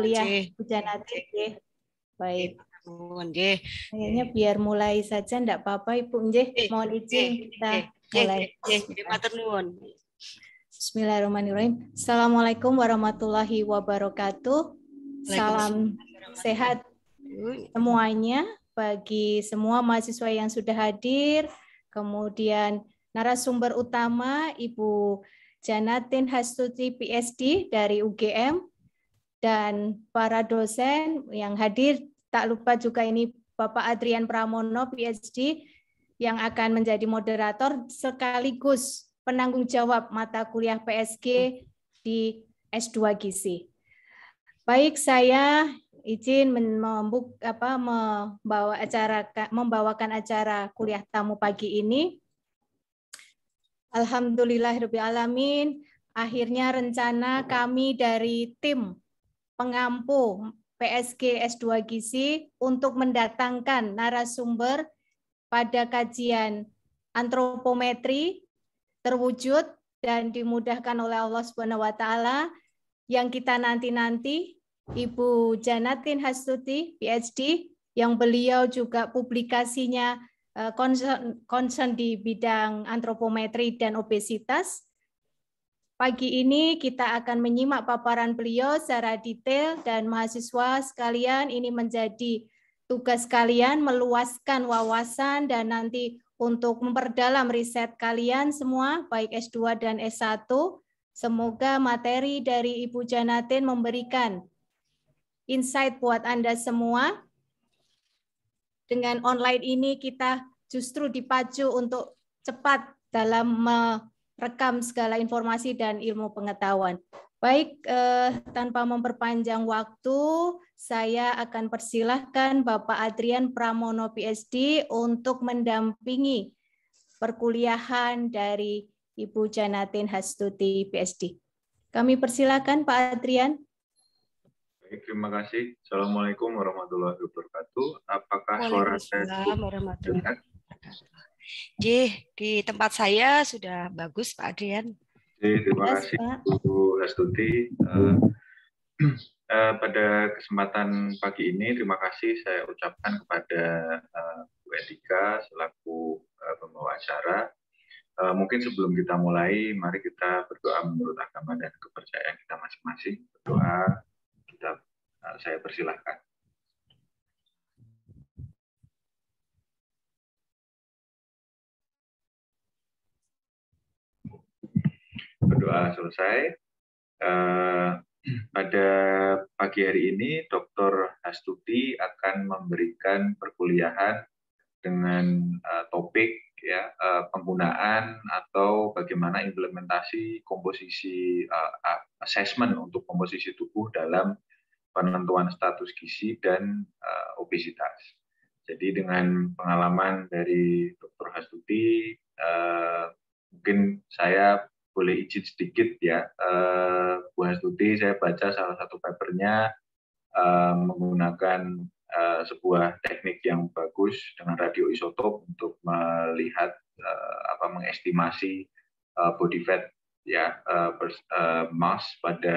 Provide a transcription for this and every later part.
kuliah Bujanati nggih. Baik. Gitu, Kayaknya biar mulai saja ndak apa-apa Ibu nggih. Mohon izin kita mulai. Nggih, matur Bismillahirrahmanirrahim. Assalamualaikum warahmatullahi wabarakatuh. Salam sehat semuanya bagi semua mahasiswa yang sudah hadir. Kemudian narasumber utama Ibu Janatin Hastuti PSD dari UGM dan para dosen yang hadir. Tak lupa juga ini Bapak Adrian Pramono, PhD, yang akan menjadi moderator sekaligus penanggung jawab mata kuliah PSG di S2 Gizi. Baik, saya izin membuka, apa, membawa acara membawakan acara kuliah tamu pagi ini. Alhamdulillah alamin. Akhirnya rencana kami dari tim pengampu PSG S2 Gizi untuk mendatangkan narasumber pada kajian antropometri terwujud dan dimudahkan oleh Allah Subhanahu wa taala yang kita nanti-nanti Ibu Janatin Hastuti PhD yang beliau juga publikasinya eh, concern, concern di bidang antropometri dan obesitas Pagi ini kita akan menyimak paparan beliau secara detail dan mahasiswa sekalian ini menjadi tugas kalian meluaskan wawasan dan nanti untuk memperdalam riset kalian semua baik S2 dan S1. Semoga materi dari Ibu Janatin memberikan insight buat Anda semua. Dengan online ini kita justru dipacu untuk cepat dalam rekam segala informasi dan ilmu pengetahuan. Baik, eh, tanpa memperpanjang waktu, saya akan persilahkan Bapak Adrian Pramono PSD untuk mendampingi perkuliahan dari Ibu Janatin Hastuti PSD. Kami persilahkan Pak Adrian. Baik, terima kasih. Assalamualaikum warahmatullahi wabarakatuh. Apakah suara saya wabarakatuh. Di, di tempat saya sudah bagus Pak Adrian. Terima kasih Bu Astuti. Uh, uh, pada kesempatan pagi ini terima kasih saya ucapkan kepada uh, Bu Edika selaku uh, pembawa acara. Uh, mungkin sebelum kita mulai, mari kita berdoa menurut agama dan kepercayaan kita masing-masing. Berdoa, kita, uh, saya persilahkan. berdoa selesai. pada eh, pagi hari ini Dr. Hastuti akan memberikan perkuliahan dengan eh, topik ya eh, penggunaan atau bagaimana implementasi komposisi uh, assessment untuk komposisi tubuh dalam penentuan status gizi dan obesitas. Jadi dengan pengalaman dari Dr. Hastuti, mungkin saya boleh izin sedikit ya, uh, Bu Astuti, saya baca salah satu papernya uh, menggunakan uh, sebuah teknik yang bagus dengan radioisotop untuk melihat uh, apa mengestimasi uh, body fat ya uh, pers, uh, mass pada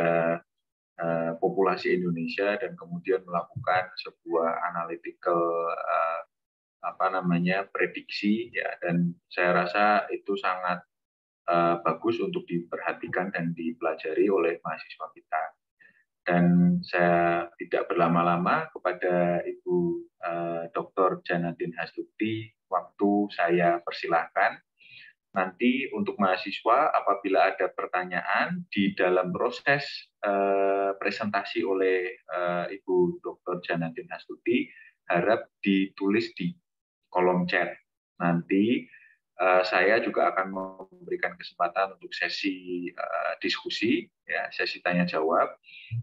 uh, populasi Indonesia dan kemudian melakukan sebuah analytical uh, apa namanya prediksi ya dan saya rasa itu sangat uh, bagus untuk diperhatikan dan dipelajari oleh mahasiswa kita. Dan saya tidak berlama-lama kepada Ibu uh, eh, Dr. Janatin Hastuti, waktu saya persilahkan. Nanti untuk mahasiswa apabila ada pertanyaan di dalam proses uh, presentasi oleh uh, Ibu Dr. Janatin Hastuti, harap ditulis di kolom chat. Nanti Eh, saya juga akan memberikan kesempatan untuk sesi uh, diskusi, ya, sesi tanya jawab.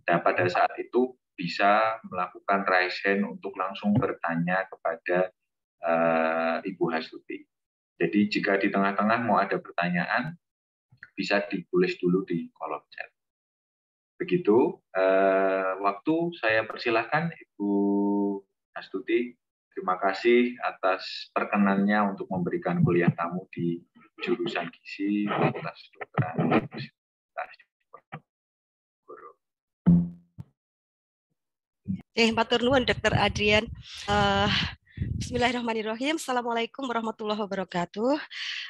Dan pada saat itu bisa melakukan raise hand untuk langsung bertanya kepada uh, Ibu Hasuti. Jadi jika di tengah-tengah mau ada pertanyaan, bisa ditulis dulu di kolom chat. Begitu, uh, waktu saya persilahkan Ibu Hasuti Terima kasih atas perkenannya untuk memberikan kuliah tamu di jurusan gizi Fakultas Kedokteran Universitas Eh, Pak Turnuan, Dr. Adrian. Uh, Bismillahirrahmanirrahim. Assalamualaikum warahmatullahi wabarakatuh. Uh,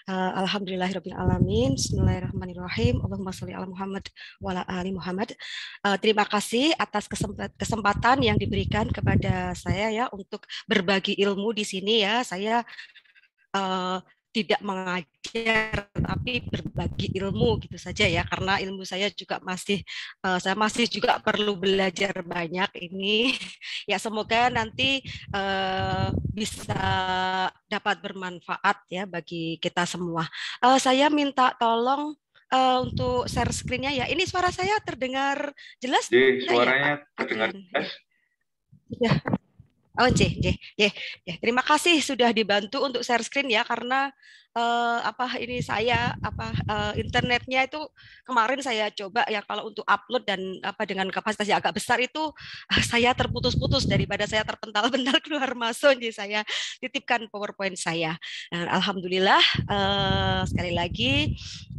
eh, Alhamdulillahirrahmanirrahim. Bismillahirrahmanirrahim. Allahumma salli ala Muhammad wa ala ali Muhammad. Uh, terima kasih atas kesempatan yang diberikan kepada saya ya untuk berbagi ilmu di sini ya. Saya uh, tidak mengajar tapi berbagi ilmu gitu saja ya karena ilmu saya juga masih uh, saya masih juga perlu belajar banyak ini ya semoga nanti uh, bisa dapat bermanfaat ya bagi kita semua uh, saya minta tolong uh, untuk share screennya ya ini suara saya terdengar jelas Jadi, ya? suaranya ya? terdengar jelas ya Oh, jih, jih, jih, jih. Ya, terima kasih sudah dibantu untuk share screen ya karena eh, apa ini saya apa eh, internetnya itu kemarin saya coba ya kalau untuk upload dan apa dengan kapasitas yang agak besar itu eh, saya terputus-putus daripada saya terpental-pental keluar masuk jadi saya titipkan PowerPoint saya. Dan nah, Alhamdulillah eh, sekali lagi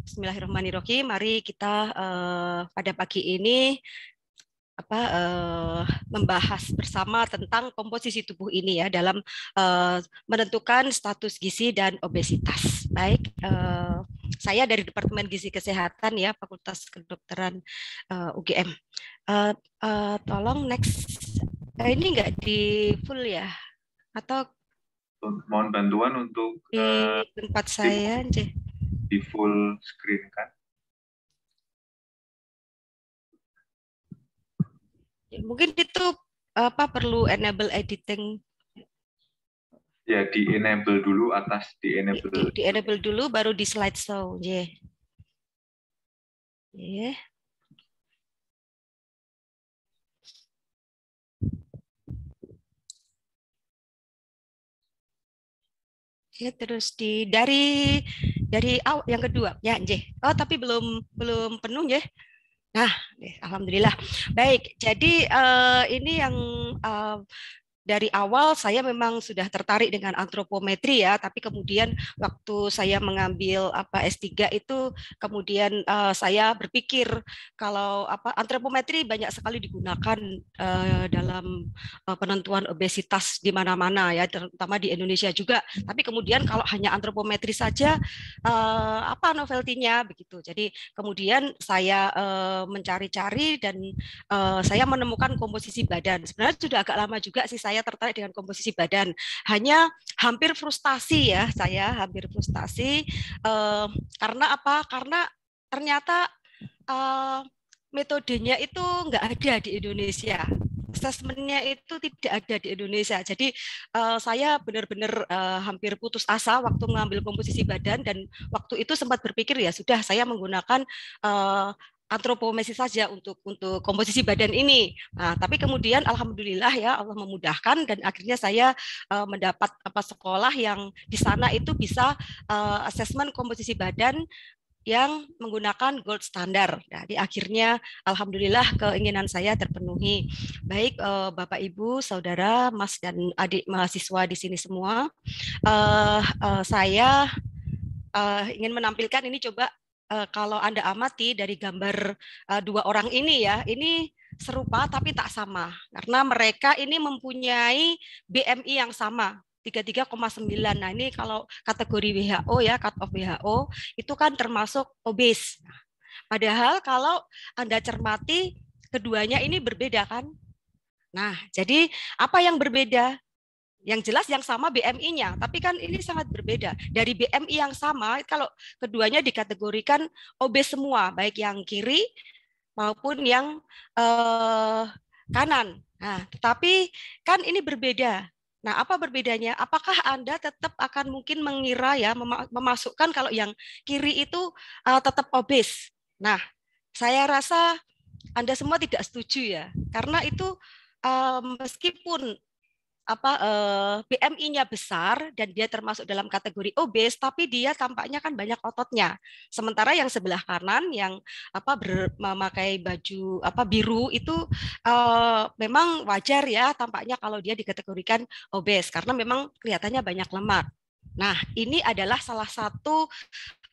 Bismillahirrahmanirrahim. Mari kita uh, pada pagi ini apa uh, membahas bersama tentang komposisi tubuh ini ya dalam uh, menentukan status gizi dan obesitas. Baik, uh, saya dari Departemen Gizi Kesehatan ya Fakultas Kedokteran uh, UGM. Uh, uh, tolong next. Uh, ini enggak di full ya atau oh, mohon bantuan untuk uh, tempat saya di, di full screen kan? Ya, mungkin itu apa perlu enable editing ya di enable dulu atas di enable di, di enable dulu baru di slide ya yeah. yeah. Ya, terus di dari dari oh, yang kedua ya J. Oh tapi belum belum penuh ya. Nah, alhamdulillah. Baik, jadi uh, ini yang uh, dari awal saya memang sudah tertarik dengan antropometri ya, tapi kemudian waktu saya mengambil apa S3 itu kemudian uh, saya berpikir kalau apa antropometri banyak sekali digunakan uh, dalam uh, penentuan obesitas di mana-mana ya, terutama di Indonesia juga. Tapi kemudian kalau hanya antropometri saja uh, apa noveltinya begitu. Jadi kemudian saya uh, mencari-cari dan uh, saya menemukan komposisi badan. Sebenarnya sudah agak lama juga sih saya saya tertarik dengan komposisi badan. Hanya hampir frustasi ya saya, hampir frustasi eh, karena apa? Karena ternyata eh, metodenya itu nggak ada di Indonesia. assessmentnya itu tidak ada di Indonesia. Jadi uh, saya benar-benar uh, hampir putus asa waktu mengambil komposisi badan dan waktu itu sempat berpikir ya sudah saya menggunakan uh, antropometri saja untuk untuk komposisi badan ini. Nah, tapi kemudian alhamdulillah ya Allah memudahkan dan akhirnya saya uh, mendapat apa sekolah yang di sana itu bisa uh, eh, asesmen komposisi badan yang menggunakan gold standar. Jadi nah, akhirnya alhamdulillah keinginan saya terpenuhi. Baik uh, Bapak Ibu, saudara, Mas dan adik mahasiswa di sini semua, Uh, uh, saya ingin menampilkan ini coba uh, kalau Anda amati dari gambar uh, dua orang ini ya, ini serupa tapi tak sama. Karena mereka ini mempunyai BMI yang sama, 33,9. Nah, ini kalau kategori WHO ya, cut off WHO, itu kan termasuk obes. Nah, padahal kalau Anda cermati keduanya ini berbeda kan? Nah, jadi apa yang berbeda? Yang jelas yang sama BMI-nya, tapi kan ini sangat berbeda. Dari BMI yang sama, kalau keduanya dikategorikan obes semua, baik yang kiri maupun yang eh, kanan. Nah, tetapi kan ini berbeda. Nah, apa berbedanya? Apakah Anda tetap akan mungkin mengira ya memasukkan kalau yang kiri itu uh, tetap obes? Nah, saya rasa Anda semua tidak setuju ya. Karena itu uh, meskipun apa eh, BMI-nya besar dan dia termasuk dalam kategori obes tapi dia tampaknya kan banyak ototnya. Sementara yang sebelah kanan yang apa ber, memakai baju apa biru itu eh, memang wajar ya tampaknya kalau dia dikategorikan obes karena memang kelihatannya banyak lemak. Nah, ini adalah salah satu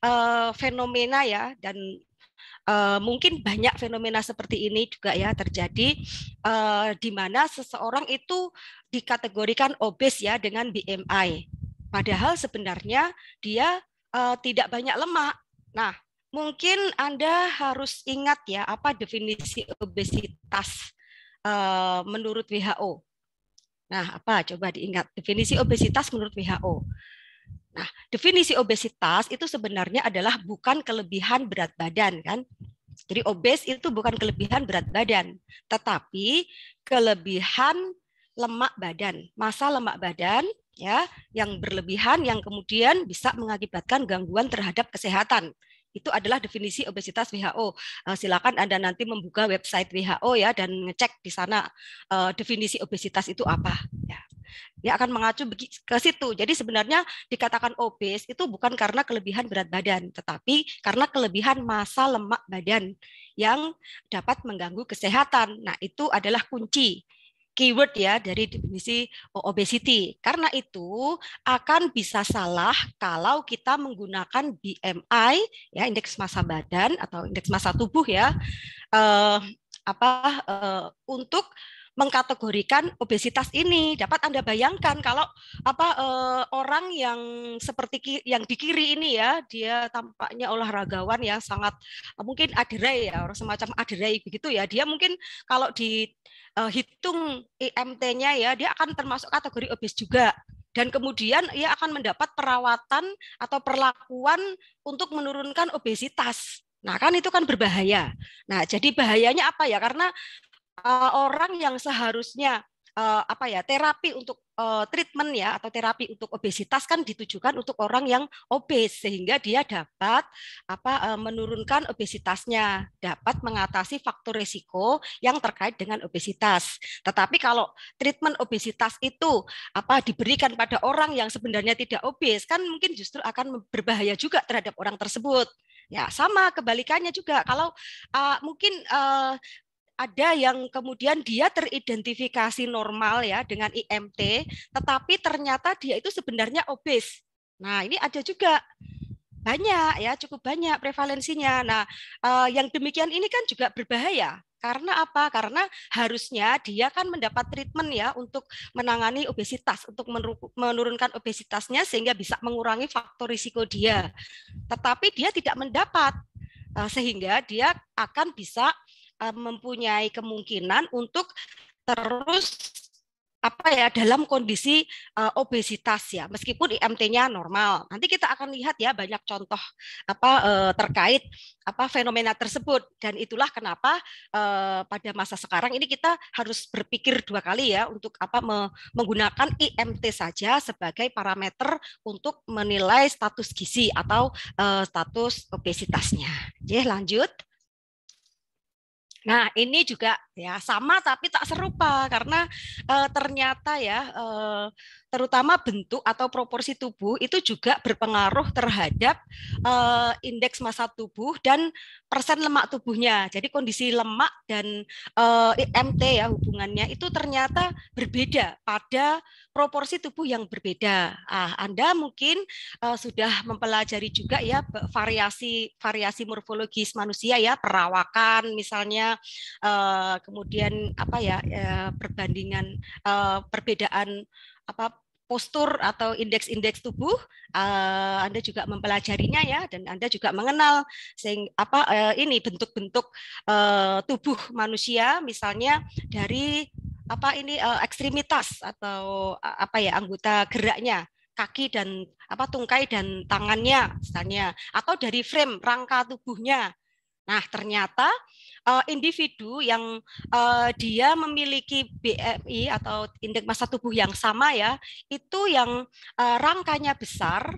uh, fenomena ya dan Eh, mungkin banyak fenomena seperti ini juga ya terjadi uh, di mana seseorang itu dikategorikan obes ya dengan BMI. Padahal sebenarnya dia uh, tidak banyak lemak. Nah, mungkin Anda harus ingat ya apa definisi obesitas uh, menurut WHO. Nah, apa coba diingat definisi obesitas menurut WHO? Nah, definisi obesitas itu sebenarnya adalah bukan kelebihan berat badan kan. Jadi obes itu bukan kelebihan berat badan, tetapi kelebihan lemak badan, masa lemak badan ya yang berlebihan yang kemudian bisa mengakibatkan gangguan terhadap kesehatan. Itu adalah definisi obesitas WHO. Eh, silakan Anda nanti membuka website WHO ya dan ngecek di sana eh, definisi obesitas itu apa ya dia akan mengacu ke situ. Jadi sebenarnya dikatakan obes itu bukan karena kelebihan berat badan, tetapi karena kelebihan massa lemak badan yang dapat mengganggu kesehatan. Nah, itu adalah kunci keyword ya dari definisi obesity. Karena itu akan bisa salah kalau kita menggunakan BMI ya indeks massa badan atau indeks massa tubuh ya eh, apa eh, untuk mengkategorikan obesitas ini. Dapat Anda bayangkan kalau apa eh, orang yang seperti yang di kiri ini ya, dia tampaknya olahragawan ya sangat eh, mungkin aderai ya, orang semacam aderai begitu ya. Dia mungkin kalau dihitung eh, IMT-nya ya, dia akan termasuk kategori obes juga dan kemudian ia akan mendapat perawatan atau perlakuan untuk menurunkan obesitas. Nah, kan itu kan berbahaya. Nah, jadi bahayanya apa ya? Karena uh, orang yang seharusnya uh, apa ya terapi untuk uh, treatment ya atau terapi untuk obesitas kan ditujukan untuk orang yang obes sehingga dia dapat apa uh, menurunkan obesitasnya, dapat mengatasi faktor resiko yang terkait dengan obesitas. Tetapi kalau treatment obesitas itu apa diberikan pada orang yang sebenarnya tidak obes kan mungkin justru akan berbahaya juga terhadap orang tersebut. Ya, sama kebalikannya juga. Kalau uh, mungkin uh, ada yang kemudian dia teridentifikasi normal ya dengan IMT, tetapi ternyata dia itu sebenarnya obes. Nah, ini ada juga banyak ya, cukup banyak prevalensinya. Nah, eh, yang demikian ini kan juga berbahaya karena apa? Karena harusnya dia kan mendapat treatment ya untuk menangani obesitas, untuk menurunkan obesitasnya sehingga bisa mengurangi faktor risiko dia. Tetapi dia tidak mendapat eh, sehingga dia akan bisa Eh, mempunyai kemungkinan untuk terus apa ya dalam kondisi uh, obesitas ya meskipun IMT-nya normal nanti kita akan lihat ya banyak contoh apa uh, terkait apa fenomena tersebut dan itulah kenapa uh, pada masa sekarang ini kita harus berpikir dua kali ya untuk apa me menggunakan IMT saja sebagai parameter untuk menilai status gizi atau uh, status obesitasnya. Jadi lanjut. Nah, ini juga ya sama tapi tak serupa karena e, ternyata ya e, terutama bentuk atau proporsi tubuh itu juga berpengaruh terhadap e, indeks massa tubuh dan persen lemak tubuhnya jadi kondisi lemak dan e, MT ya hubungannya itu ternyata berbeda pada proporsi tubuh yang berbeda ah, anda mungkin e, sudah mempelajari juga ya variasi variasi morfologis manusia ya perawakan misalnya e, kemudian apa ya eh, perbandingan eh, perbedaan apa postur atau indeks-indeks tubuh eh, Anda juga mempelajarinya ya dan Anda juga mengenal sehingga apa ini bentuk-bentuk tubuh manusia misalnya dari apa ini ekstremitas atau apa ya anggota geraknya kaki dan apa tungkai dan tangannya misalnya atau dari frame rangka tubuhnya Nah, ternyata uh, individu yang uh, dia memiliki BMI atau indeks massa tubuh yang sama ya, itu yang uh, rangkanya besar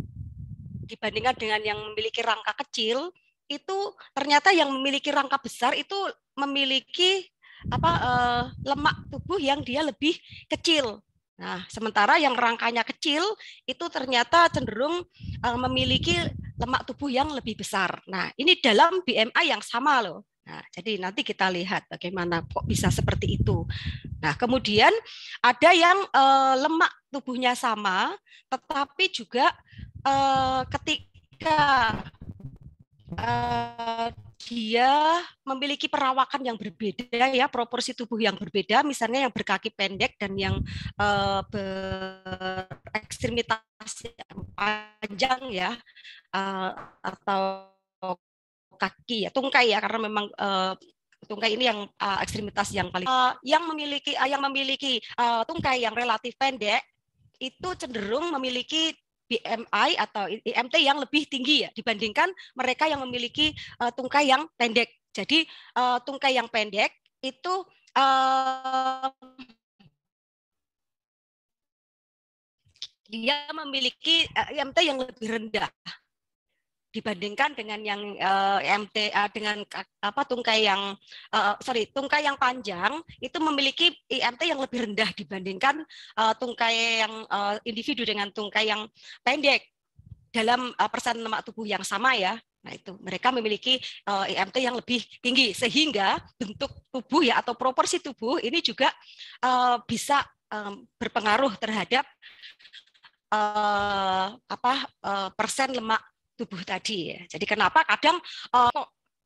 dibandingkan dengan yang memiliki rangka kecil, itu ternyata yang memiliki rangka besar itu memiliki apa uh, lemak tubuh yang dia lebih kecil Nah, sementara yang rangkanya kecil itu ternyata cenderung uh, memiliki lemak tubuh yang lebih besar. Nah, ini dalam BMI yang sama loh. Nah, jadi nanti kita lihat bagaimana kok bisa seperti itu. Nah, kemudian ada yang e, lemak tubuhnya sama, tetapi juga e, ketika e, dia memiliki perawakan yang berbeda ya, proporsi tubuh yang berbeda, misalnya yang berkaki pendek dan yang e, berekstremitas panjang ya, e, atau kaki ya tungkai ya karena memang uh, tungkai ini yang uh, ekstremitas yang paling uh, yang memiliki uh, yang memiliki uh, tungkai yang relatif pendek itu cenderung memiliki BMI atau IMT yang lebih tinggi ya dibandingkan mereka yang memiliki uh, tungkai yang pendek. Jadi uh, tungkai yang pendek itu uh, dia memiliki IMT yang lebih rendah dibandingkan dengan yang uh, eh, MT eh, dengan apa tungkai yang uh, sorry tungkai yang panjang itu memiliki IMT yang lebih rendah dibandingkan uh, tungkai yang uh, individu dengan tungkai yang pendek dalam uh, persen lemak tubuh yang sama ya Nah, itu mereka memiliki uh, IMT yang lebih tinggi sehingga bentuk tubuh ya atau proporsi tubuh ini juga uh, bisa um, berpengaruh terhadap uh, apa uh, persen lemak tubuh tadi ya. Jadi kenapa kadang uh,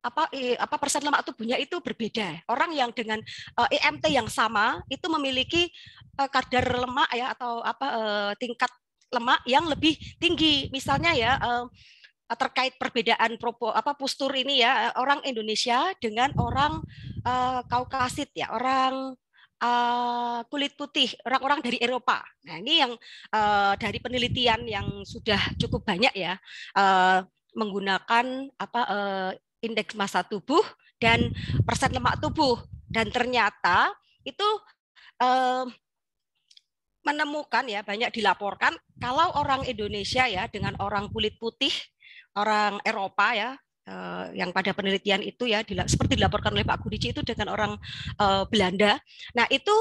apa apa persen lemak tubuhnya itu berbeda. Orang yang dengan uh, eh, EMT yang sama itu memiliki uh, kadar lemak ya atau apa uh, tingkat lemak yang lebih tinggi. Misalnya ya uh, terkait perbedaan propo, apa postur ini ya orang Indonesia dengan orang uh, Kaukasit ya orang Eh, kulit putih, orang-orang dari Eropa. Nah, ini yang eh, dari penelitian yang sudah cukup banyak ya eh, menggunakan apa indeks massa tubuh dan persen lemak tubuh dan ternyata itu menemukan ya banyak dilaporkan kalau orang Indonesia ya dengan orang kulit putih orang Eropa ya Eh, yang pada penelitian itu ya seperti dilaporkan oleh Pak Gudici itu dengan orang eh, Belanda. Nah, itu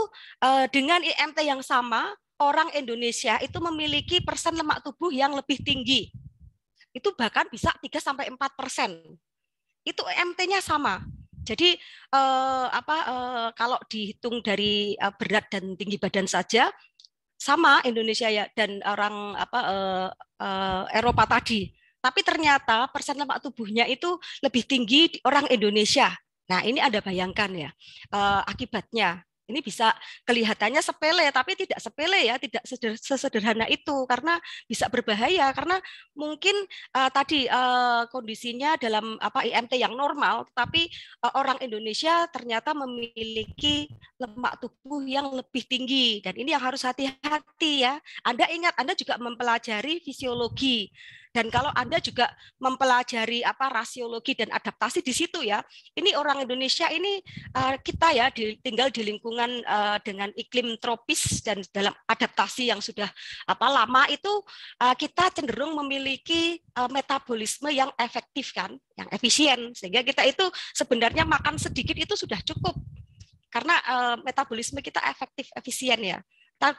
eh, dengan IMT yang sama orang Indonesia itu memiliki persen lemak tubuh yang lebih tinggi. Itu bahkan bisa 3 sampai 4 persen. Itu imt nya sama. Jadi apa kalau dihitung dari berat dan tinggi badan saja sama Indonesia ya dan orang apa Eropa tadi tapi ternyata persen lemak tubuhnya itu lebih tinggi di orang Indonesia. Nah, ini ada bayangkan ya uh, akibatnya. Ini bisa kelihatannya sepele, tapi tidak sepele ya, tidak sesederhana itu karena bisa berbahaya karena mungkin uh, tadi uh, kondisinya dalam apa IMT yang normal, tapi uh, orang Indonesia ternyata memiliki lemak tubuh yang lebih tinggi dan ini yang harus hati-hati ya. Anda ingat, Anda juga mempelajari fisiologi dan kalau Anda juga mempelajari apa rasiologi dan adaptasi di situ ya, ini orang Indonesia ini uh, kita ya tinggal di lingkungan uh, dengan iklim tropis dan dalam adaptasi yang sudah apa lama itu uh, kita cenderung memiliki uh, metabolisme yang efektif kan, yang efisien sehingga kita itu sebenarnya makan sedikit itu sudah cukup karena uh, metabolisme kita efektif efisien ya kita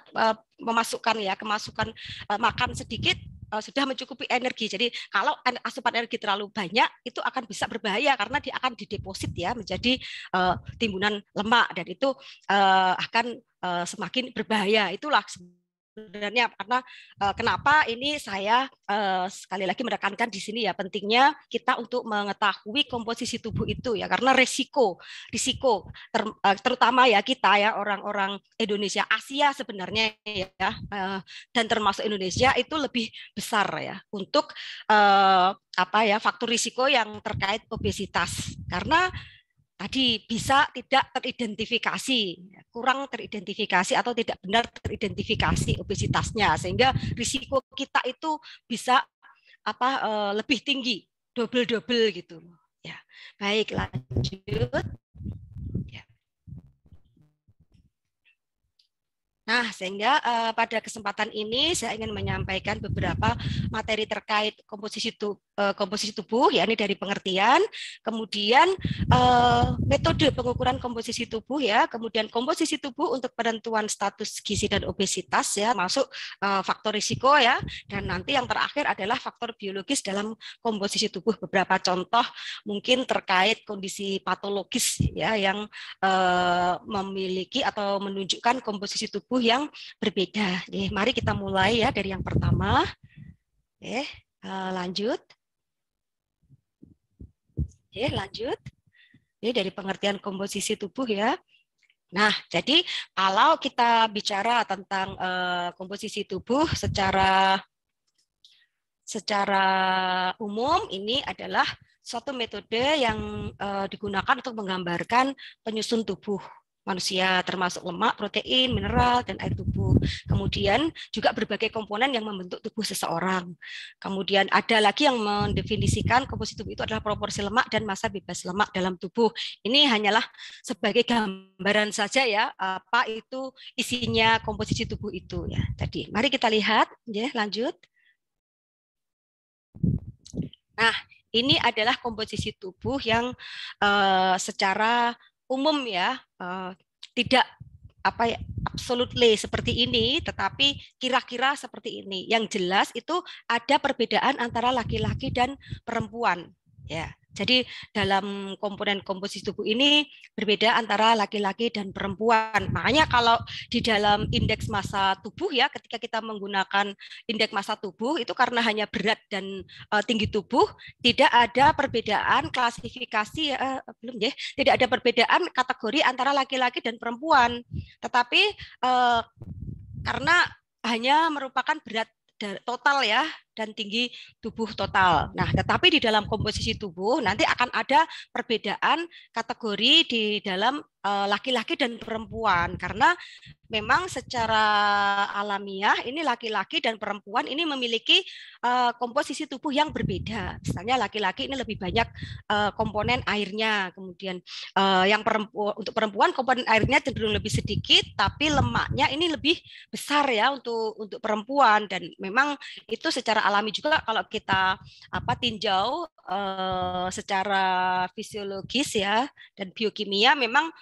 memasukkan ya kemasukan makan sedikit Eh, sudah mencukupi energi. Jadi kalau asupan energi terlalu banyak itu akan bisa berbahaya karena dia akan dideposit ya menjadi eh, timbunan lemak dan itu eh, akan semakin berbahaya. Itulah sebenarnya karena uh, kenapa ini saya uh, sekali lagi menekankan di sini ya pentingnya kita untuk mengetahui komposisi tubuh itu ya karena resiko risiko ter, uh, terutama ya kita ya orang-orang Indonesia Asia sebenarnya ya uh, dan termasuk Indonesia itu lebih besar ya untuk uh, apa ya faktor risiko yang terkait obesitas karena tadi bisa tidak teridentifikasi, kurang teridentifikasi atau tidak benar teridentifikasi obesitasnya sehingga risiko kita itu bisa apa eh, lebih tinggi, double-double gitu Ya. Baik, lanjut. Ya. Nah, sehingga uh, pada kesempatan ini saya ingin menyampaikan beberapa materi terkait komposisi tubuh Eh, komposisi tubuh, ya ini dari pengertian, kemudian eh, metode pengukuran komposisi tubuh ya, kemudian komposisi tubuh untuk penentuan status gizi dan obesitas ya, masuk eh, faktor risiko ya, dan nanti yang terakhir adalah faktor biologis dalam komposisi tubuh. Beberapa contoh mungkin terkait kondisi patologis ya yang memiliki atau menunjukkan komposisi tubuh yang berbeda. Jadi, mari kita mulai ya dari yang pertama. eh, uh, lanjut. Oke, lanjut. Ini dari pengertian komposisi tubuh ya. Nah, jadi kalau kita bicara tentang uh, komposisi tubuh secara secara umum ini adalah suatu metode yang uh, digunakan untuk menggambarkan penyusun tubuh manusia termasuk lemak, protein, mineral dan air tubuh. Kemudian juga berbagai komponen yang membentuk tubuh seseorang. Kemudian ada lagi yang mendefinisikan komposisi tubuh itu adalah proporsi lemak dan massa bebas lemak dalam tubuh. Ini hanyalah sebagai gambaran saja ya apa itu isinya komposisi tubuh itu ya. Tadi mari kita lihat ya lanjut. Nah, ini adalah komposisi tubuh yang uh, secara umum ya, uh, tidak apa ya absolutely seperti ini tetapi kira-kira seperti ini yang jelas itu ada perbedaan antara laki-laki dan perempuan Ya, jadi dalam komponen komposisi tubuh ini berbeda antara laki-laki dan perempuan. Makanya kalau di dalam indeks massa tubuh ya, ketika kita menggunakan indeks massa tubuh itu karena hanya berat dan uh, tinggi tubuh, tidak ada perbedaan klasifikasi uh, belum ya, tidak ada perbedaan kategori antara laki-laki dan perempuan. Tetapi uh, karena hanya merupakan berat total ya dan tinggi tubuh total. Nah, tetapi di dalam komposisi tubuh nanti akan ada perbedaan kategori di dalam eh, laki-laki dan perempuan karena memang secara alamiah ini laki-laki dan perempuan ini memiliki eh, komposisi tubuh yang berbeda. Misalnya laki-laki ini lebih banyak eh, komponen airnya, kemudian yang perempuan untuk perempuan komponen airnya cenderung lebih sedikit tapi lemaknya ini lebih besar ya untuk untuk perempuan dan memang itu secara alami juga kalau kita apa tinjau uh, secara fisiologis ya dan biokimia memang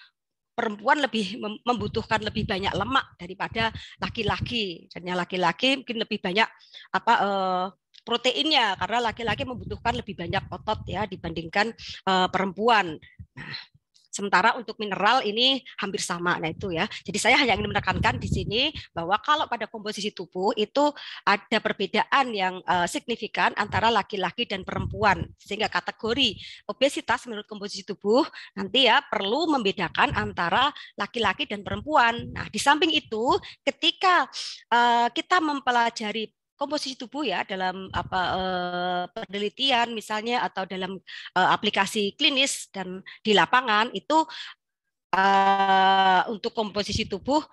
perempuan lebih membutuhkan lebih banyak lemak daripada laki-laki. Jadinya laki-laki mungkin lebih banyak apa uh, proteinnya karena laki-laki membutuhkan lebih banyak otot ya dibandingkan uh, perempuan. Nah, Sementara untuk mineral ini hampir sama. Nah itu ya. Jadi saya hanya ingin menekankan di sini bahwa kalau pada komposisi tubuh itu ada perbedaan yang eh, signifikan antara laki-laki dan perempuan. Sehingga kategori obesitas menurut komposisi tubuh nanti ya perlu membedakan antara laki-laki dan perempuan. Nah di samping itu ketika eh, kita mempelajari komposisi tubuh ya dalam apa eh, penelitian misalnya atau dalam eh, aplikasi klinis dan di lapangan itu eh, untuk komposisi tubuh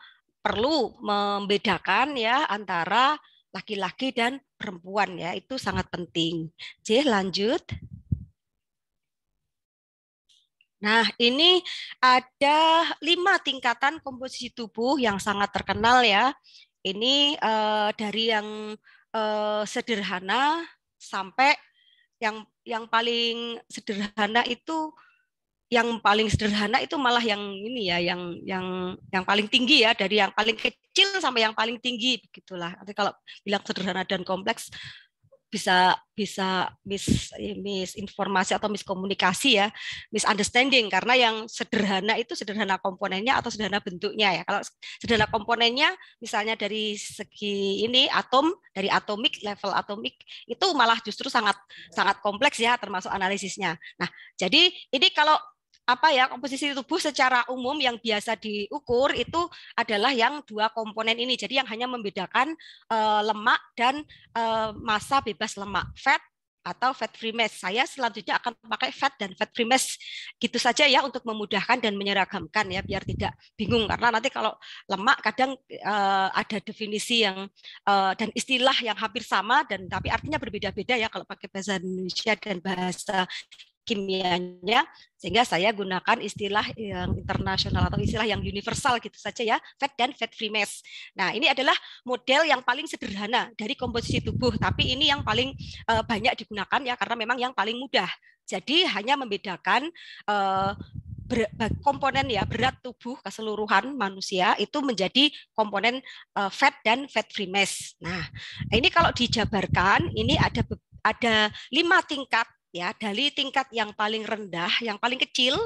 perlu membedakan ya antara laki-laki dan perempuan ya itu sangat penting. C lanjut. Nah, ini ada lima tingkatan komposisi tubuh yang sangat terkenal ya. Ini uh, dari yang eh, sederhana sampai yang yang paling sederhana itu yang paling sederhana itu malah yang ini ya yang yang yang paling tinggi ya dari yang paling kecil sampai yang paling tinggi begitulah nanti kalau bilang sederhana dan kompleks bisa bisa mis informasi atau miskomunikasi ya misunderstanding karena yang sederhana itu sederhana komponennya atau sederhana bentuknya ya kalau sederhana komponennya misalnya dari segi ini atom dari atomik level atomik itu malah justru sangat sangat kompleks ya termasuk analisisnya nah jadi ini kalau apa ya komposisi tubuh secara umum yang biasa diukur itu adalah yang dua komponen ini. Jadi yang hanya membedakan uh, lemak dan uh, massa bebas lemak, fat atau fat free mass. Saya selanjutnya akan pakai fat dan fat free mass gitu saja ya untuk memudahkan dan menyeragamkan ya biar tidak bingung karena nanti kalau lemak kadang uh, ada definisi yang uh, dan istilah yang hampir sama dan tapi artinya berbeda-beda ya kalau pakai bahasa Indonesia dan bahasa kimianya sehingga saya gunakan istilah yang internasional atau istilah yang universal gitu saja ya fat dan fat free mass. Nah ini adalah model yang paling sederhana dari komposisi tubuh tapi ini yang paling uh, banyak digunakan ya karena memang yang paling mudah. Jadi hanya membedakan uh, ber, komponen ya berat tubuh keseluruhan manusia itu menjadi komponen uh, fat dan fat free mass. Nah ini kalau dijabarkan ini ada ada lima tingkat ya dari tingkat yang paling rendah, yang paling kecil.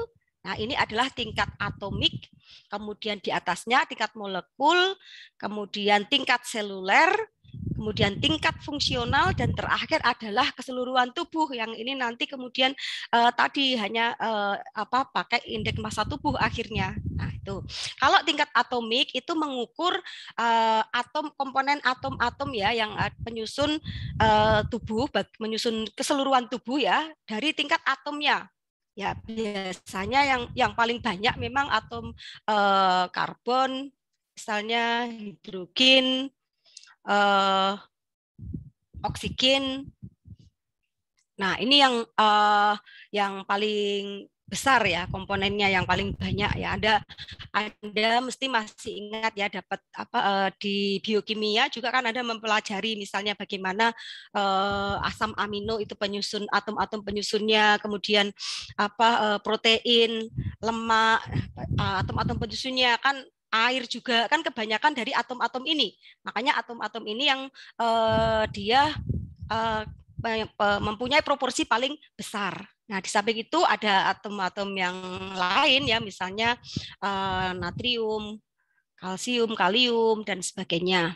Nah, ini adalah tingkat atomik, kemudian di atasnya tingkat molekul, kemudian tingkat seluler, kemudian tingkat fungsional dan terakhir adalah keseluruhan tubuh yang ini nanti kemudian uh, tadi hanya uh, apa pakai indeks massa tubuh akhirnya. Nah, itu. Kalau tingkat atomik itu mengukur uh, atom komponen atom-atom ya yang menyusun uh, tubuh menyusun keseluruhan tubuh ya dari tingkat atomnya ya biasanya yang yang paling banyak memang atom uh, karbon misalnya hidrogen uh, oksigen. Nah, ini yang uh, yang paling besar ya komponennya yang paling banyak ya ada ada mesti masih ingat ya dapat apa eh, di biokimia juga kan Anda mempelajari misalnya bagaimana eh, asam amino itu penyusun atom-atom penyusunnya kemudian apa protein lemak atom-atom penyusunnya kan air juga kan kebanyakan dari atom-atom ini. Makanya atom-atom ini yang uh, dia uh, mempunyai proporsi paling besar. Nah, di samping itu ada atom-atom yang lain ya, misalnya uh, natrium, kalsium, kalium dan sebagainya.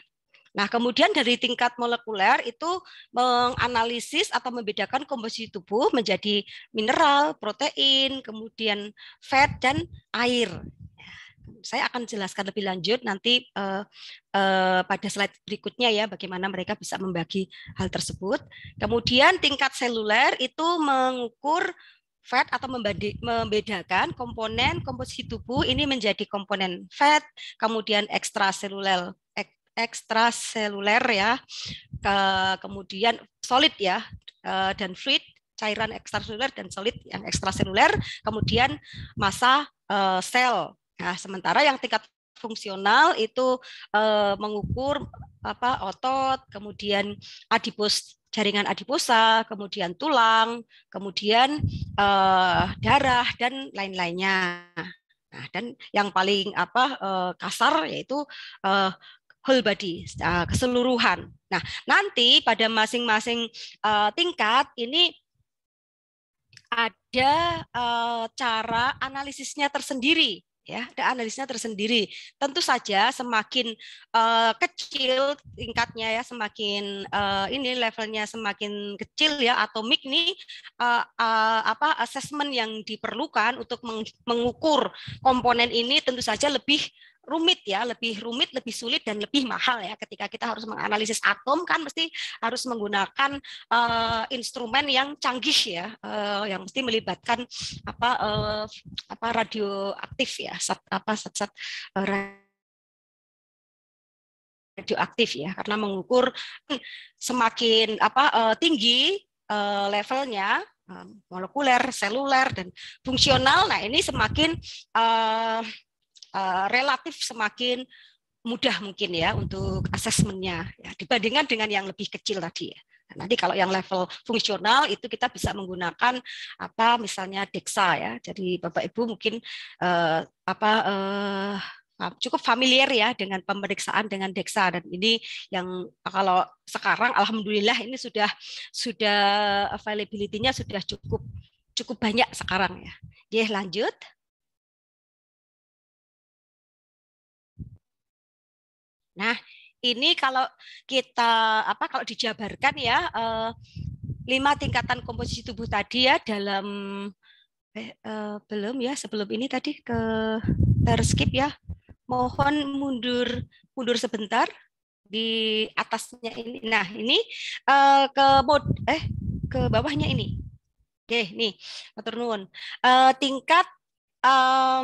Nah, kemudian dari tingkat molekuler itu menganalisis atau membedakan komposisi tubuh menjadi mineral, protein, kemudian fat dan air saya akan jelaskan lebih lanjut nanti uh, uh, pada slide berikutnya ya bagaimana mereka bisa membagi hal tersebut. Kemudian tingkat seluler itu mengukur fat atau membedakan komponen komposisi tubuh ini menjadi komponen fat, kemudian ekstraseluler ekstraseluler ya, ke, kemudian solid ya eh, dan fluid cairan ekstraseluler dan solid yang ekstraseluler, kemudian massa uh, sel Nah, sementara yang tingkat fungsional itu eh, mengukur apa otot, kemudian adipos jaringan adiposa, kemudian tulang, kemudian eh, darah dan lain-lainnya. Nah, dan yang paling apa eh, kasar yaitu eh, whole body uh, keseluruhan. Nah, nanti pada masing-masing uh, tingkat ini ada uh, cara analisisnya tersendiri ya ada analisnya tersendiri tentu saja semakin uh, kecil tingkatnya ya semakin uh, ini levelnya semakin kecil ya atomik nih uh, uh, apa assessment yang diperlukan untuk mengukur komponen ini tentu saja lebih rumit ya, lebih rumit, lebih sulit dan lebih mahal ya. Ketika kita harus menganalisis atom kan mesti harus menggunakan uh, instrumen yang canggih ya, uh, yang mesti melibatkan apa uh, apa radioaktif ya, sat, apa sat-sat radioaktif ya, karena mengukur hmm, semakin apa uh, tinggi uh, levelnya molekuler, seluler dan fungsional. Nah, ini semakin uh, Eh, relatif semakin mudah mungkin ya untuk asesmennya ya, dibandingkan dengan yang lebih kecil tadi ya. Nah, Nanti kalau yang level fungsional itu kita bisa menggunakan apa misalnya DEXA ya. Jadi Bapak Ibu mungkin uh, apa eh, ah, cukup familiar ya dengan pemeriksaan dengan DEXA dan ini yang kalau sekarang alhamdulillah ini sudah sudah availability-nya sudah cukup cukup banyak sekarang ya. Jadi lanjut. Nah, ini kalau kita apa kalau dijabarkan ya eh, lima tingkatan komposisi tubuh tadi ya dalam eh, eh, belum ya sebelum ini tadi ke terskip ya. Mohon mundur mundur sebentar di atasnya ini. Nah, ini eh, ke mod eh ke bawahnya ini. Oke, nih, matur nuwun. Eh, tingkat eh,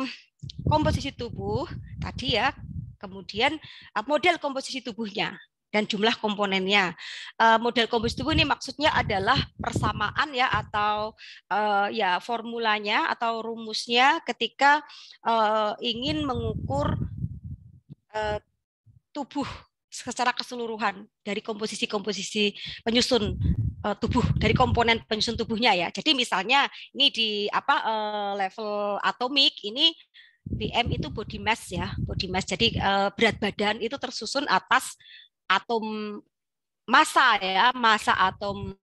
komposisi tubuh tadi ya kemudian eh, model komposisi tubuhnya dan jumlah komponennya. Eh, model komposisi tubuh ini maksudnya adalah persamaan ya atau eh, ya formulanya atau rumusnya ketika ingin mengukur tubuh secara keseluruhan dari komposisi-komposisi penyusun tubuh dari komponen penyusun tubuhnya ya. Jadi misalnya ini di apa level atomik ini BM itu body mass ya, body mass. Jadi eh, berat badan itu tersusun atas atom massa ya, massa atom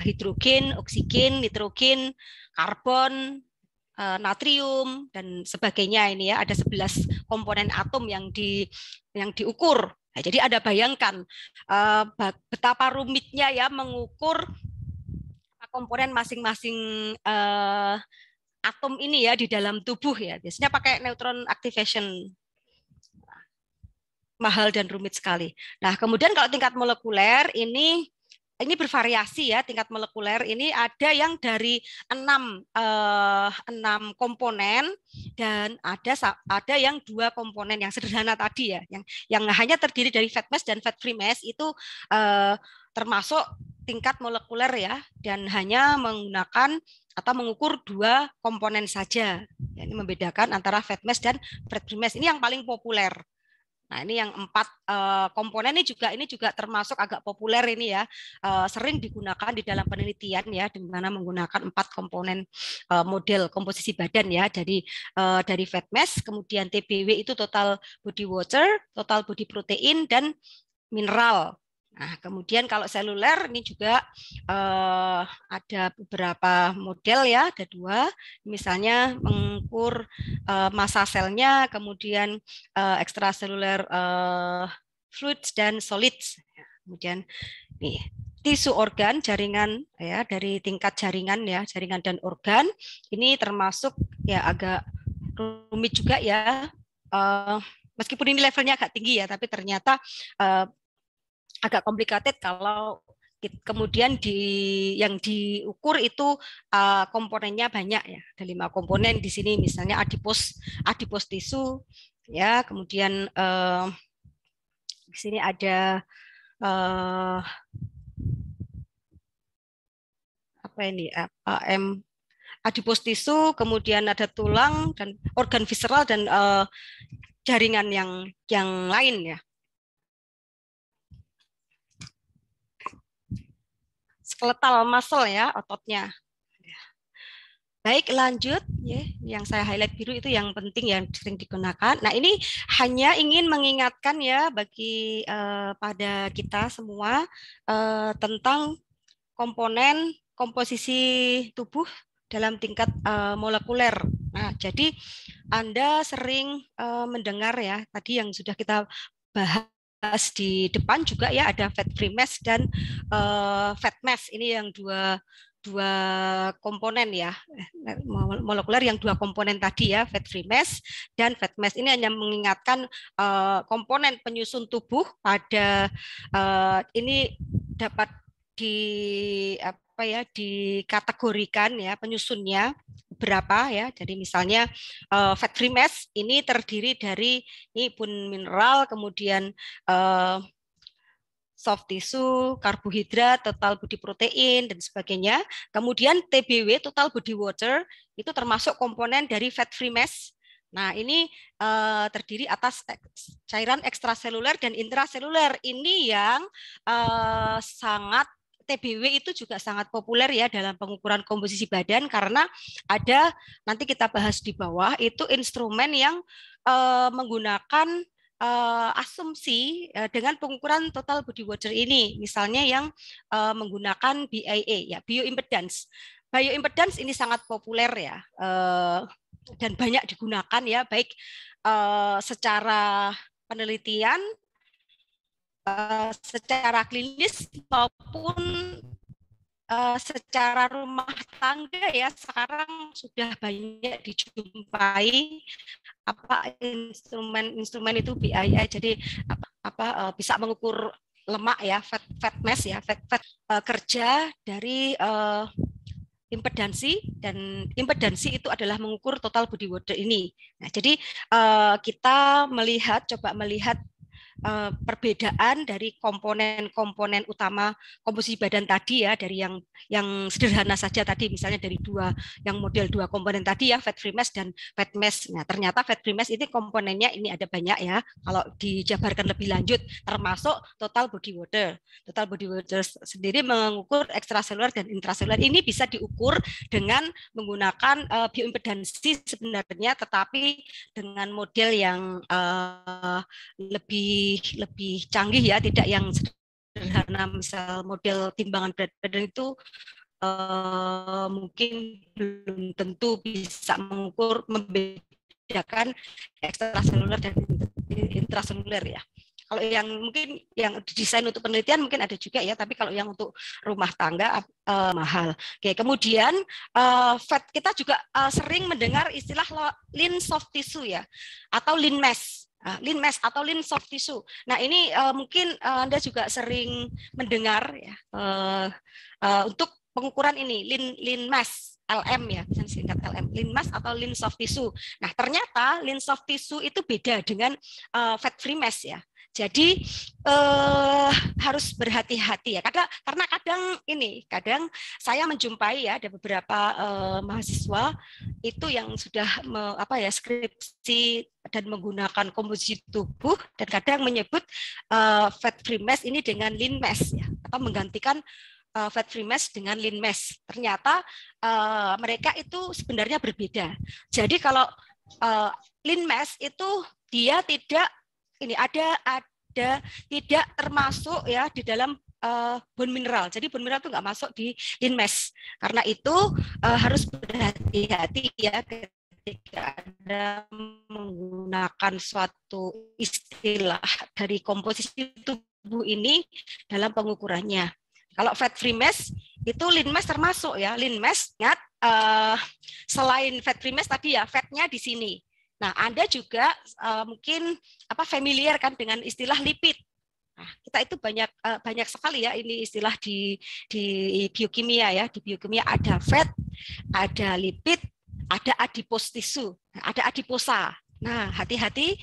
hidrogen, oksigen, nitrogen, karbon, eh, natrium dan sebagainya ini ya. Ada 11 komponen atom yang di yang diukur. Nah, jadi ada bayangkan eh, betapa rumitnya ya mengukur komponen masing -masing atom ini ya di dalam tubuh ya. Biasanya pakai neutron activation. Mahal dan rumit sekali. Nah, kemudian kalau tingkat molekuler ini ini bervariasi ya tingkat molekuler ini ada yang dari enam eh, enam komponen dan ada ada yang dua komponen yang sederhana tadi ya yang yang hanya terdiri dari fat mass dan fat free mass itu eh, termasuk tingkat molekuler ya dan hanya menggunakan atau mengukur dua komponen saja. Ya, ini membedakan antara fat mass dan fat free mass. Ini yang paling populer. Nah, ini yang empat uh, komponen ini juga ini juga termasuk agak populer ini ya. Uh, sering digunakan di dalam penelitian ya di mana menggunakan empat komponen uh, model komposisi badan ya. Jadi dari fat mass, kemudian TBW itu total body water, total body protein dan mineral. Nah, kemudian kalau seluler ini juga eh, ada beberapa model ya, ada dua. Misalnya mengukur eh, massa selnya, kemudian eh, ekstraseluler eh, fluids dan solids. Kemudian nih tisu organ jaringan ya dari tingkat jaringan ya jaringan dan organ ini termasuk ya agak rumit juga ya uh, meskipun ini levelnya agak tinggi ya tapi ternyata eh, agak complicated kalau kemudian di yang diukur itu uh, komponennya banyak ya ada lima komponen di sini misalnya adipos adipos tisu ya kemudian uh, di sini ada uh, apa ini m adipos tisu kemudian ada tulang dan organ visceral dan uh, jaringan yang yang lain ya skeletal muscle ya ototnya. Baik, lanjut ya. Yang saya highlight biru itu yang penting yang sering digunakan. Nah, ini hanya ingin mengingatkan ya bagi eh, pada kita semua eh, tentang komponen komposisi tubuh dalam tingkat eh, molekuler. Nah, jadi Anda sering eh, mendengar ya tadi yang sudah kita bahas di depan juga ya ada fat free mass dan uh, fat mass ini yang dua dua komponen ya eh, molekuler yang dua komponen tadi ya fat free mass dan fat mass ini hanya mengingatkan uh, komponen penyusun tubuh pada uh, ini dapat di apa ya dikategorikan ya penyusunnya berapa ya. Jadi misalnya uh, fat free mass ini terdiri dari ini pun mineral, kemudian uh, soft tissue, karbohidrat, total body protein dan sebagainya. Kemudian TBW total body water itu termasuk komponen dari fat free mass. Nah, ini uh, terdiri atas cairan ekstraseluler dan intraseluler. Ini yang uh, sangat TBW itu juga sangat populer ya dalam pengukuran komposisi badan karena ada nanti kita bahas di bawah itu instrumen yang uh, menggunakan uh, asumsi uh, dengan pengukuran total body water ini misalnya yang uh, menggunakan BIA ya bioimpedance. Bioimpedance ini sangat populer ya. Uh, dan banyak digunakan ya baik uh, secara penelitian secara klinis maupun Eh, secara rumah tangga ya sekarang sudah banyak dijumpai apa instrumen-instrumen itu biaya jadi apa, apa uh, bisa mengukur lemak ya fat fat mass ya fat fat uh, kerja dari uh, impedansi dan impedansi itu adalah mengukur total body water ini. Nah, jadi uh, kita melihat coba melihat Eh, perbedaan dari komponen-komponen utama komposisi badan tadi ya dari yang yang sederhana saja tadi misalnya dari dua yang model dua komponen tadi ya fat free mass dan fat mass. Nah, ternyata fat free mass ini komponennya ini ada banyak ya. Kalau dijabarkan lebih lanjut termasuk total body water. Total body water sendiri mengukur ekstraseluler dan intraseluler. Ini bisa diukur dengan menggunakan uh, bioimpedansi sebenarnya tetapi dengan model yang uh, lebih lebih lebih canggih ya, tidak yang sederhana misal model timbangan berat badan itu uh, mungkin belum tentu bisa mengukur membedakan ekstraseluler dan intraseluler ya. Kalau yang mungkin yang desain untuk penelitian mungkin ada juga ya, tapi kalau yang untuk rumah tangga eh, mahal. Oke, kemudian eh, fat kita juga eh, sering mendengar istilah lin soft tissue ya atau lin mass. lin ah, lean mass atau lin soft tissue. Nah ini uh, mungkin uh, anda juga sering mendengar ya uh, uh, untuk pengukuran ini lin lean mass LM ya, bisa singkat LM, lean mass atau lin soft tissue. Nah, ternyata lin soft tissue itu beda dengan uh, fat free mass ya. Jadi eh, harus berhati-hati ya. Karena karena kadang ini, kadang saya menjumpai ya ada beberapa eh, mahasiswa itu yang sudah me, apa ya skripsi dan menggunakan komposisi tubuh dan kadang menyebut eh, fat free mass ini dengan lean mass ya, atau menggantikan eh, fat free mass dengan lean mass. Ternyata eh, mereka itu sebenarnya berbeda. Jadi kalau eh, lean mass itu dia tidak ini ada ada tidak termasuk ya di dalam uh, eh, bon mineral. Jadi bon mineral itu nggak masuk di linmes. Karena itu uh, harus berhati-hati ya ketika ada menggunakan suatu istilah dari komposisi tubuh ini dalam pengukurannya. Kalau fat free mass itu lean mass termasuk ya. Lean mass ingat uh, selain fat free mass tadi ya fatnya di sini. Nah, Anda juga uh, mungkin apa familiar kan dengan istilah lipid. Nah, kita itu banyak uh, banyak sekali ya ini istilah di di biokimia ya. Di biokimia ada fat, ada lipid, ada adipos tisu, ada adiposa. Nah, hati-hati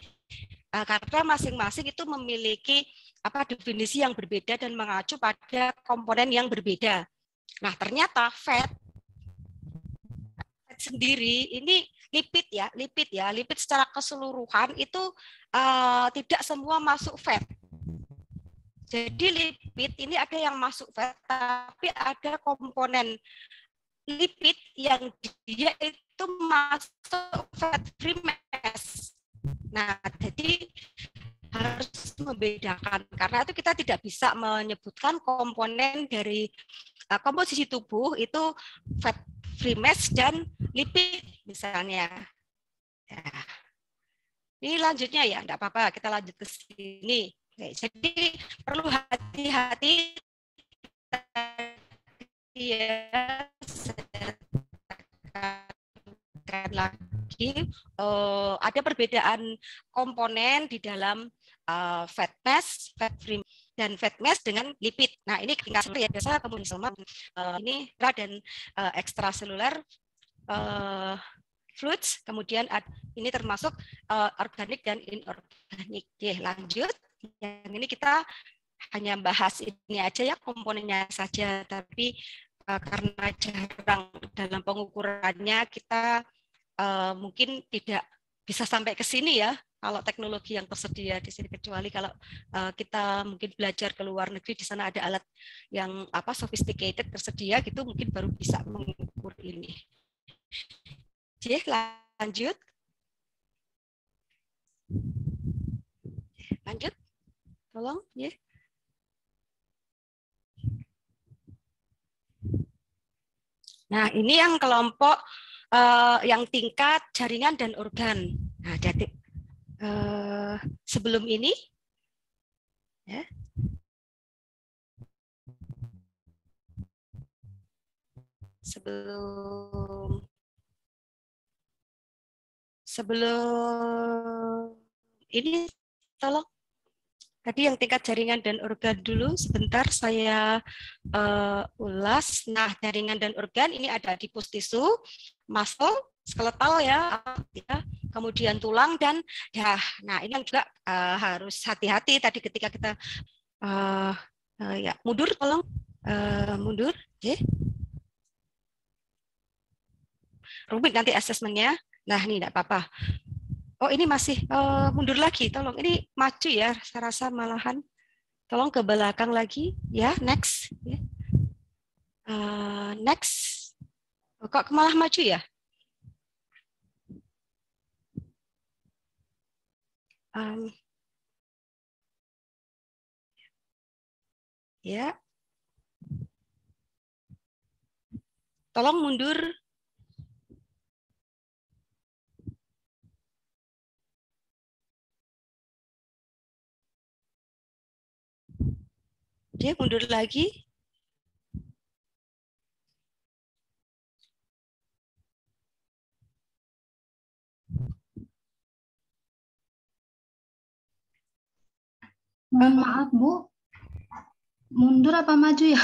uh, karena masing-masing itu memiliki apa definisi yang berbeda dan mengacu pada komponen yang berbeda. Nah, ternyata fat sendiri ini lipid ya, lipid ya, lipid secara keseluruhan itu uh, tidak semua masuk fat. Jadi lipid ini ada yang masuk fat, tapi ada komponen lipid yang dia itu masuk fat free mass. Nah, jadi harus membedakan karena itu kita tidak bisa menyebutkan komponen dari eh, komposisi tubuh itu fat free mass dan lipid misalnya. Ya. Ini lanjutnya ya, enggak apa-apa, kita lanjut ke sini. Oke, jadi perlu hati-hati ya lagi uh, ada perbedaan komponen di dalam eh, fat mass, fat free dan fat mass dengan lipid. Nah, ini tingkat seperti ya biasa kemudian selama uh, eh, ini dan uh, eh, ekstraseluler uh, eh, fluids, kemudian ad, ini termasuk uh, organik dan inorganik. Oke, lanjut. Yang ini kita hanya bahas ini aja ya komponennya saja, tapi uh, karena jarang dalam pengukurannya kita uh, mungkin tidak bisa sampai ke sini ya kalau teknologi yang tersedia di sini kecuali kalau uh, kita mungkin belajar ke luar negeri di sana ada alat yang apa sophisticated tersedia gitu mungkin baru bisa mengukur ini. Jih, lanjut. Lanjut. Tolong, ya. Nah, ini yang kelompok uh, yang tingkat jaringan dan organ. Nah, jadi Eh, sebelum ini. Ya. Sebelum sebelum ini tolong tadi yang tingkat jaringan dan organ dulu sebentar saya uh, ulas. Nah, jaringan dan organ ini ada di tisu, muscle, skeletal ya, ya kemudian tulang dan ya nah ini yang juga uh, harus hati-hati tadi ketika kita uh, uh, ya mundur tolong uh, mundur okay. rumit nanti asesmennya nah ini tidak apa-apa oh ini masih uh, mundur lagi tolong ini maju ya saya rasa malahan tolong ke belakang lagi ya next yeah. Ya. Uh, next oh, kok malah maju ya um, ya tolong mundur dia mundur lagi Mohon eh, maaf Bu, mundur apa maju ya?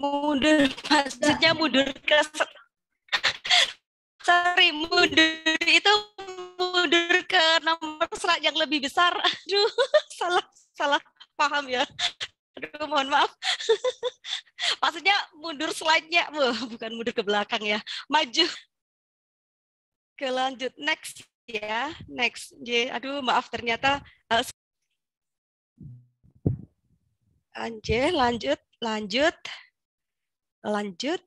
Mundur, maksudnya mundur ke sorry mundur itu mundur ke nomor serat yang lebih besar. Aduh, salah salah paham ya. Aduh, mohon maaf. Maksudnya mundur slide-nya, bukan mundur ke belakang ya. Maju ke lanjut next ya, next. Aduh, maaf ternyata uh, Anjir, lanjut, lanjut, lanjut.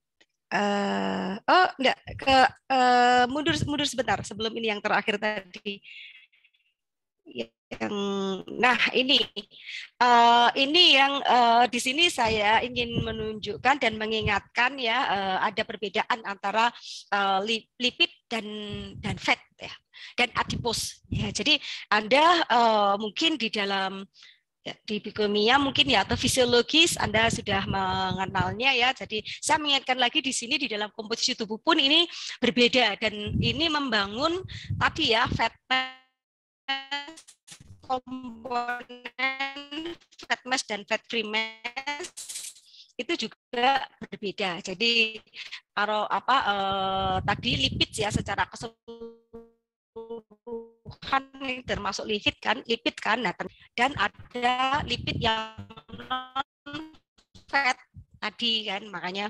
Uh, oh, enggak ke uh, mundur mundur sebentar sebelum ini yang terakhir tadi. Yang, nah ini uh, ini yang uh, di sini saya ingin menunjukkan dan mengingatkan ya uh, ada perbedaan antara uh, lipid dan dan fat ya dan adipos ya jadi anda uh, mungkin di dalam Ya, di bikomia mungkin ya atau fisiologis Anda sudah mengenalnya ya. Jadi saya mengingatkan lagi di sini di dalam komposisi tubuh pun ini berbeda dan ini membangun tadi ya fat mass komponen fat mass dan fat free mass itu juga berbeda. Jadi kalau apa eh, tadi lipid ya secara keseluruhan Tuhan termasuk lipid kan lipid kan nah, dan ada lipid yang non fat tadi kan makanya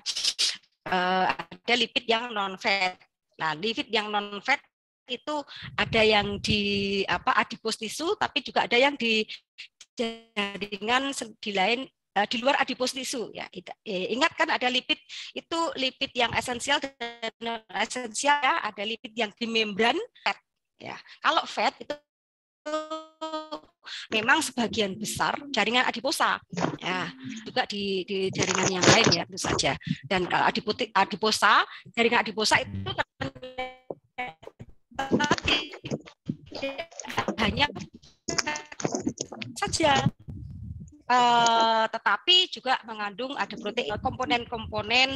uh, ada lipid yang non fat nah lipid yang non fat itu ada yang di apa adipos tisu tapi juga ada yang di jaringan di lain eh, di luar adipos tisu ya, ya ingat kan ada lipid itu lipid yang esensial dan non esensial ya ada lipid yang di membran Ya, kalau fat itu memang sebagian besar jaringan adiposa ya juga di, di jaringan yang lain ya itu saja dan kalau adiposa, adiposa jaringan adiposa itu hanya saja uh, tetapi juga mengandung ada protein komponen-komponen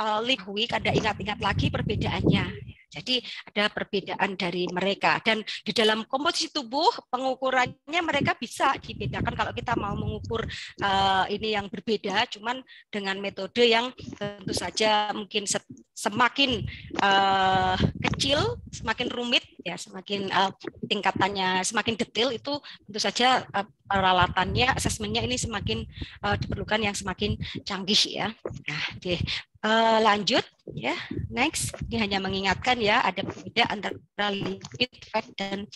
uh, Ada kada ingat-ingat lagi perbedaannya jadi ada perbedaan dari mereka dan di dalam komposisi tubuh pengukurannya mereka bisa dibedakan kalau kita mau mengukur uh, ini yang berbeda cuman dengan metode yang tentu saja mungkin semakin uh, kecil, semakin rumit ya, semakin uh, tingkatannya semakin detail itu tentu saja uh, peralatannya, asesmennya ini semakin uh, diperlukan yang semakin canggih ya. Nah, oke. Uh, lanjut Ya, next. Ini hanya mengingatkan ya ada perbedaan antara lipid, fat, dan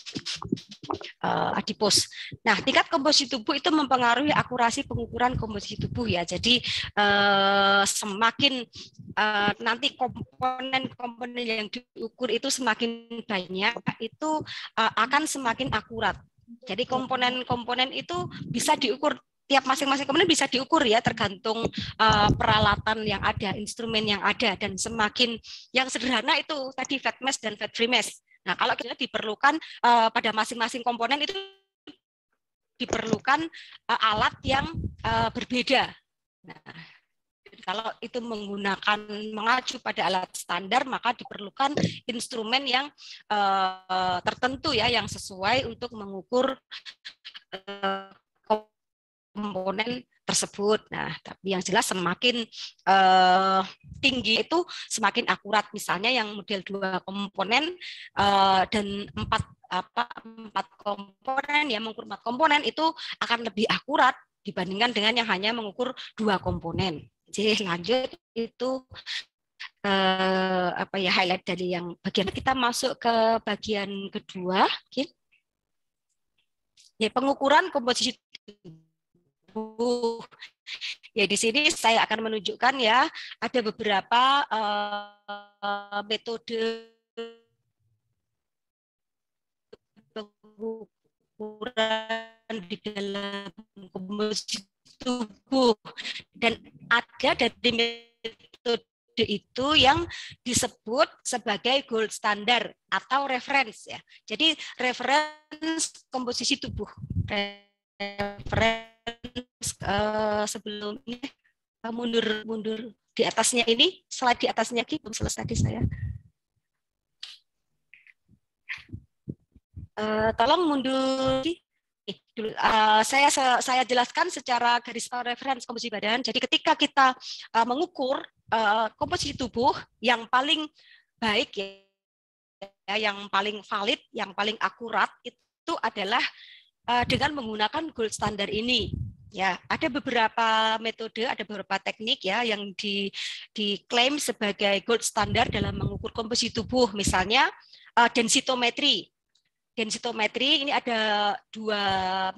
uh, eh, adipos. Nah, tingkat komposisi tubuh itu mempengaruhi akurasi pengukuran komposisi tubuh ya. Jadi uh, semakin uh, nanti komponen-komponen yang diukur itu semakin banyak, itu uh, akan semakin akurat. Jadi komponen-komponen itu bisa diukur tiap masing-masing komponen bisa diukur ya tergantung uh, peralatan yang ada, instrumen yang ada dan semakin yang sederhana itu tadi fat mass dan fat free mass. Nah, kalau kita diperlukan uh, pada masing-masing komponen itu diperlukan uh, alat yang uh, berbeda. Nah, kalau itu menggunakan mengacu pada alat standar maka diperlukan instrumen yang uh, tertentu ya yang sesuai untuk mengukur uh, komponen tersebut. Nah, tapi yang jelas semakin uh, tinggi itu semakin akurat. Misalnya yang model dua komponen uh, dan empat apa empat komponen ya mengukur empat komponen itu akan lebih akurat dibandingkan dengan yang hanya mengukur dua komponen. Jadi lanjut itu uh, apa ya highlight dari yang bagian kita masuk ke bagian kedua, Ya, pengukuran komposisi tubuh. Ya di sini saya akan menunjukkan ya ada beberapa uh, metode pengukuran di dalam komposisi tubuh dan ada dari metode itu yang disebut sebagai gold standard atau reference ya. Jadi reference komposisi tubuh. Reference uh, sebelumnya eh, mundur mundur di atasnya ini slide di atasnya Ki belum selesai di saya. Uh, tolong mundur dulu Uh, saya saya jelaskan secara garis referensi komposisi badan. Jadi ketika kita uh, mengukur uh, komposisi tubuh yang paling baik ya, yang paling valid, yang paling akurat itu adalah Eh, dengan menggunakan gold standard ini. Ya, ada beberapa metode, ada beberapa teknik ya yang di, diklaim sebagai gold standard dalam mengukur komposisi tubuh, misalnya uh, densitometri. Densitometri ini ada dua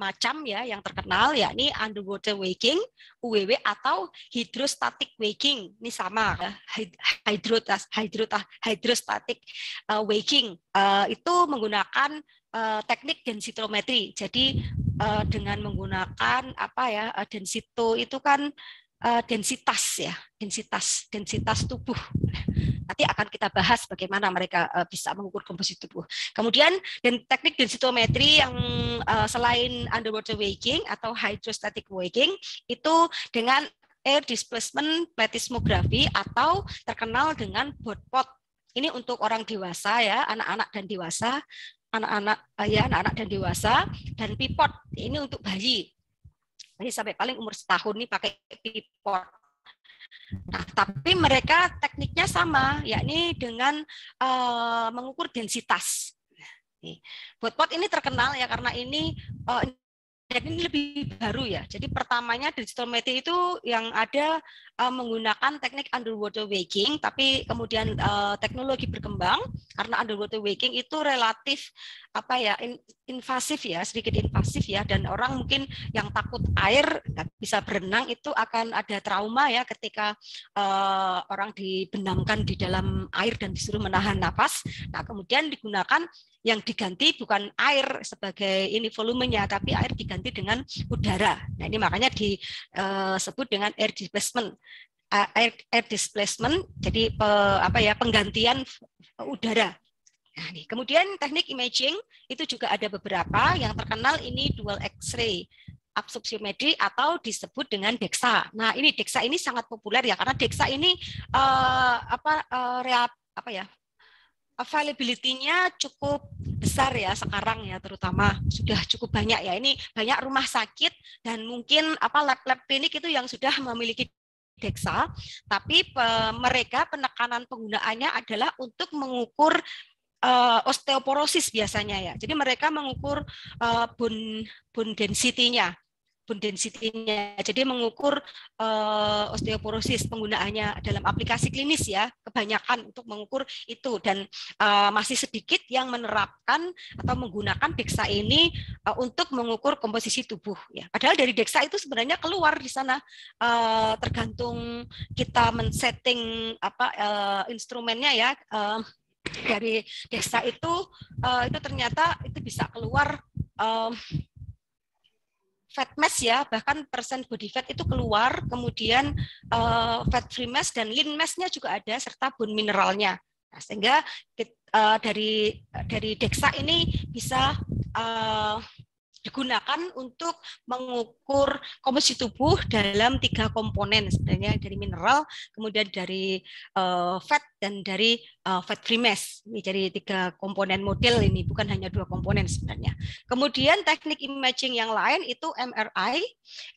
macam ya yang terkenal yakni underwater weighing (UWW) atau hydrostatic weighing. Ini sama ya, hidrotas hydrostatic eh, weighing itu menggunakan uh, teknik densitometri. Jadi uh, dengan menggunakan apa ya uh, densito itu kan uh, densitas ya, densitas densitas tubuh. Nanti akan kita bahas bagaimana mereka uh, bisa mengukur komposisi tubuh. Kemudian dan teknik densitometri yang uh, selain underwater waking atau hydrostatic waking itu dengan air displacement plethysmography atau terkenal dengan BODPOT ini untuk orang dewasa ya, anak-anak dan dewasa anak-anak eh, ya anak-anak dan dewasa dan pipot ini untuk bayi bayi sampai paling umur setahun nih pakai pipot Nah, tapi mereka tekniknya sama, yakni dengan uh, mengukur densitas. Buat pot ini terkenal ya karena ini uh, dan ini lebih baru ya. Jadi pertamanya digital media itu yang ada uh, menggunakan teknik underwater waking, tapi kemudian uh, teknologi berkembang karena underwater waking itu relatif apa ya in, invasif ya, sedikit invasif ya, dan orang mungkin yang takut air nggak bisa berenang itu akan ada trauma ya ketika uh, orang dibenamkan di dalam air dan disuruh menahan napas. Nah kemudian digunakan yang diganti bukan air sebagai ini volumenya, tapi air diganti dengan udara. Nah ini makanya disebut eh, dengan air displacement. Air, air displacement, jadi pe, apa ya penggantian udara. Nah, ini. Kemudian teknik imaging itu juga ada beberapa yang terkenal ini dual X-ray absorpsiometri atau disebut dengan DEXA. Nah ini DEXA ini sangat populer ya karena DEXA ini uh, apa uh, apa ya availability-nya cukup besar ya sekarang ya terutama sudah cukup banyak ya ini banyak rumah sakit dan mungkin apa lab-lab klinik itu yang sudah memiliki DEXA tapi pe mereka penekanan penggunaannya adalah untuk mengukur uh, osteoporosis biasanya ya jadi mereka mengukur uh, bone bone density-nya bone density-nya. Jadi mengukur uh, osteoporosis penggunaannya dalam aplikasi klinis ya, kebanyakan untuk mengukur itu dan uh, masih sedikit yang menerapkan atau menggunakan DEXA ini uh, untuk mengukur komposisi tubuh ya. Padahal dari DEXA itu sebenarnya keluar di sana uh, tergantung kita men-setting apa uh, instrumennya ya. Uh, dari DEXA itu itu ternyata itu bisa keluar fat mass ya, bahkan persen body fat itu keluar, kemudian uh, fat free mass dan lean massnya juga ada serta bone mineralnya. Nah, sehingga uh, dari dari Dexa ini bisa uh, digunakan untuk mengukur komposisi tubuh dalam tiga komponen sebenarnya dari mineral, kemudian dari uh, fat dan dari uh, fat free mass. Ini jadi tiga komponen model ini bukan hanya dua komponen sebenarnya. Kemudian teknik imaging yang lain itu MRI,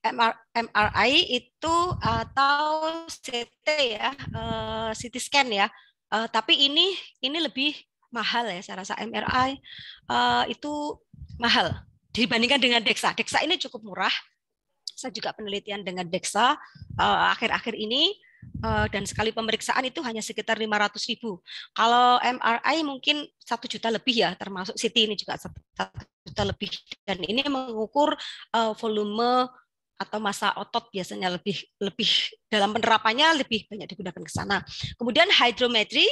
MR, MRI itu atau eh, CT ya, uh, CT scan ya. Uh, tapi ini ini lebih mahal ya saya rasa MRI uh, itu mahal dibandingkan dengan Dexa. Dexa ini cukup murah. Saya juga penelitian dengan Dexa eh, akhir-akhir ini eh, dan sekali pemeriksaan itu hanya sekitar 500 ribu. Kalau MRI mungkin satu juta lebih ya, termasuk CT ini juga satu juta lebih. Dan ini mengukur eh, volume atau masa otot biasanya lebih lebih dalam penerapannya lebih banyak digunakan ke sana. Kemudian hidrometri,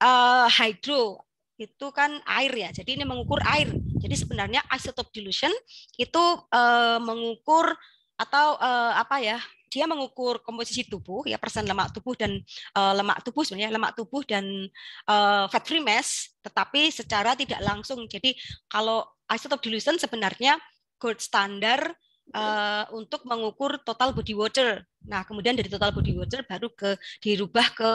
uh, hydro itu kan air ya. Jadi ini mengukur air. Jadi sebenarnya isotope dilution itu uh, mengukur atau uh, apa ya? Dia mengukur komposisi tubuh ya persen lemak tubuh dan uh, lemak tubuh sebenarnya lemak tubuh dan uh, fat free mass tetapi secara tidak langsung. Jadi kalau isotope dilution sebenarnya gold standar uh, untuk mengukur total body water. Nah, kemudian dari total body water baru ke dirubah ke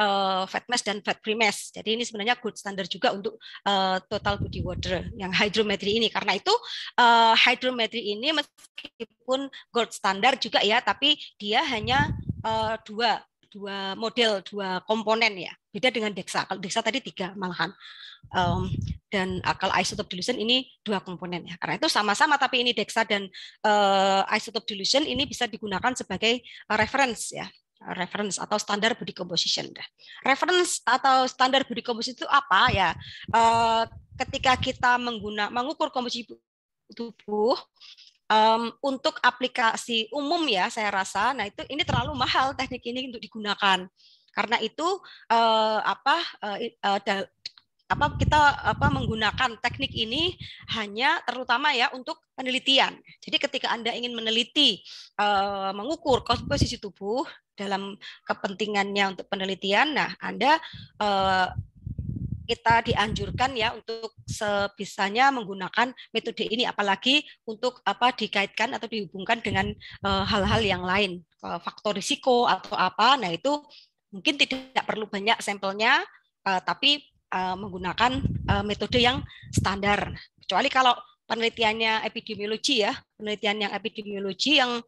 uh, fat mass dan fat free mass. Jadi ini sebenarnya good standard juga untuk uh, total body water yang hydrometri ini. Karena itu uh, hydrometri ini meskipun gold standard juga ya, tapi dia hanya uh, dua dua model, dua komponen ya. Beda dengan DEXA. Kalau DEXA tadi tiga malahan. Um, dan eh, kalau isotope dilution ini dua komponen ya. Karena itu sama-sama tapi ini DEXA dan uh, eh, isotop dilution ini bisa digunakan sebagai eh, reference ya reference atau standar body composition. Reference atau standar body composition itu apa ya? Uh, ketika kita mengguna mengukur komposisi tubuh um, untuk aplikasi umum ya saya rasa nah itu ini terlalu mahal teknik ini untuk digunakan karena itu uh, apa uh, uh, da, apa kita apa menggunakan teknik ini hanya terutama ya untuk penelitian. Jadi ketika Anda ingin meneliti uh, mengukur komposisi tubuh dalam kepentingannya untuk penelitian, nah Anda uh, kita dianjurkan ya untuk sebisanya menggunakan metode ini apalagi untuk apa dikaitkan atau dihubungkan dengan eh, hal-hal e, yang lain faktor risiko atau apa nah itu mungkin tidak perlu banyak sampelnya e, tapi e, menggunakan metode yang standar kecuali kalau penelitiannya epidemiologi ya penelitian yang epidemiologi yang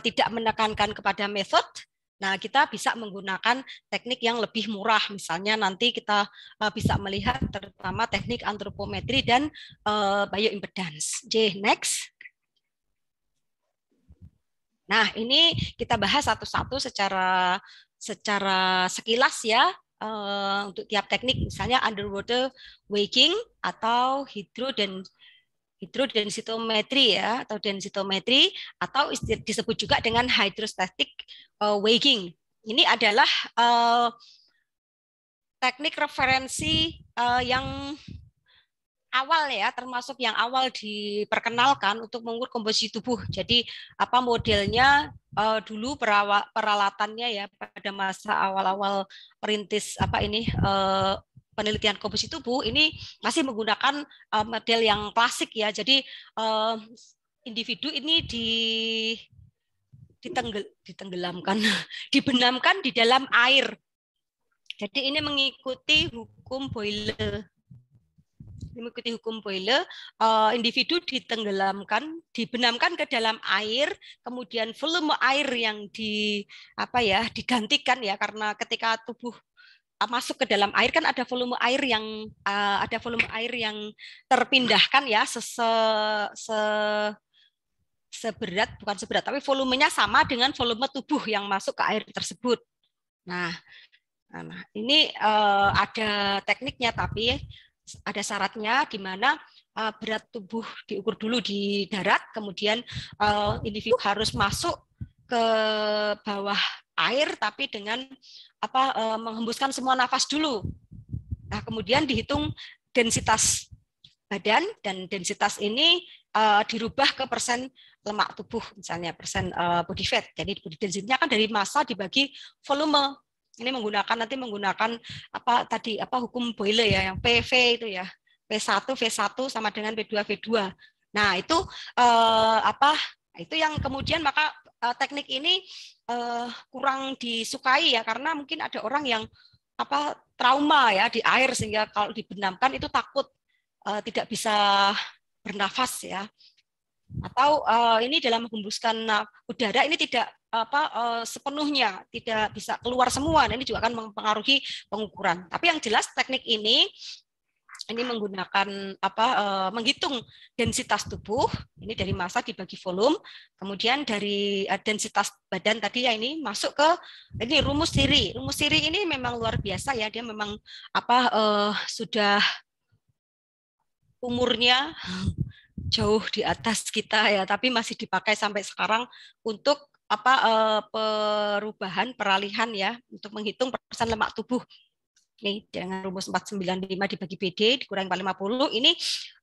tidak menekankan kepada metode Nah, kita bisa menggunakan teknik yang lebih murah, misalnya nanti kita eh, bisa melihat terutama teknik antropometri dan uh, J, next. Nah, ini kita bahas satu-satu secara secara sekilas ya eh, untuk tiap teknik misalnya underwater waking atau hidro dan hidrodensitometri ya atau densitometri atau disebut juga dengan hydrostatic eh, weighing. Ini adalah uh, teknik referensi uh, yang awal ya, termasuk yang awal diperkenalkan untuk mengukur komposisi tubuh. Jadi apa modelnya uh, dulu perawa, peralatannya ya pada masa awal-awal perintis apa ini uh, penelitian komposisi tubuh ini masih menggunakan uh, model yang klasik ya. Jadi uh, individu ini di ditenggel, ditenggelamkan, dibenamkan di dalam air. Jadi ini mengikuti hukum Boyle. Mengikuti hukum Boyle, eh, individu ditenggelamkan, dibenamkan ke dalam air, kemudian volume air yang di apa ya digantikan ya karena ketika tubuh Eh, masuk ke dalam air kan ada volume air yang uh, ada volume air yang terpindahkan ya sese, se seberat bukan seberat tapi volumenya sama dengan volume tubuh yang masuk ke air tersebut. Nah, nah, nah ini uh, ada tekniknya tapi ada syaratnya di mana uh, berat tubuh diukur dulu di darat, kemudian uh, individu harus masuk ke bawah air tapi dengan apa eh, menghembuskan semua nafas dulu. Nah, kemudian dihitung densitas badan dan densitas ini uh, dirubah ke persen lemak tubuh misalnya persen uh, body fat. Jadi body density-nya kan dari massa dibagi volume. Ini menggunakan nanti menggunakan apa tadi apa hukum Boyle ya yang PV itu ya. P1 V1 sama dengan P2 V2. Nah, itu uh, apa? Itu yang kemudian maka uh, teknik ini uh, kurang disukai ya karena mungkin ada orang yang apa trauma ya di air sehingga kalau dibenamkan itu takut uh, tidak bisa bernafas ya atau uh, ini dalam menghembuskan nah, udara ini tidak apa uh, sepenuhnya tidak bisa keluar semua dan nah, ini juga akan mempengaruhi pengukuran. Tapi yang jelas teknik ini ini menggunakan apa uh, menghitung densitas tubuh ini dari massa dibagi volume kemudian dari uh, densitas badan tadi ya ini masuk ke ini rumus siri rumus siri ini memang luar biasa ya dia memang apa uh, sudah umurnya jauh di atas kita ya tapi masih dipakai sampai sekarang untuk apa perubahan peralihan ya untuk menghitung persen lemak tubuh nih dengan rumus 495 dibagi BD dikurangi 450 ini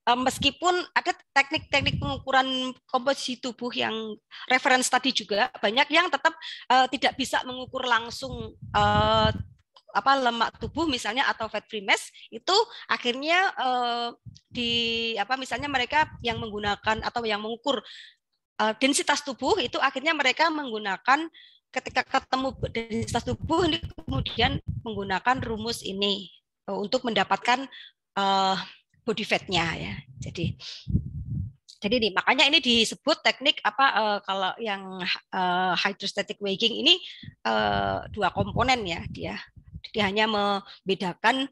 eh, meskipun ada teknik-teknik pengukuran komposisi tubuh yang referensi tadi juga banyak yang tetap uh, tidak bisa mengukur langsung uh, apa lemak tubuh misalnya atau fat free mass itu akhirnya uh, di apa misalnya mereka yang menggunakan atau yang mengukur uh, densitas tubuh itu akhirnya mereka menggunakan ketika ketemu densitas tubuh ini kemudian menggunakan rumus ini e, untuk mendapatkan uh, body fat-nya ya. Jadi jadi nih makanya ini disebut teknik apa uh, kalau yang uh, hydrostatic weighing ini uh, dua komponen ya dia. Dia hanya membedakan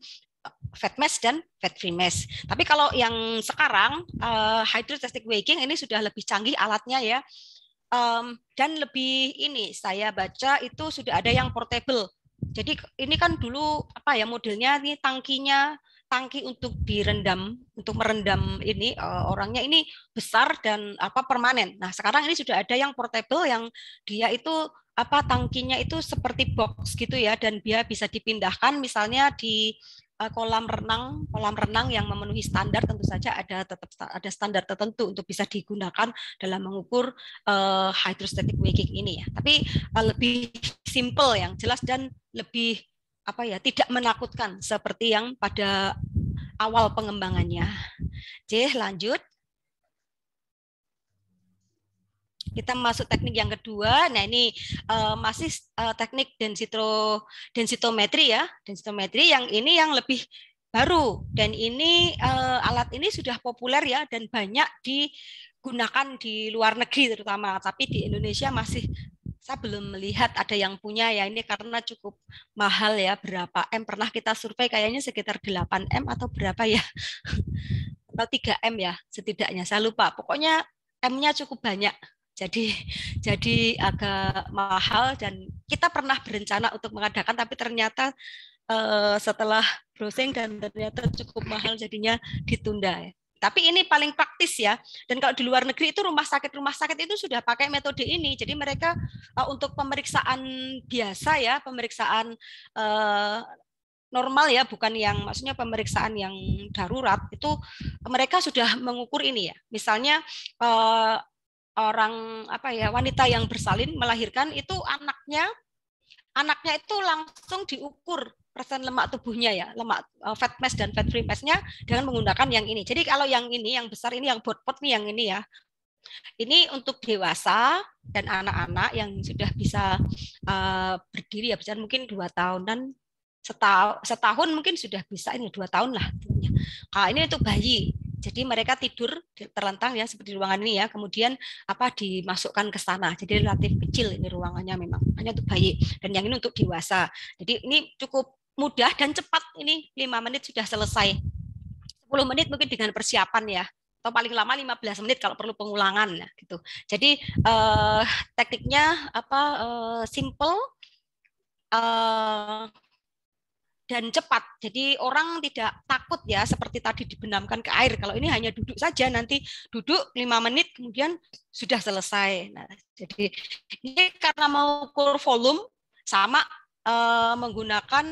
fat mass dan fat free mass. Tapi kalau yang sekarang uh, hydrostatic weighing ini sudah lebih canggih alatnya ya um, dan lebih ini saya baca itu sudah ada yang portable. Jadi ini kan dulu apa ya modelnya ini tangkinya tangki untuk direndam untuk merendam ini uh, orangnya ini besar dan apa permanen. Nah, sekarang ini sudah ada yang portable yang dia itu apa tangkinya itu seperti box gitu ya dan dia bisa dipindahkan misalnya di Eh, kolam renang kolam renang yang memenuhi standar tentu saja ada tetap ada standar tertentu untuk bisa digunakan dalam mengukur uh, hydrostatic waking ini ya tapi uh, lebih simple yang jelas dan lebih apa ya tidak menakutkan seperti yang pada awal pengembangannya. C lanjut Kita masuk teknik yang kedua. Nah, ini uh, masih uh, teknik densitro densitometri ya, densitometri yang ini yang lebih baru dan ini uh, alat ini sudah populer ya dan banyak digunakan di luar negeri terutama tapi di Indonesia masih saya belum melihat ada yang punya ya ini karena cukup mahal ya berapa M pernah kita survei kayaknya sekitar 8 M atau berapa ya atau 3 M ya setidaknya saya lupa pokoknya M-nya cukup banyak jadi jadi agak mahal dan kita pernah berencana untuk mengadakan tapi ternyata uh, setelah browsing dan ternyata cukup mahal jadinya ditunda. ya. Tapi ini paling praktis ya. Dan kalau di luar negeri itu rumah sakit rumah sakit itu sudah pakai metode ini. Jadi mereka uh, untuk pemeriksaan biasa ya, pemeriksaan uh, normal ya, bukan yang maksudnya pemeriksaan yang darurat itu mereka sudah mengukur ini ya. Misalnya uh, orang apa ya wanita yang bersalin melahirkan itu anaknya anaknya itu langsung diukur persen lemak tubuhnya ya lemak eh, fat mass dan fat free massnya dengan menggunakan yang ini jadi kalau yang ini yang besar ini yang bot pot nih yang ini ya ini untuk dewasa dan anak-anak yang sudah bisa uh, berdiri ya bisa mungkin dua tahunan setahun, setahun mungkin sudah bisa ini dua tahun lah tentunya. Nah, ini untuk bayi jadi mereka tidur terlentang ya seperti ruangan ini ya. Kemudian apa dimasukkan ke sana. Jadi relatif kecil ini ruangannya memang hanya untuk bayi dan yang ini untuk dewasa. Jadi ini cukup mudah dan cepat ini lima menit sudah selesai. 10 menit mungkin dengan persiapan ya atau paling lama 15 menit kalau perlu pengulangan ya, gitu. Jadi eh, tekniknya apa eh, simple eh, dan cepat. Jadi orang tidak takut ya seperti tadi dibenamkan ke air. Kalau ini hanya duduk saja nanti duduk lima menit kemudian sudah selesai. Nah, jadi ini karena mau kur volume sama eh, menggunakan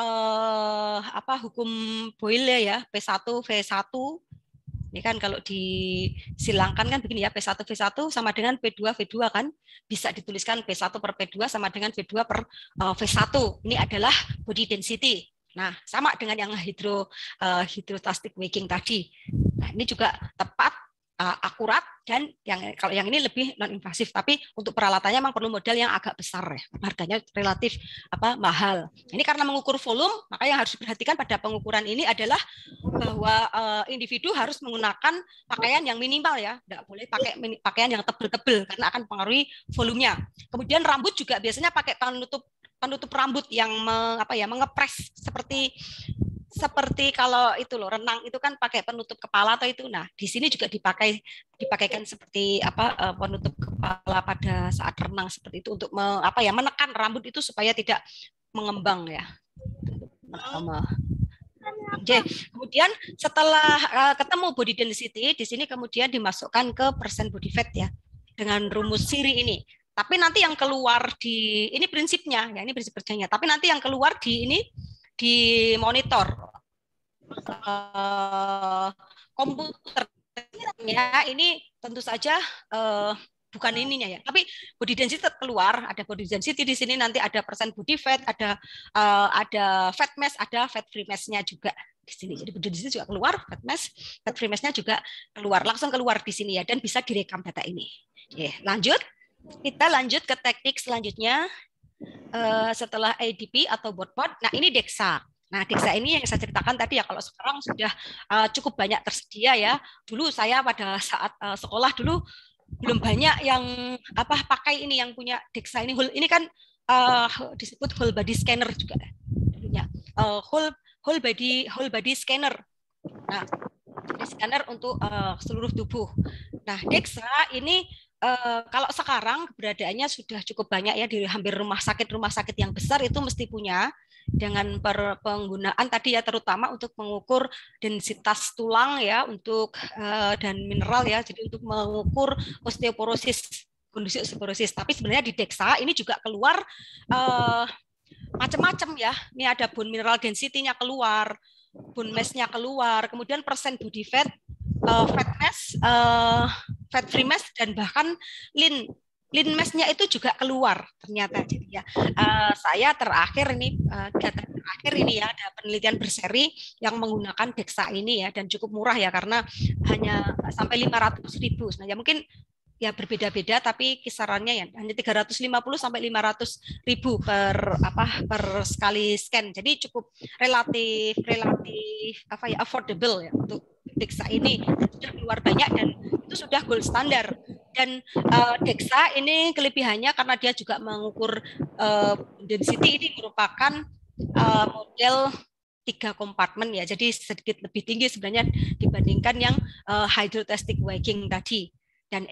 eh, apa hukum Boyle ya P1 V1 ini kan kalau disilangkan kan begini ya, P1, V1 sama dengan P2, V2 kan. Bisa dituliskan P1 per P2 sama dengan V2 per V1. Eh, ini adalah body density. Nah, sama dengan yang hidro, uh, eh, hidrostatic waking tadi. Nah, ini juga tepat uh, akurat dan yang kalau yang ini lebih non invasif tapi untuk peralatannya memang perlu modal yang agak besar ya harganya relatif apa mahal ini karena mengukur volume maka yang harus diperhatikan pada pengukuran ini adalah bahwa uh, individu harus menggunakan pakaian yang minimal ya tidak boleh pakai pakaian yang tebel-tebel karena akan mempengaruhi volumenya kemudian rambut juga biasanya pakai penutup penutup rambut yang me, apa ya mengepres seperti seperti kalau itu loh renang itu kan pakai penutup kepala atau itu nah di sini juga dipakai dipakaikan seperti apa e, penutup kepala pada saat renang seperti itu untuk me, apa ya menekan rambut itu supaya tidak mengembang ya J. Kemudian setelah e, ketemu body density di sini kemudian dimasukkan ke persen body fat ya dengan rumus siri ini. Tapi nanti yang keluar di ini prinsipnya ya ini prinsip kerjanya. Tapi nanti yang keluar di ini dimonitor uh, eh, komputer ya ini tentu saja uh, bukan ininya ya. Tapi body density keluar, ada body density di sini nanti ada persen body fat, ada uh, ada fat mass, ada fat free massnya juga di sini. Jadi body density juga keluar, fat mass, fat free massnya juga keluar, langsung keluar di sini ya dan bisa direkam data ini. Oke, lanjut. Kita lanjut ke teknik selanjutnya Eh, setelah ADP atau board Nah, ini Dexa. Nah, Dexa ini yang saya ceritakan tadi ya kalau sekarang sudah eh, cukup banyak tersedia ya. Dulu saya pada saat eh, sekolah dulu belum banyak yang apa pakai ini yang punya Dexa ini ini kan uh, disebut whole body scanner juga dulunya. Uh, whole whole body whole body scanner. Nah, jadi scanner untuk uh, seluruh tubuh. Nah, Dexa ini Eh, kalau sekarang keberadaannya sudah cukup banyak ya di hampir rumah sakit rumah sakit yang besar itu mesti punya dengan per penggunaan tadi ya terutama untuk mengukur densitas tulang ya untuk uh, dan mineral ya jadi untuk mengukur osteoporosis kondisi osteoporosis tapi sebenarnya di DEXA ini juga keluar uh, macam-macam ya ini ada bone mineral density-nya keluar bone mass-nya keluar kemudian persen body fat uh, fat mass, uh, fat free mass dan bahkan lean lean massnya itu juga keluar ternyata jadi ya uh, saya terakhir ini uh, terakhir ini ya ada penelitian berseri yang menggunakan DEXA ini ya dan cukup murah ya karena hanya sampai 500 ribu Nah ya mungkin ya berbeda-beda tapi kisarannya ya hanya 350 sampai 500 ribu per apa per sekali scan jadi cukup relatif relatif apa ya affordable ya untuk Dexa ini sudah keluar banyak dan itu sudah gold standar dan uh, Dexa ini kelebihannya karena dia juga mengukur uh, density ini merupakan uh, model tiga kompartemen ya jadi sedikit lebih tinggi sebenarnya dibandingkan yang uh, hydrotestic tadi dan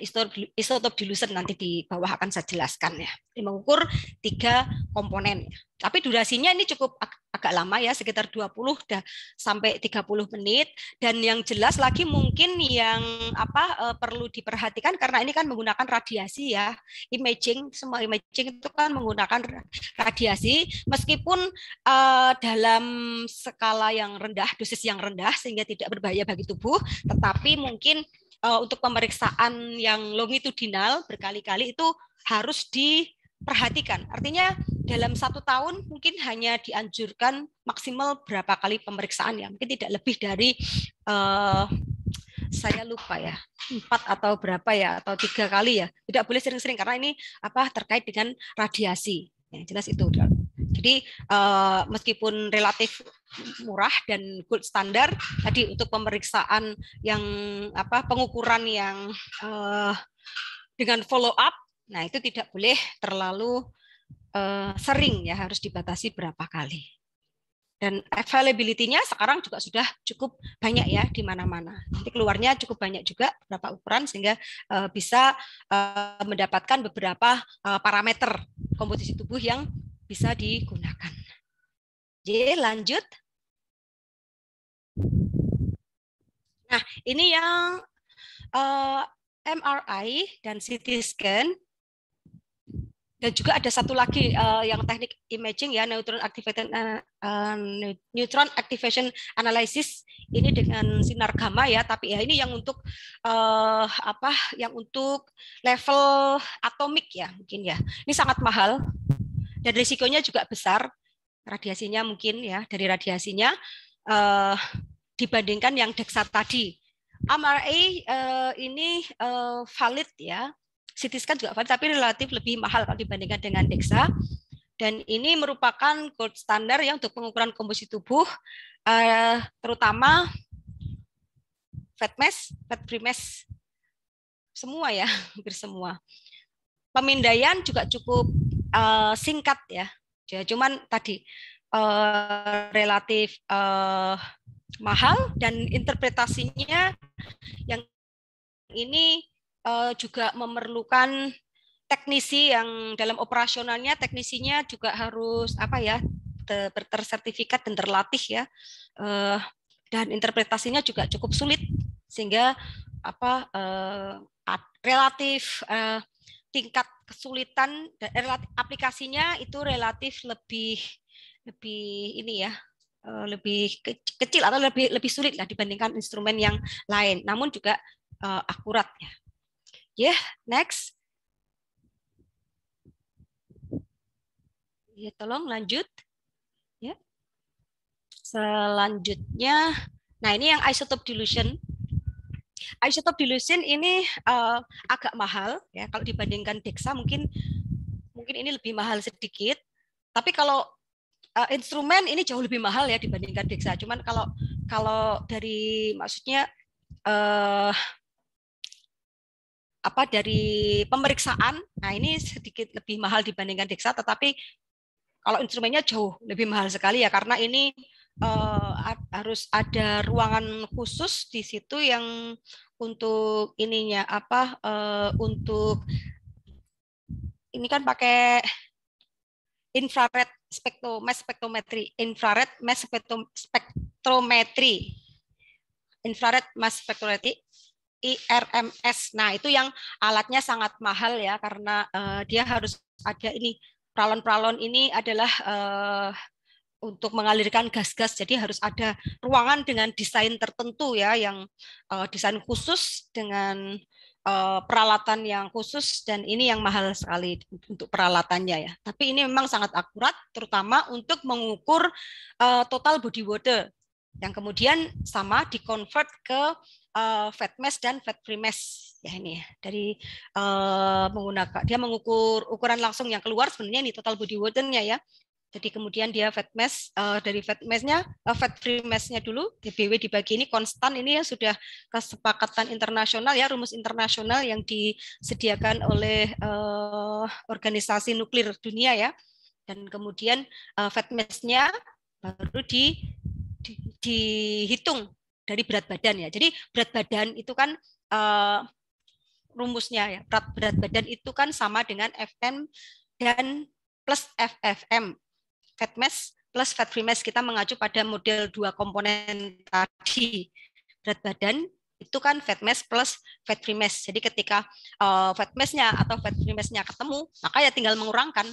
isotop dilusen nanti di bawah akan saya jelaskan ya. Ini mengukur tiga komponen. Tapi durasinya ini cukup ag agak lama ya, sekitar 20 dah, sampai 30 menit. Dan yang jelas lagi mungkin yang apa eh, perlu diperhatikan karena ini kan menggunakan radiasi ya. Imaging, semua imaging itu kan menggunakan radiasi meskipun e, dalam skala yang rendah, dosis yang rendah sehingga tidak berbahaya bagi tubuh, tetapi mungkin uh, untuk pemeriksaan yang longitudinal berkali-kali itu harus diperhatikan. Artinya dalam satu tahun mungkin hanya dianjurkan maksimal berapa kali pemeriksaan ya, mungkin tidak lebih dari uh, saya lupa ya empat atau berapa ya atau tiga kali ya tidak boleh sering-sering karena ini apa terkait dengan radiasi ya, jelas itu jadi eh, meskipun relatif murah dan gold standar tadi untuk pemeriksaan yang apa pengukuran yang eh, dengan follow up, nah itu tidak boleh terlalu eh, sering ya harus dibatasi berapa kali. Dan availability-nya sekarang juga sudah cukup banyak ya di mana-mana. Nanti keluarnya cukup banyak juga berapa ukuran sehingga bisa mendapatkan beberapa parameter komposisi tubuh yang bisa digunakan. Jadi lanjut. Nah, ini yang uh, eh, MRI dan CT scan. Dan juga ada satu lagi uh, yang teknik imaging ya neutron activation uh, eh, uh, neutron activation analysis ini dengan sinar gamma ya tapi ya ini yang untuk uh, apa yang untuk level atomik ya mungkin ya. Ini sangat mahal dan risikonya juga besar radiasinya mungkin ya dari radiasinya uh, dibandingkan yang DEXA tadi. MRI uh, eh, ini uh, valid ya, CT scan juga valid tapi relatif lebih mahal kalau dibandingkan dengan DEXA. Dan ini merupakan gold standard yang untuk pengukuran komposisi tubuh, uh, terutama free mass semua ya, hampir semua. Pemindaian juga cukup uh, singkat ya. Ya cuman tadi uh, relatif uh, mahal dan interpretasinya yang ini uh, juga memerlukan teknisi yang dalam operasionalnya teknisinya juga harus apa ya ter tersertifikat dan terlatih ya uh, dan interpretasinya juga cukup sulit sehingga apa uh, relatif uh, tingkat kesulitan aplikasinya itu relatif lebih lebih ini ya eh, lebih kecil atau lebih lebih sulit lah dibandingkan instrumen yang lain namun juga eh, akurat ya yeah next ya yeah, tolong lanjut ya yeah. selanjutnya nah ini yang isotop dilution Isotop dilusin ini uh, agak mahal ya kalau dibandingkan deksa mungkin mungkin ini lebih mahal sedikit. Tapi kalau uh, instrumen ini jauh lebih mahal ya dibandingkan deksa. Cuman kalau kalau dari maksudnya uh, apa dari pemeriksaan, nah ini sedikit lebih mahal dibandingkan deksa, tetapi kalau instrumennya jauh lebih mahal sekali ya karena ini uh, harus ada ruangan khusus di situ yang untuk ininya apa uh, untuk ini kan pakai infrared spektro spektrometri infrared mass spektrometri infrared mass spektrometri IRMS. Nah, itu yang alatnya sangat mahal ya karena uh, dia harus ada ini pralon-pralon ini adalah uh, untuk mengalirkan gas-gas jadi harus ada ruangan dengan desain tertentu ya yang uh, desain khusus dengan uh, peralatan yang khusus dan ini yang mahal sekali untuk peralatannya ya tapi ini memang sangat akurat terutama untuk mengukur uh, total body water yang kemudian sama di convert ke uh, fat mass dan fat free mass ya ini ya. dari uh, menggunakan dia mengukur ukuran langsung yang keluar sebenarnya ini total body water-nya ya jadi kemudian dia fat mass uh, dari fat massnya uh, fat free massnya dulu DBW dibagi ini konstan ini yang sudah kesepakatan internasional ya rumus internasional yang disediakan oleh uh, organisasi nuklir dunia ya dan kemudian uh, fat massnya baru di, di dihitung dari berat badan ya. Jadi berat badan itu kan uh, rumusnya ya berat berat badan itu kan sama dengan Fm dan plus FFM fat mass plus fat free mass kita mengacu pada model dua komponen tadi berat badan itu kan fat mass plus fat free mass. Jadi ketika uh, fat massnya atau fat free massnya ketemu, maka ya tinggal mengurangkan.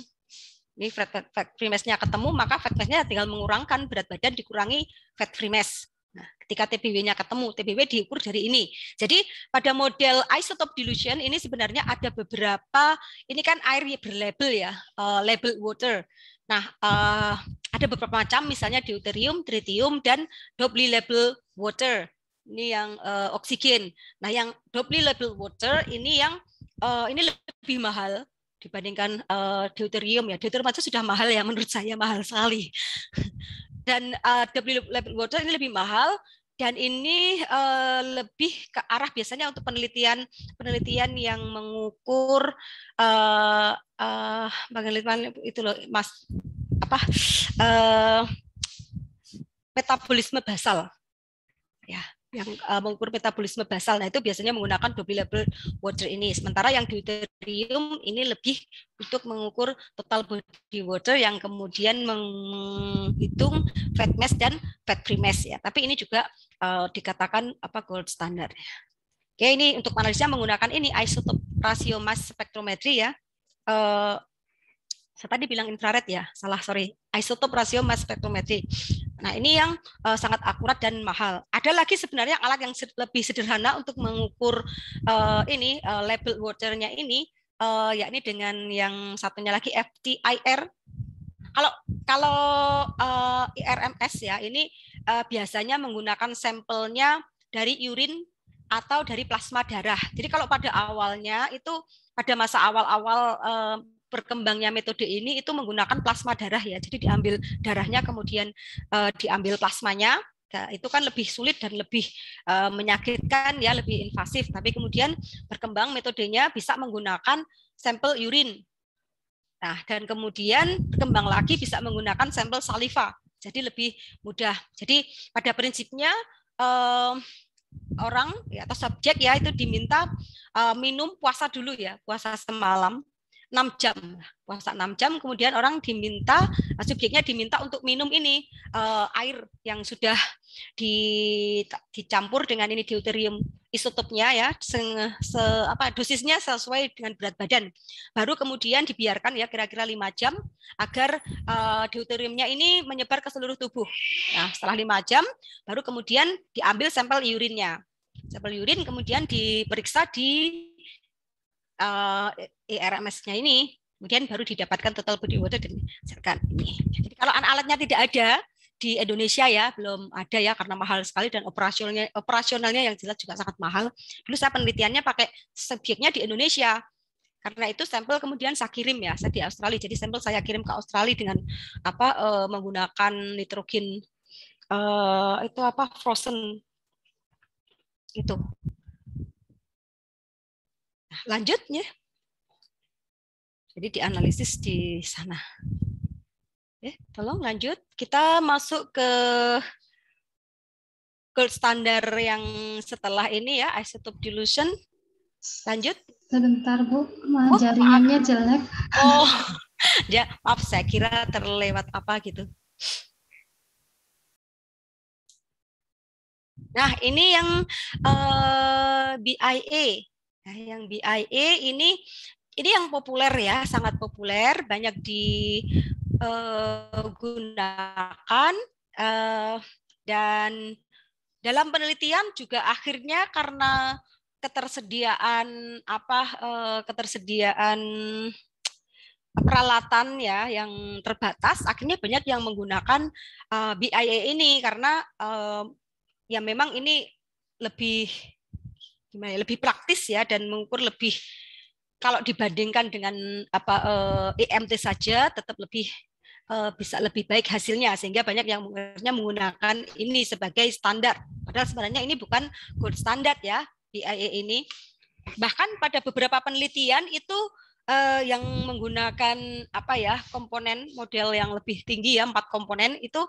Ini fat, fat, fat free massnya ketemu, maka fat massnya tinggal mengurangkan berat badan dikurangi fat free mass. Nah, ketika TBW-nya ketemu, TBW diukur dari ini. Jadi pada model isotope dilution ini sebenarnya ada beberapa, ini kan air berlabel ya, eh, label water. Nah, uh, ada beberapa macam, misalnya deuterium, tritium, dan doubly label water. Ini yang uh, oksigen. Nah, yang doubly label water ini yang uh, ini lebih mahal dibandingkan uh, deuterium ya. Deuterium aja sudah mahal ya, menurut saya mahal sekali. Dan uh, doubly label water ini lebih mahal dan ini eh, lebih ke arah biasanya untuk penelitian penelitian yang mengukur uh, uh, itu loh mas apa uh, metabolisme basal ya yang uh, mengukur metabolisme basal. Nah, itu biasanya menggunakan double level water ini. Sementara yang deuterium ini lebih untuk mengukur total body water yang kemudian menghitung fat mass dan fat free mass ya. Tapi ini juga uh, dikatakan apa gold standard. Oke, ini untuk analisa menggunakan ini isotop rasio mass spectrometry ya. Uh, saya tadi bilang infrared ya, salah sorry, Isotope rasio mass spectrometry. Nah, ini yang uh, sangat akurat dan mahal. Ada lagi sebenarnya alat yang lebih sederhana untuk mengukur uh, ini uh, label waternya ini uh, yakni dengan yang satunya lagi FTIR. Kalau kalau uh, IRMS ya, ini uh, biasanya menggunakan sampelnya dari urin atau dari plasma darah. Jadi kalau pada awalnya itu pada masa awal-awal berkembangnya metode ini itu menggunakan plasma darah ya. Jadi diambil darahnya kemudian uh, diambil plasmanya. Nah, itu kan lebih sulit dan lebih uh, menyakitkan ya, lebih invasif. Tapi kemudian berkembang metodenya bisa menggunakan sampel urin. Nah, dan kemudian berkembang lagi bisa menggunakan sampel saliva. Jadi lebih mudah. Jadi pada prinsipnya uh, orang ya, atau subjek ya itu diminta uh, minum puasa dulu ya, puasa semalam 6 jam. Puasa 6 jam kemudian orang diminta subjeknya diminta untuk minum ini uh, air yang sudah di, dicampur dengan ini deuterium isotopnya ya se, se apa dosisnya sesuai dengan berat badan. Baru kemudian dibiarkan ya kira-kira 5 jam agar uh, deuteriumnya ini menyebar ke seluruh tubuh. Nah, setelah 5 jam baru kemudian diambil sampel urinnya. Sampel urin kemudian diperiksa di uh, eh, ERMS-nya ini, kemudian baru didapatkan total body water dan misalkan ini. Jadi kalau alatnya tidak ada di Indonesia ya belum ada ya karena mahal sekali dan operasionalnya operasionalnya yang jelas juga sangat mahal. Dulu saya penelitiannya pakai subjeknya di Indonesia. Karena itu sampel kemudian saya kirim ya, saya di Australia. Jadi sampel saya kirim ke Australia dengan apa uh, menggunakan nitrogen eh, itu apa frozen itu lanjutnya. Jadi dianalisis di sana. Ya, tolong lanjut. Kita masuk ke gold standar yang setelah ini ya, isotope dilution. Lanjut. Sebentar, Bu. Oh, jaringannya maaf. jelek. Oh, ya, maaf. Saya kira terlewat apa gitu. Nah, ini yang uh, eh, BIA Nah, yang BIA e ini ini yang populer ya, sangat populer, banyak digunakan eh, eh, dan dalam penelitian juga akhirnya karena ketersediaan apa eh, ketersediaan peralatan ya yang terbatas akhirnya banyak yang menggunakan BIA e ini karena ya memang ini lebih gimana ya, lebih praktis ya dan mengukur lebih kalau dibandingkan dengan apa EMT eh, e saja tetap lebih eh, bisa lebih baik hasilnya sehingga banyak yang mengukurnya menggunakan ini sebagai standar padahal sebenarnya ini bukan gold standar ya BIA ini bahkan pada beberapa penelitian itu eh, yang menggunakan apa ya komponen model yang lebih tinggi ya empat komponen itu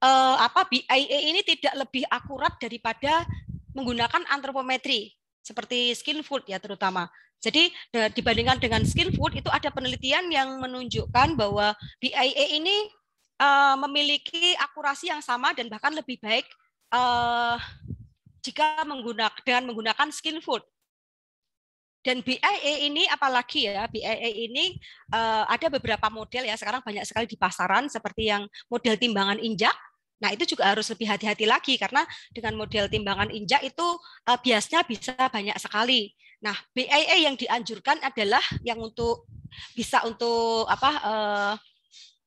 eh, apa BIA ini tidak lebih akurat daripada menggunakan antropometri seperti skin food ya terutama. Jadi dibandingkan dengan skin food itu ada penelitian yang menunjukkan bahwa BIA ini uh, memiliki akurasi yang sama dan bahkan lebih baik uh, jika menggunakan dengan menggunakan skin food. Dan BIA ini apalagi ya, BIA ini uh, ada beberapa model ya sekarang banyak sekali di pasaran seperti yang model timbangan injak Nah, itu juga harus lebih hati-hati lagi karena dengan model timbangan injak itu uh, eh, biasanya bisa banyak sekali. Nah, BIA yang dianjurkan adalah yang untuk bisa untuk apa uh,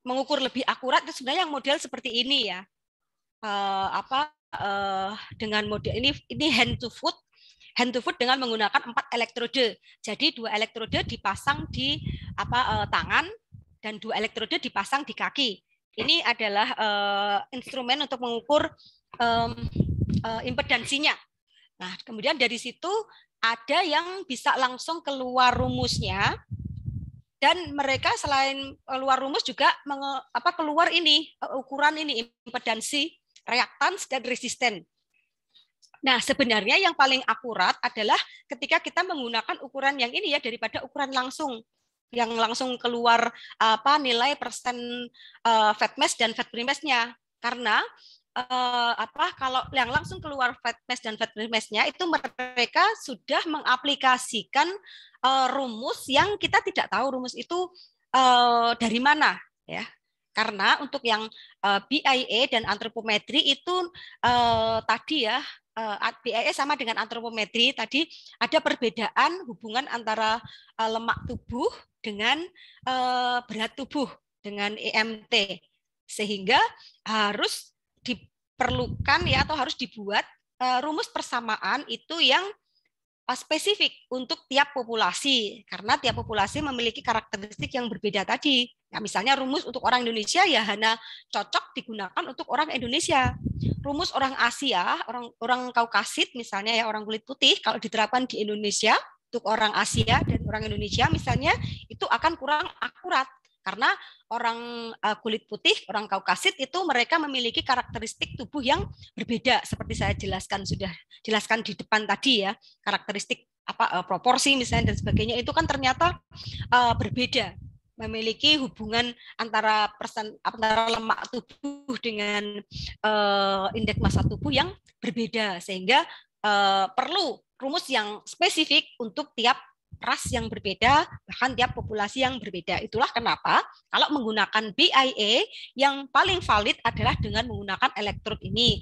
mengukur lebih akurat itu sebenarnya yang model seperti ini ya. Uh, apa uh, dengan model ini ini hand to foot hand to foot dengan menggunakan empat elektrode. Jadi dua elektrode dipasang di apa uh, tangan dan dua elektrode dipasang di kaki. Ini adalah uh, instrumen untuk mengukur um, uh, impedansinya. Nah, kemudian dari situ ada yang bisa langsung keluar rumusnya dan mereka selain keluar rumus juga menge, apa keluar ini eh, ukuran ini impedansi, reaktans dan resisten. Nah, sebenarnya yang paling akurat adalah ketika kita menggunakan ukuran yang ini ya daripada ukuran langsung yang langsung keluar apa nilai persen uh, mass dan fat mass-nya karena uh, apa kalau yang langsung keluar fat mass dan fat mass-nya itu mereka sudah mengaplikasikan uh, rumus yang kita tidak tahu rumus itu uh, dari mana ya karena untuk yang uh, BIA dan antropometri itu uh, tadi ya BIS eh, ya, ya, sama dengan antropometri tadi ada perbedaan hubungan antara eh, lemak tubuh dengan eh, berat tubuh dengan EMT sehingga harus diperlukan ya atau harus dibuat rumus persamaan itu yang spesifik untuk tiap populasi karena tiap populasi memiliki karakteristik yang berbeda tadi Nah, misalnya rumus untuk orang Indonesia ya hanya cocok digunakan untuk orang Indonesia. Rumus orang Asia, orang orang Kaukasit misalnya ya orang kulit putih kalau diterapkan di Indonesia untuk orang Asia dan orang Indonesia misalnya itu akan kurang akurat karena orang eh, kulit putih, orang Kaukasit itu mereka memiliki karakteristik tubuh yang berbeda seperti saya jelaskan sudah jelaskan di depan tadi ya, karakteristik apa eh, proporsi misalnya dan sebagainya itu kan ternyata eh, berbeda memiliki hubungan antara persen antara lemak tubuh dengan uh, indeks massa tubuh yang berbeda sehingga uh, perlu rumus yang spesifik untuk tiap ras yang berbeda bahkan tiap populasi yang berbeda. Itulah kenapa kalau menggunakan BIA yang paling valid adalah dengan menggunakan elektrod ini.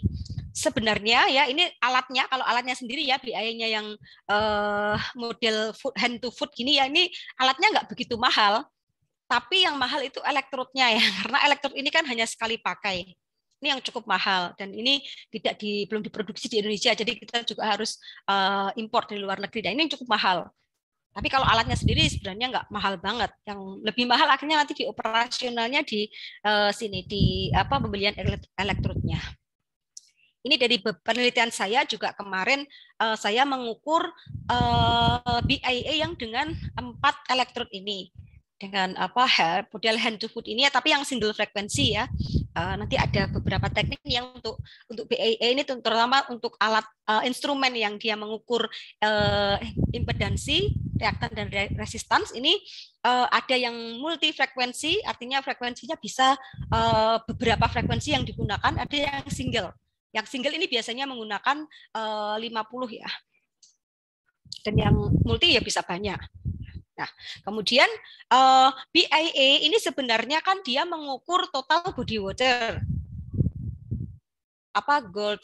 Sebenarnya ya ini alatnya kalau alatnya sendiri ya BIA-nya yang uh, model hand to foot gini ya ini alatnya nggak begitu mahal tapi yang mahal itu elektrodnya ya, karena elektrod ini kan hanya sekali pakai. Ini yang cukup mahal dan ini tidak di, belum diproduksi di Indonesia, jadi kita juga harus uh, eh, impor dari luar negeri. Dan ini yang cukup mahal. Tapi kalau alatnya sendiri sebenarnya nggak mahal banget. Yang lebih mahal akhirnya nanti di operasionalnya di uh, sini di apa pembelian elektrodnya. Ini dari penelitian saya juga kemarin uh, saya mengukur uh, BIA yang dengan empat elektrod ini dengan apa model hand to foot ini ya tapi yang single frekuensi ya eh, nanti ada beberapa teknik yang untuk untuk BAE ini terutama untuk alat uh, instrumen yang dia mengukur uh, impedansi reaktan dan resistans ini uh, ada yang multi frekuensi artinya frekuensinya bisa uh, beberapa frekuensi yang digunakan ada yang single yang single ini biasanya menggunakan uh, 50 ya dan yang multi ya bisa banyak Nah, kemudian uh, eh, BIA ini sebenarnya kan dia mengukur total body water. Apa gold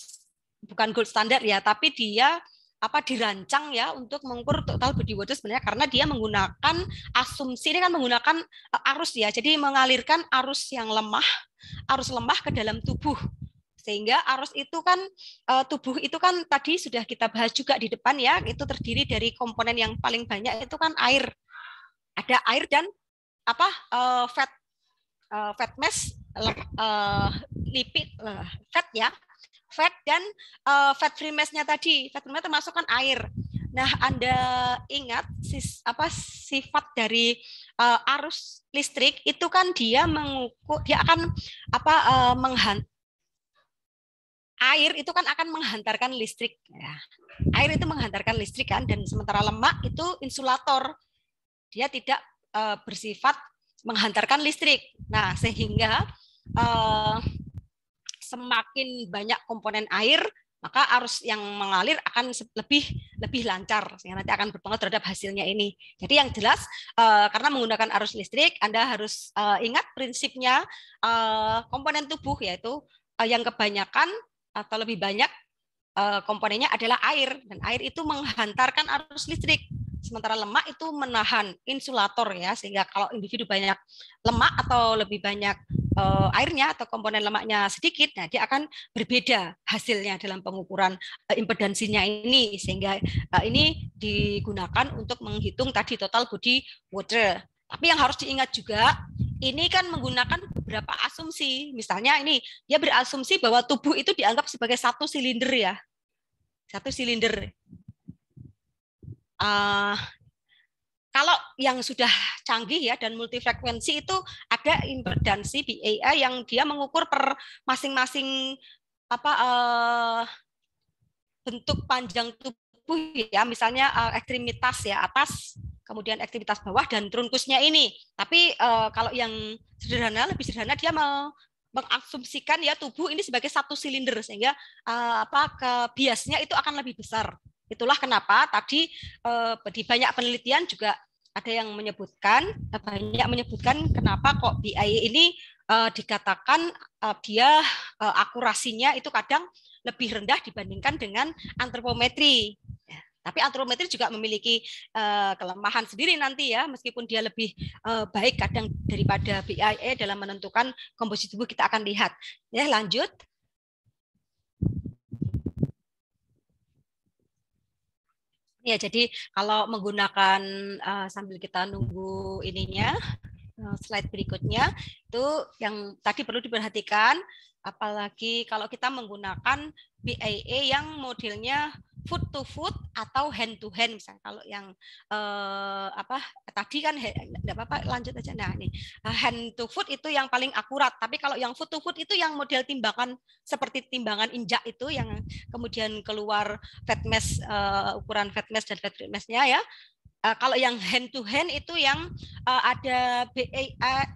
bukan gold standar ya, tapi dia apa dirancang ya untuk mengukur total body water sebenarnya karena dia menggunakan asumsi ini kan menggunakan eh, arus ya. Jadi mengalirkan arus yang lemah, arus lemah ke dalam tubuh sehingga arus itu kan eh, tubuh itu kan tadi sudah kita bahas juga di depan ya itu terdiri dari komponen yang paling banyak itu kan air ada air dan apa uh, fat uh, fat mass uh, lipid uh, fat ya fat dan uh, fat free massnya tadi fat free mass termasuk kan air nah anda ingat sis, apa sifat dari uh, arus listrik itu kan dia mengukur dia akan apa uh, menghan air itu kan akan menghantarkan listrik ya. air itu menghantarkan listrik kan dan sementara lemak itu insulator dia tidak uh, bersifat menghantarkan listrik. Nah, sehingga uh, semakin banyak komponen air, maka arus yang mengalir akan lebih lebih lancar sehingga nanti akan berpengaruh terhadap hasilnya ini. Jadi yang jelas uh, karena menggunakan arus listrik Anda harus uh, ingat prinsipnya uh, komponen tubuh yaitu uh, yang kebanyakan atau lebih banyak komponennya adalah air dan air itu menghantarkan arus listrik Sementara lemak itu menahan insulator ya, sehingga kalau individu banyak lemak atau lebih banyak uh, airnya atau komponen lemaknya sedikit, nah dia akan berbeda hasilnya dalam pengukuran uh, impedansinya ini, sehingga uh, ini digunakan untuk menghitung tadi total body water. Tapi yang harus diingat juga, ini kan menggunakan beberapa asumsi. Misalnya ini, dia berasumsi bahwa tubuh itu dianggap sebagai satu silinder ya. Satu silinder uh, kalau yang sudah canggih ya dan multifrekuensi itu ada impedansi BAA yang dia mengukur per masing-masing apa uh, bentuk panjang tubuh ya misalnya uh, ekstremitas ya atas kemudian aktivitas bawah dan trunkusnya ini tapi uh, kalau yang sederhana lebih sederhana dia mau mengasumsikan ya tubuh ini sebagai satu silinder sehingga uh, apa kebiasnya itu akan lebih besar Itulah kenapa tadi eh, di banyak penelitian juga ada yang menyebutkan eh, banyak menyebutkan kenapa kok BI ini eh, dikatakan eh, dia eh, akurasinya itu kadang lebih rendah dibandingkan dengan antropometri. Ya, tapi antropometri juga memiliki uh, kelemahan sendiri nanti ya, meskipun dia lebih uh, baik kadang daripada BIA e dalam menentukan komposisi tubuh kita akan lihat. Ya, lanjut. Ya, jadi kalau menggunakan uh, sambil kita nunggu ininya eh, slide berikutnya itu yang tadi perlu diperhatikan apalagi kalau kita menggunakan BIA yang modelnya foot to foot atau hand to hand misalnya kalau yang eh, apa tadi kan enggak apa-apa lanjut aja nah ini eh, hand to foot itu yang paling akurat tapi kalau yang foot to foot itu yang model timbangan seperti timbangan injak itu yang kemudian keluar fat mass eh, ukuran fat mass dan fat massnya ya eh, kalau yang hand to hand itu yang eh, ada BAI eh,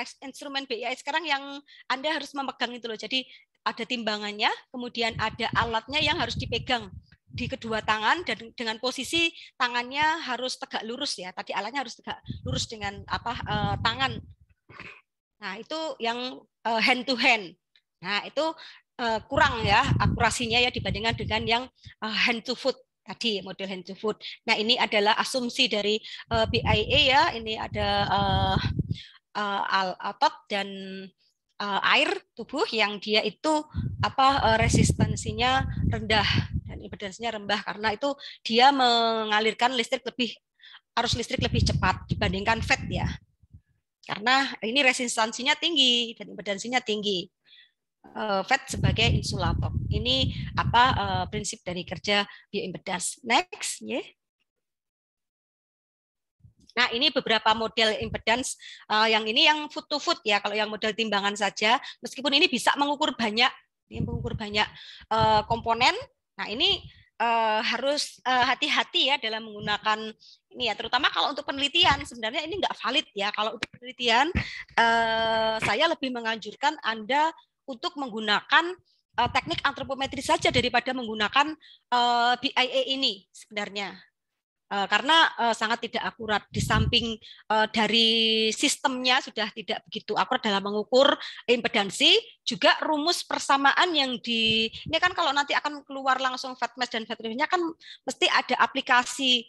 eh, instrumen BAI sekarang yang Anda harus memegang itu loh. Jadi ada timbangannya, kemudian ada alatnya yang harus dipegang di kedua tangan dan dengan posisi tangannya harus tegak lurus ya. Tadi alatnya harus tegak lurus dengan apa uh, tangan. Nah, itu yang uh, hand to hand. Nah, itu uh, kurang ya akurasinya ya dibandingkan dengan yang uh, hand to foot tadi model hand to foot. Nah, ini adalah asumsi dari uh, BIA ya. Ini ada uh, eh, otot dan air tubuh yang dia itu apa resistensinya rendah impedansinya rendah karena itu dia mengalirkan listrik lebih arus listrik lebih cepat dibandingkan FET ya. Karena ini resistansinya tinggi dan impedansinya tinggi. Eh, FET sebagai insulator. Ini apa eh, prinsip dari kerja bioimpedans. Next, ya. Yeah. Nah, ini beberapa model impedans uh, eh, yang ini yang foot to foot ya. Kalau yang model timbangan saja, meskipun ini bisa mengukur banyak, ini mengukur banyak uh, komponen, Nah, ini uh, harus eh, hati-hati uh, ya dalam menggunakan ini ya, terutama kalau untuk penelitian sebenarnya ini nggak valid ya. Kalau untuk penelitian, uh, saya lebih menganjurkan Anda untuk menggunakan uh, teknik antropometri saja daripada menggunakan uh, BIA ini sebenarnya Eh, karena eh, sangat tidak akurat di samping eh, dari sistemnya sudah tidak begitu akurat dalam mengukur impedansi juga rumus persamaan yang di ini kan kalau nanti akan keluar langsung fatmes dan fatmes-nya kan mesti ada aplikasi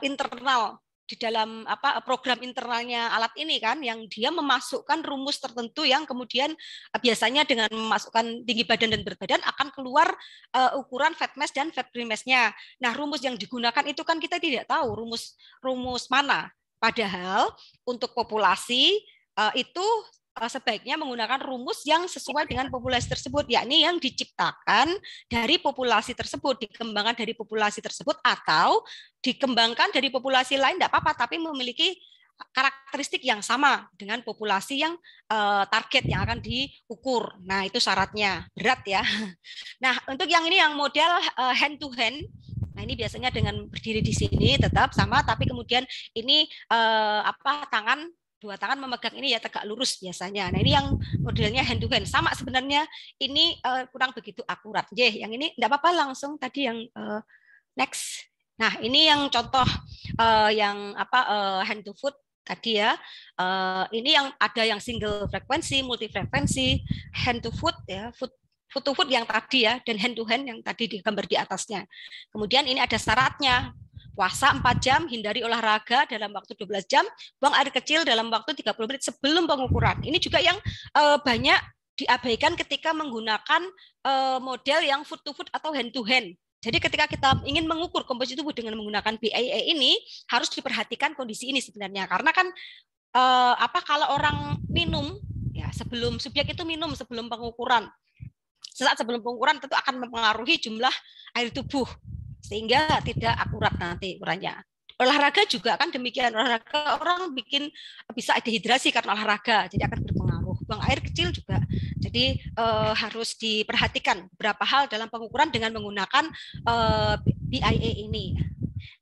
internal di dalam apa eh, program internalnya alat ini kan yang dia memasukkan rumus tertentu yang kemudian eh, biasanya dengan memasukkan tinggi badan dan berat badan akan keluar uh, ukuran fat mass dan fat free mass-nya. Nah, rumus yang digunakan itu kan kita tidak tahu rumus rumus mana. Padahal untuk populasi uh, itu Eh, sebaiknya menggunakan rumus yang sesuai dengan populasi tersebut, yakni yang diciptakan dari populasi tersebut, dikembangkan dari populasi tersebut, atau dikembangkan dari populasi lain, tidak apa-apa, tapi memiliki karakteristik yang sama dengan populasi yang uh, target yang akan diukur. Nah, itu syaratnya berat ya. Nah, untuk yang ini yang model eh, hand to hand Nah ini biasanya dengan berdiri di sini tetap sama, tapi kemudian ini uh, apa tangan dua tangan memegang ini ya tegak lurus biasanya. Nah ini yang modelnya hand to hand sama sebenarnya ini uh, kurang begitu akurat. jeh. yang ini tidak apa-apa langsung tadi yang uh, next. Nah ini yang contoh uh, yang apa uh, hand to foot tadi ya. Uh, ini yang ada yang single frekuensi, multi frekuensi, hand to foot ya, foot foot to foot yang tadi ya dan hand to hand yang tadi digambar di atasnya. Kemudian ini ada syaratnya puasa 4 jam, hindari olahraga dalam waktu 12 jam, buang air kecil dalam waktu 30 menit sebelum pengukuran. Ini juga yang eh, banyak diabaikan ketika menggunakan eh, model yang food to food atau hand to hand. Jadi ketika kita ingin mengukur komposisi tubuh dengan menggunakan BIA ini harus diperhatikan kondisi ini sebenarnya karena kan eh, apa kalau orang minum ya sebelum subjek itu minum sebelum pengukuran sesaat sebelum pengukuran tentu akan mempengaruhi jumlah air tubuh sehingga tidak akurat nanti ukurannya. Olahraga juga kan demikian olahraga orang bikin bisa dehidrasi karena olahraga jadi akan berpengaruh. Buang air kecil juga. Jadi e, harus diperhatikan beberapa hal dalam pengukuran dengan menggunakan e, eh, BIA ini.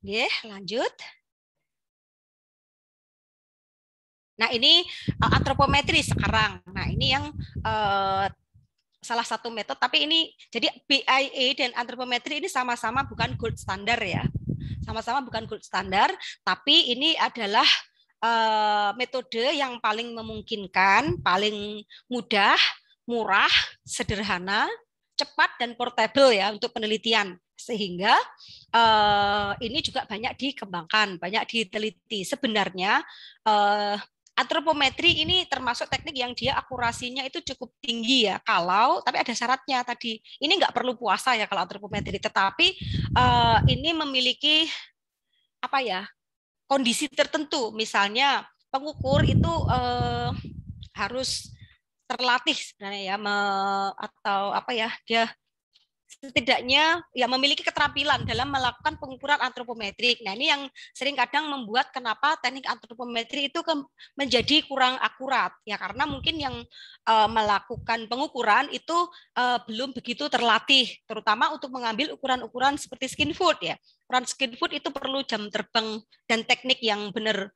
Oke, lanjut. Nah, ini eh, antropometri sekarang. Nah, ini yang uh, salah satu metode tapi ini jadi BIA dan antropometri ini sama-sama bukan gold standar ya sama-sama bukan gold standar tapi ini adalah uh, metode yang paling memungkinkan paling mudah murah sederhana cepat dan portable ya untuk penelitian sehingga uh, ini juga banyak dikembangkan banyak diteliti sebenarnya uh, Antropometri ini termasuk teknik yang dia akurasinya itu cukup tinggi ya. Kalau tapi ada syaratnya tadi. Ini nggak perlu puasa ya kalau antropometri, tetapi uh, ini memiliki apa ya kondisi tertentu. Misalnya pengukur itu uh, harus terlatih sebenarnya ya me, atau apa ya dia setidaknya ya memiliki keterampilan dalam melakukan pengukuran antropometrik. Nah, ini yang sering kadang membuat kenapa teknik antropometri itu ke, menjadi kurang akurat ya karena mungkin yang uh, melakukan pengukuran itu uh, belum begitu terlatih terutama untuk mengambil ukuran-ukuran seperti skin food ya. Ukuran skin food itu perlu jam terbang dan teknik yang benar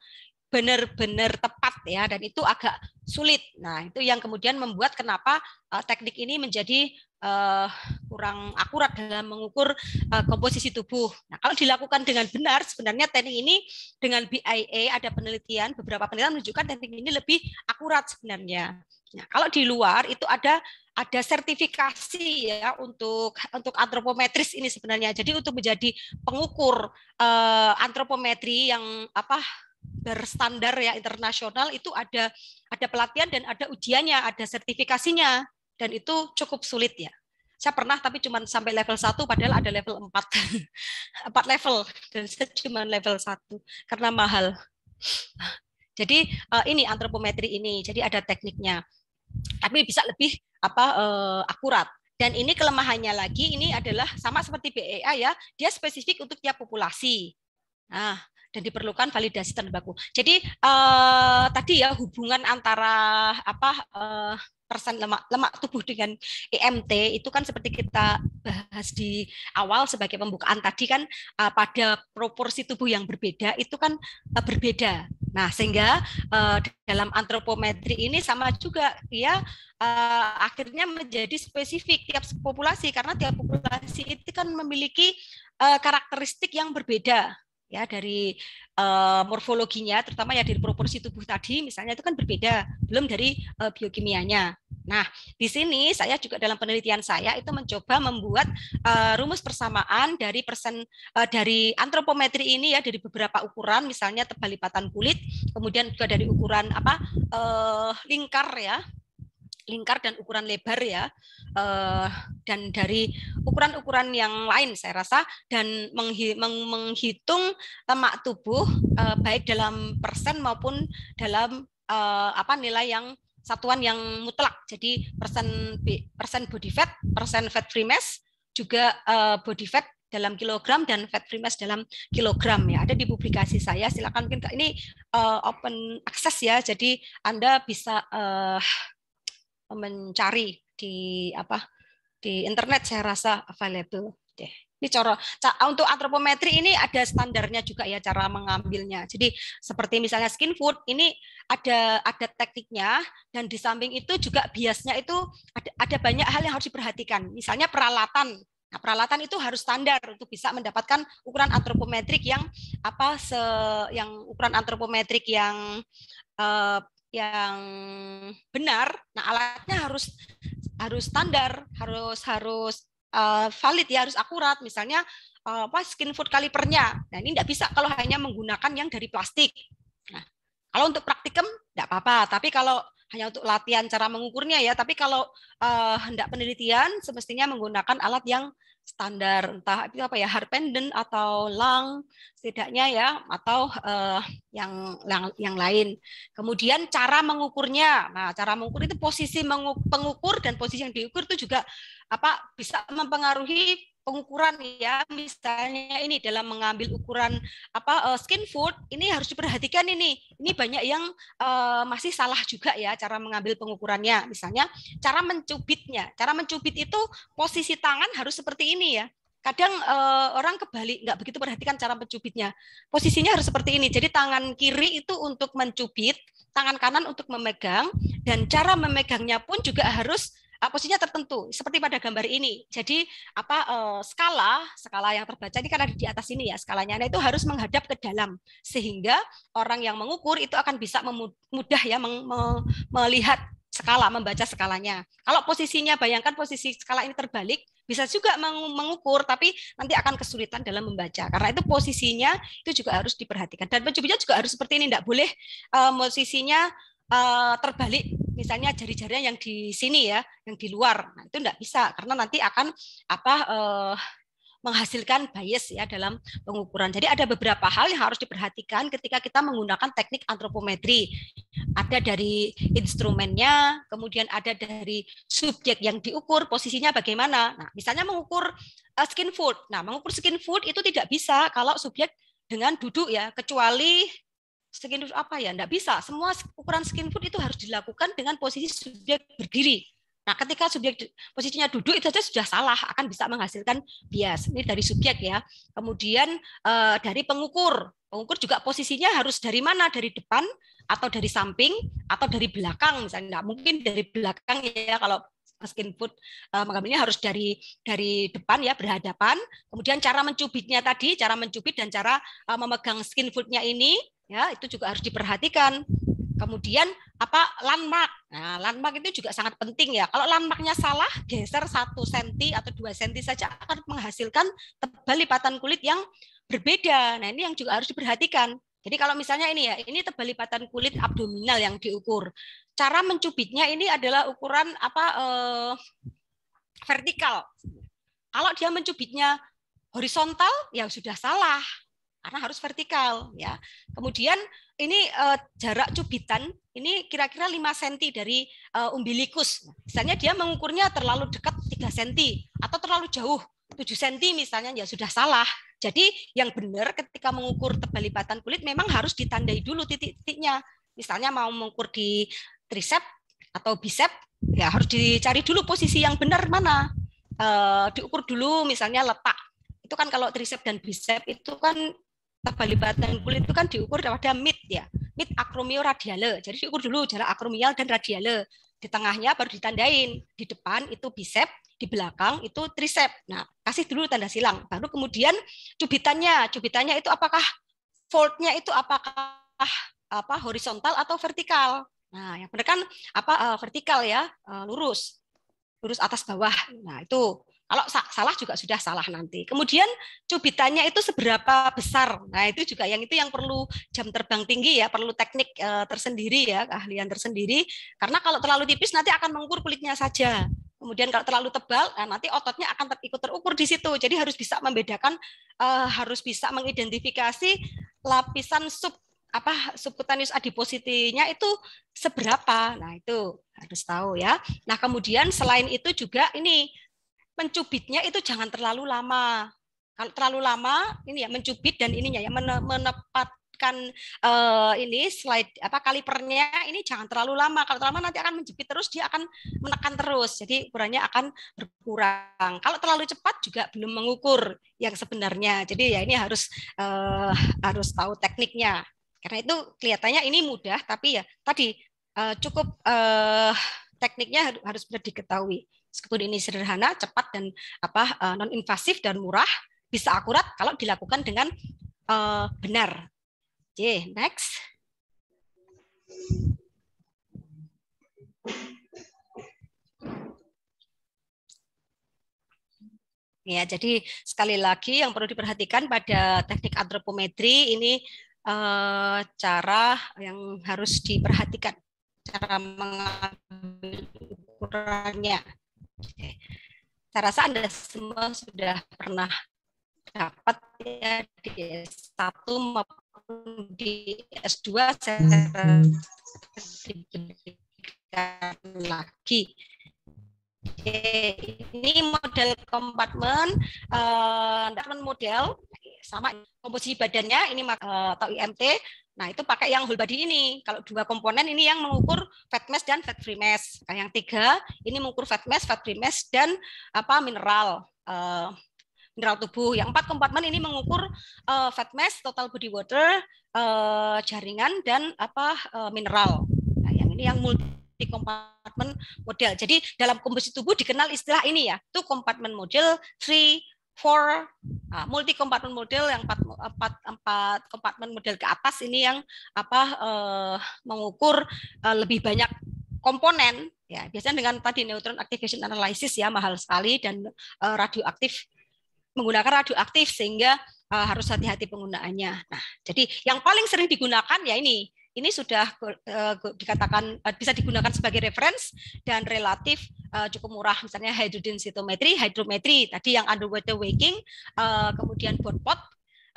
benar-benar tepat ya dan itu agak sulit. Nah, itu yang kemudian membuat kenapa uh, teknik ini menjadi uh, kurang akurat dalam mengukur uh, komposisi tubuh. Nah, kalau dilakukan dengan benar sebenarnya teknik ini dengan BIA ada penelitian, beberapa penelitian menunjukkan teknik ini lebih akurat sebenarnya. Nah, kalau di luar itu ada ada sertifikasi ya untuk untuk antropometris ini sebenarnya. Jadi untuk menjadi pengukur uh, antropometri yang apa berstandar ya internasional itu ada ada pelatihan dan ada ujiannya, ada sertifikasinya dan itu cukup sulit ya. Saya pernah tapi cuma sampai level 1 padahal ada level 4. 4 level dan saya cuma level 1 karena mahal. Jadi eh, ini antropometri ini, jadi ada tekniknya. Tapi bisa lebih apa eh, akurat. Dan ini kelemahannya lagi, ini adalah sama seperti BEA ya, dia spesifik untuk tiap populasi. Nah, dan diperlukan validasi baku. Jadi eh, tadi ya hubungan antara apa eh, persen lemak lemak tubuh dengan EMT itu kan seperti kita bahas di awal sebagai pembukaan tadi kan uh, pada proporsi tubuh yang berbeda itu kan uh, berbeda. Nah, sehingga uh, dalam antropometri ini sama juga ya uh, akhirnya menjadi spesifik tiap populasi karena tiap populasi itu kan memiliki karakteristik yang berbeda ya dari uh, morfologinya terutama ya dari proporsi tubuh tadi misalnya itu kan berbeda belum dari uh, biokimianya. Nah, di sini saya juga dalam penelitian saya itu mencoba membuat uh, rumus persamaan dari persen uh, dari antropometri ini ya dari beberapa ukuran misalnya tebal lipatan kulit, kemudian juga dari ukuran apa uh, lingkar ya lingkar dan ukuran lebar ya uh, dan dari ukuran-ukuran yang lain saya rasa dan menghitung lemak tubuh uh, baik dalam persen maupun dalam uh, apa nilai yang satuan yang mutlak jadi persen persen body fat persen fat free mass juga uh, body fat dalam kilogram dan fat free mass dalam kilogram ya ada di publikasi saya silakan mungkin ini uh, open access ya jadi anda bisa uh, mencari di apa di internet saya rasa available deh. Ini cara untuk antropometri ini ada standarnya juga ya cara mengambilnya. Jadi seperti misalnya skin food ini ada ada tekniknya dan di samping itu juga biasnya itu ada, ada banyak hal yang harus diperhatikan. Misalnya peralatan. Nah, peralatan itu harus standar untuk bisa mendapatkan ukuran antropometrik yang apa se yang ukuran antropometrik yang eh, yang benar nah alatnya harus harus standar harus harus uh, valid ya harus akurat misalnya uh, apa skin food kalipernya nah ini tidak bisa kalau hanya menggunakan yang dari plastik nah kalau untuk praktikum tidak apa-apa tapi kalau hanya untuk latihan cara mengukurnya ya tapi kalau uh, hendak penelitian semestinya menggunakan alat yang standar entah itu apa ya hard pendant atau lang setidaknya ya atau uh, yang, yang yang lain. Kemudian cara mengukurnya. Nah, cara mengukur itu posisi mengukur, pengukur dan posisi yang diukur itu juga apa bisa mempengaruhi pengukuran ya misalnya ini dalam mengambil ukuran apa eh, skin food ini harus diperhatikan ini ini banyak yang eh, masih salah juga ya cara mengambil pengukurannya misalnya cara mencubitnya cara mencubit itu posisi tangan harus seperti ini ya kadang eh, orang kebalik nggak begitu perhatikan cara mencubitnya posisinya harus seperti ini jadi tangan kiri itu untuk mencubit tangan kanan untuk memegang dan cara memegangnya pun juga harus Ah, posisinya tertentu seperti pada gambar ini. Jadi apa uh, skala skala yang terbaca ini karena di atas ini ya skalanya. Nah, itu harus menghadap ke dalam sehingga orang yang mengukur itu akan bisa mudah ya melihat skala, membaca skalanya. Kalau posisinya bayangkan posisi skala ini terbalik, bisa juga mengukur tapi nanti akan kesulitan dalam membaca. Karena itu posisinya itu juga harus diperhatikan. Dan pencubinya juga harus seperti ini, tidak boleh uh, posisinya eh, terbalik misalnya jari-jarinya yang di sini ya, yang di luar. Nah, itu enggak bisa karena nanti akan apa eh, menghasilkan bias ya dalam pengukuran. Jadi ada beberapa hal yang harus diperhatikan ketika kita menggunakan teknik antropometri. Ada dari instrumennya, kemudian ada dari subjek yang diukur, posisinya bagaimana. Nah, misalnya mengukur eh, skin food. Nah, mengukur skin food itu tidak bisa kalau subjek dengan duduk ya, kecuali skin food apa ya? Tidak bisa. Semua ukuran skin food itu harus dilakukan dengan posisi subjek berdiri. Nah, ketika subjek posisinya duduk itu saja sudah salah, akan bisa menghasilkan bias. Ini dari subjek ya. Kemudian eh, dari pengukur, pengukur juga posisinya harus dari mana? Dari depan atau dari samping atau dari belakang misalnya. Nah, mungkin dari belakang ya kalau skin food eh, mengambilnya harus dari dari depan ya berhadapan kemudian cara mencubitnya tadi cara mencubit dan cara eh, memegang skin foodnya ini ya itu juga harus diperhatikan. Kemudian apa landmark? Nah, landmark itu juga sangat penting ya. Kalau landmarknya salah, geser satu senti atau dua senti saja akan menghasilkan tebal lipatan kulit yang berbeda. Nah, ini yang juga harus diperhatikan. Jadi kalau misalnya ini ya, ini tebal lipatan kulit abdominal yang diukur. Cara mencubitnya ini adalah ukuran apa eh, vertikal. Kalau dia mencubitnya horizontal, ya sudah salah karena harus vertikal ya. Kemudian ini uh, jarak cubitan ini kira-kira 5 cm dari uh, eh, umbilikus. Misalnya dia mengukurnya terlalu dekat 3 cm atau terlalu jauh 7 cm misalnya ya sudah salah. Jadi yang benar ketika mengukur tebal lipatan kulit memang harus ditandai dulu titik-titiknya. Misalnya mau mengukur di tricep atau bicep ya harus dicari dulu posisi yang benar mana. Uh, diukur dulu misalnya letak itu kan kalau tricep dan bicep itu kan kebalibatan kulit itu kan diukur pada mid ya mid akromio radiale jadi diukur dulu jarak akromial dan radiale di tengahnya baru ditandain di depan itu bisep di belakang itu trisep nah kasih dulu tanda silang baru kemudian cubitannya cubitannya itu apakah foldnya itu apakah apa horizontal atau vertikal nah yang benar kan apa uh, vertikal ya uh, lurus lurus atas bawah nah itu kalau salah juga sudah salah nanti. Kemudian cubitannya itu seberapa besar. Nah, itu juga yang itu yang perlu jam terbang tinggi ya, perlu teknik e, tersendiri ya, keahlian tersendiri. Karena kalau terlalu tipis nanti akan mengukur kulitnya saja. Kemudian kalau terlalu tebal, nah nanti ototnya akan ter, ikut terukur di situ. Jadi harus bisa membedakan, e, harus bisa mengidentifikasi lapisan sub apa subkutanius adipositinya itu seberapa. Nah, itu harus tahu ya. Nah, kemudian selain itu juga ini mencubitnya itu jangan terlalu lama. Kalau terlalu lama ini ya mencubit dan ininya ya menempatkan uh, eh, ini slide apa kalipernya ini jangan terlalu lama. Kalau terlalu lama nanti akan mencubit terus dia akan menekan terus. Jadi ukurannya akan berkurang. Kalau terlalu cepat juga belum mengukur yang sebenarnya. Jadi ya ini harus uh, harus tahu tekniknya. Karena itu kelihatannya ini mudah tapi ya tadi uh, cukup uh, tekniknya harus benar diketahui meskipun ini sederhana, cepat dan apa eh, non invasif dan murah, bisa akurat kalau dilakukan dengan uh, benar. Oke, next. Ya, jadi sekali lagi yang perlu diperhatikan pada teknik antropometri ini eh, cara yang harus diperhatikan cara mengambil ukurannya. Okay. Saya rasa Anda semua sudah pernah dapat ya di S1 maupun di S2 saya hmm. diberikan lagi. Oke, ini model kompartemen, uh, model sama komposisi badannya ini uh, atau IMT Nah, itu pakai yang whole body ini. Kalau dua komponen ini yang mengukur fat mass dan fat free mass. Nah, yang tiga ini mengukur fat mass, fat free mass dan apa mineral uh, mineral tubuh. Yang empat kompartemen ini mengukur uh, fat mass, total body water, uh, jaringan dan apa uh, mineral. Nah, yang ini yang multi kompartemen model. Jadi dalam komposisi tubuh dikenal istilah ini ya, itu kompartemen model three for uh, ah, multi kompartemen model yang empat, empat, empat kompartemen model ke atas ini yang apa uh, mengukur uh, lebih banyak komponen ya biasanya dengan tadi neutron activation analysis ya mahal sekali dan uh, radioaktif menggunakan radioaktif sehingga uh, harus hati-hati penggunaannya. Nah, jadi yang paling sering digunakan ya ini ini sudah uh, dikatakan uh, bisa digunakan sebagai reference dan relatif uh, cukup murah misalnya hydrogen sitometri, hidrometri tadi yang underwater waking, uh, kemudian pot uh,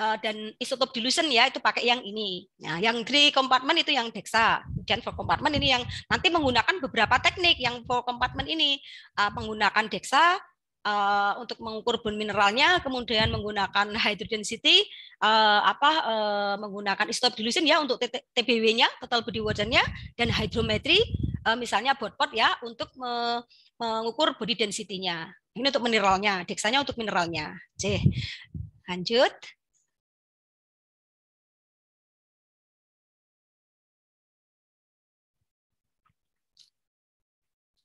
eh, dan isotop dilution ya itu pakai yang ini. Nah, yang three compartment itu yang DEXA. Kemudian four compartment ini yang nanti menggunakan beberapa teknik yang four compartment ini uh, menggunakan DEXA, uh, untuk mengukur bone mineralnya, kemudian menggunakan hydrogen city uh, apa uh, menggunakan isotop dilution ya untuk TBW-nya, total body water-nya, dan hydrometri uh, misalnya botpot ya untuk mengukur body density-nya. Ini untuk mineralnya, deksanya untuk mineralnya. C. Lanjut.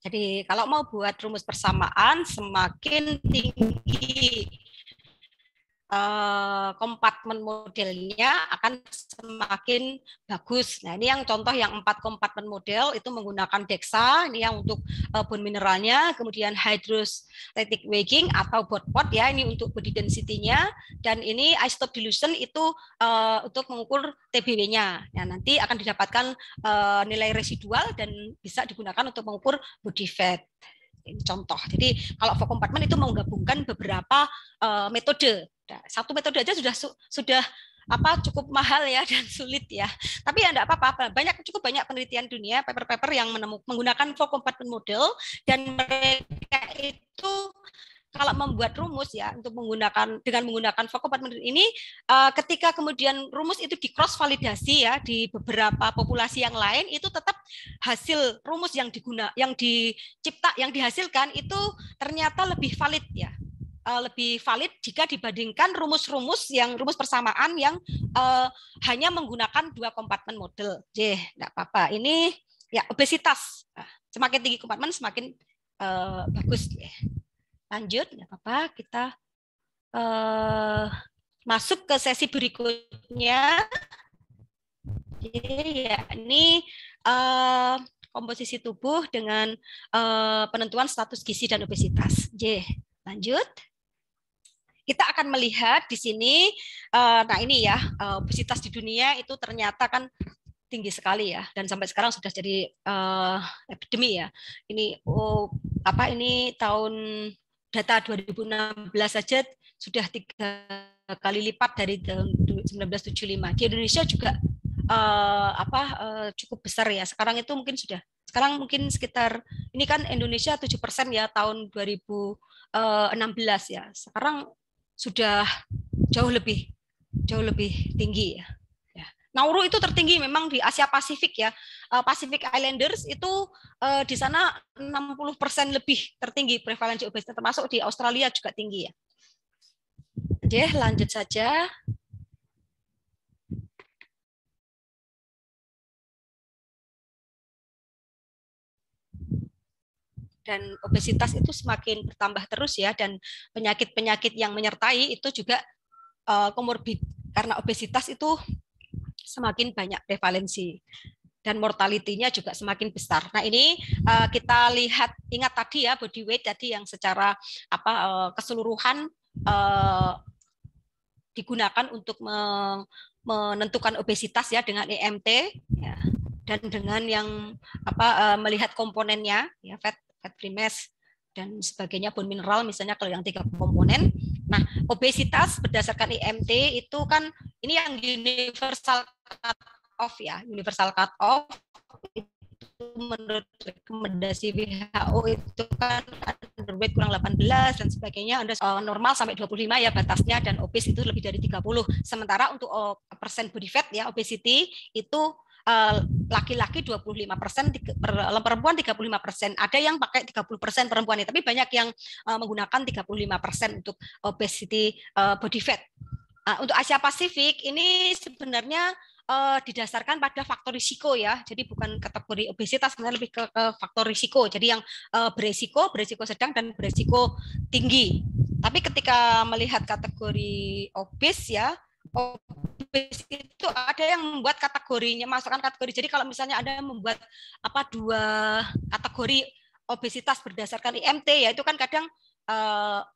Jadi kalau mau buat rumus persamaan, semakin tinggi Eh, kompartemen modelnya akan semakin bagus. Nah ini yang contoh yang empat kompartemen model itu menggunakan DEXA, ini yang untuk eh, bone mineralnya, kemudian hydrostatic weighing atau board pot ya ini untuk body density-nya, dan ini isotope dilution itu uh, untuk mengukur TBW-nya. Nah nanti akan didapatkan uh, nilai residual dan bisa digunakan untuk mengukur body fat contoh. Jadi kalau for compartment itu menggabungkan beberapa uh, metode. Nah, satu metode aja sudah sudah apa cukup mahal ya dan sulit ya. Tapi ya enggak apa-apa. Banyak cukup banyak penelitian dunia paper-paper yang menemukan menggunakan for compartment model dan mereka itu kalau membuat rumus ya untuk menggunakan dengan menggunakan Foucault ini uh, ketika kemudian rumus itu di cross validasi ya di beberapa populasi yang lain itu tetap hasil rumus yang diguna yang dicipta yang dihasilkan itu ternyata lebih valid ya eh, lebih valid jika dibandingkan rumus-rumus yang rumus persamaan yang uh, hanya menggunakan dua kompartemen model. jeh tidak apa-apa. Ini ya obesitas. Nah, semakin tinggi kompartemen semakin uh, bagus. ya lanjut nggak apa-apa kita uh, masuk ke sesi berikutnya yakni uh, eh, komposisi tubuh dengan uh, penentuan status gizi dan obesitas. J, lanjut. Kita akan melihat di sini, uh, nah ini ya uh, obesitas di dunia itu ternyata kan tinggi sekali ya dan sampai sekarang sudah jadi uh, epidemi ya. Ini oh, apa ini tahun data 2016 saja sudah tiga kali lipat dari tahun 1975. Di Indonesia juga uh, apa uh, cukup besar ya. Sekarang itu mungkin sudah sekarang mungkin sekitar ini kan Indonesia 7% ya tahun 2016 eh, ya. Sekarang sudah jauh lebih jauh lebih tinggi ya. Nauru itu tertinggi memang di Asia Pasifik ya. Eh, Pacific Islanders itu eh, di sana 60% lebih tertinggi prevalensi obesitas termasuk di Australia juga tinggi ya. Oke, lanjut saja. dan obesitas itu semakin bertambah terus ya dan penyakit-penyakit yang menyertai itu juga eh, komorbid karena obesitas itu semakin banyak prevalensi dan mortalitinya juga semakin besar. Nah ini uh, kita lihat ingat tadi ya body weight tadi yang secara apa uh, keseluruhan uh, digunakan untuk menentukan obesitas ya dengan EMT ya, dan dengan yang apa uh, melihat komponennya ya fat fat free mass dan sebagainya bone mineral misalnya kalau yang tiga komponen. Nah obesitas berdasarkan EMT itu kan ini yang universal cut off ya, universal cut off itu menurut rekomendasi WHO itu kan underweight kurang 18 dan sebagainya Anda eh, normal sampai 25 ya batasnya dan obes itu lebih dari 30. Sementara untuk eh, persen body fat ya obesity itu eh, laki-laki 25 persen, perempuan 35 persen. Ada yang pakai 30 persen perempuan tapi banyak yang menggunakan 35 persen untuk obesity body fat. Nah, untuk Asia Pasifik ini sebenarnya uh, didasarkan pada faktor risiko ya. Jadi bukan kategori obesitas sebenarnya lebih ke, ke faktor risiko. Jadi yang uh, eh, berisiko, beresiko sedang dan berisiko tinggi. Tapi ketika melihat kategori obes ya, obes itu ada yang membuat kategorinya masukkan kategori. Jadi kalau misalnya ada yang membuat apa dua kategori obesitas berdasarkan IMT ya itu kan kadang uh,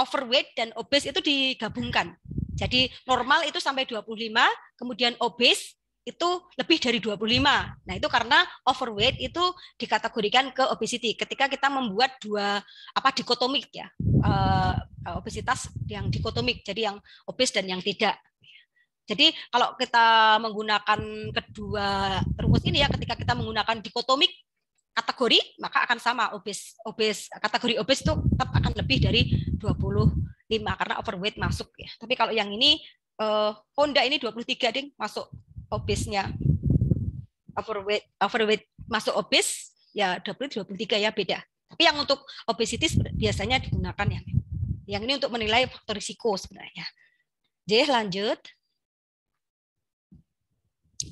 overweight dan obes itu digabungkan. Jadi normal itu sampai 25, kemudian obes itu lebih dari 25. Nah, itu karena overweight itu dikategorikan ke obesity ketika kita membuat dua apa dikotomik ya. Uh, obesitas yang dikotomik, jadi yang obes dan yang tidak. Jadi kalau kita menggunakan kedua rumus ini ya ketika kita menggunakan dikotomik kategori, maka akan sama obes. Obes kategori obes itu tetap akan lebih dari 25 karena overweight masuk ya. Tapi kalau yang ini eh, Honda ini 23 ding masuk obesnya. Overweight overweight masuk obes ya 20 23 ya beda. Tapi yang untuk obesitas biasanya digunakan ya yang ini untuk menilai faktor risiko sebenarnya. Jadi lanjut.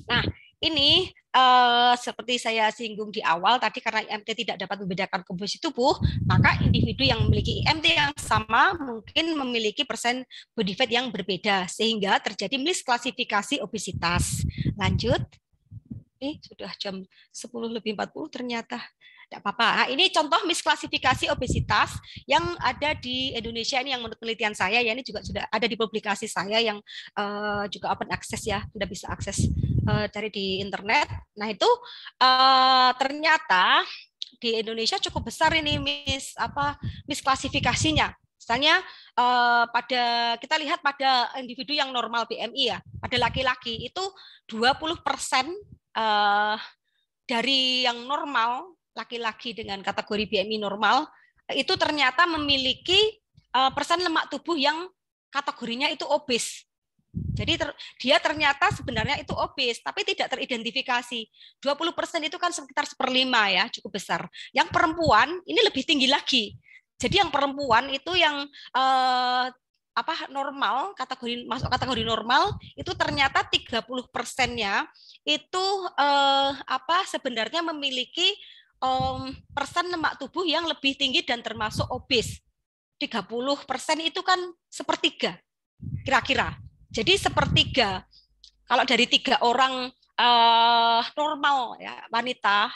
Nah, ini eh, seperti saya singgung di awal tadi karena IMT tidak dapat membedakan komposisi tubuh, maka individu yang memiliki IMT yang sama mungkin memiliki persen body fat yang berbeda sehingga terjadi misklasifikasi obesitas. Lanjut. Ini sudah jam 10 lebih 40 ternyata. Tidak apa-apa. Nah, ini contoh misklasifikasi obesitas yang ada di Indonesia ini yang menurut penelitian saya ya ini juga sudah ada di publikasi saya yang uh, juga open access ya, sudah bisa akses uh, cari di internet. Nah, itu uh, ternyata di Indonesia cukup besar ini mis apa misklasifikasinya. Misalnya uh, pada kita lihat pada individu yang normal BMI ya, pada laki-laki itu 20% eh, dari yang normal laki-laki dengan kategori BMI normal itu ternyata memiliki eh, persen lemak tubuh yang kategorinya itu obes. Jadi ter, dia ternyata sebenarnya itu obes, tapi tidak teridentifikasi. 20% itu kan sekitar seperlima ya, cukup besar. Yang perempuan ini lebih tinggi lagi. Jadi yang perempuan itu yang eh, apa normal kategori masuk kategori normal itu ternyata 30 persennya itu eh, apa sebenarnya memiliki um, persen lemak tubuh yang lebih tinggi dan termasuk obes. 30 persen itu kan sepertiga kira-kira. Jadi sepertiga kalau dari tiga orang uh, normal ya wanita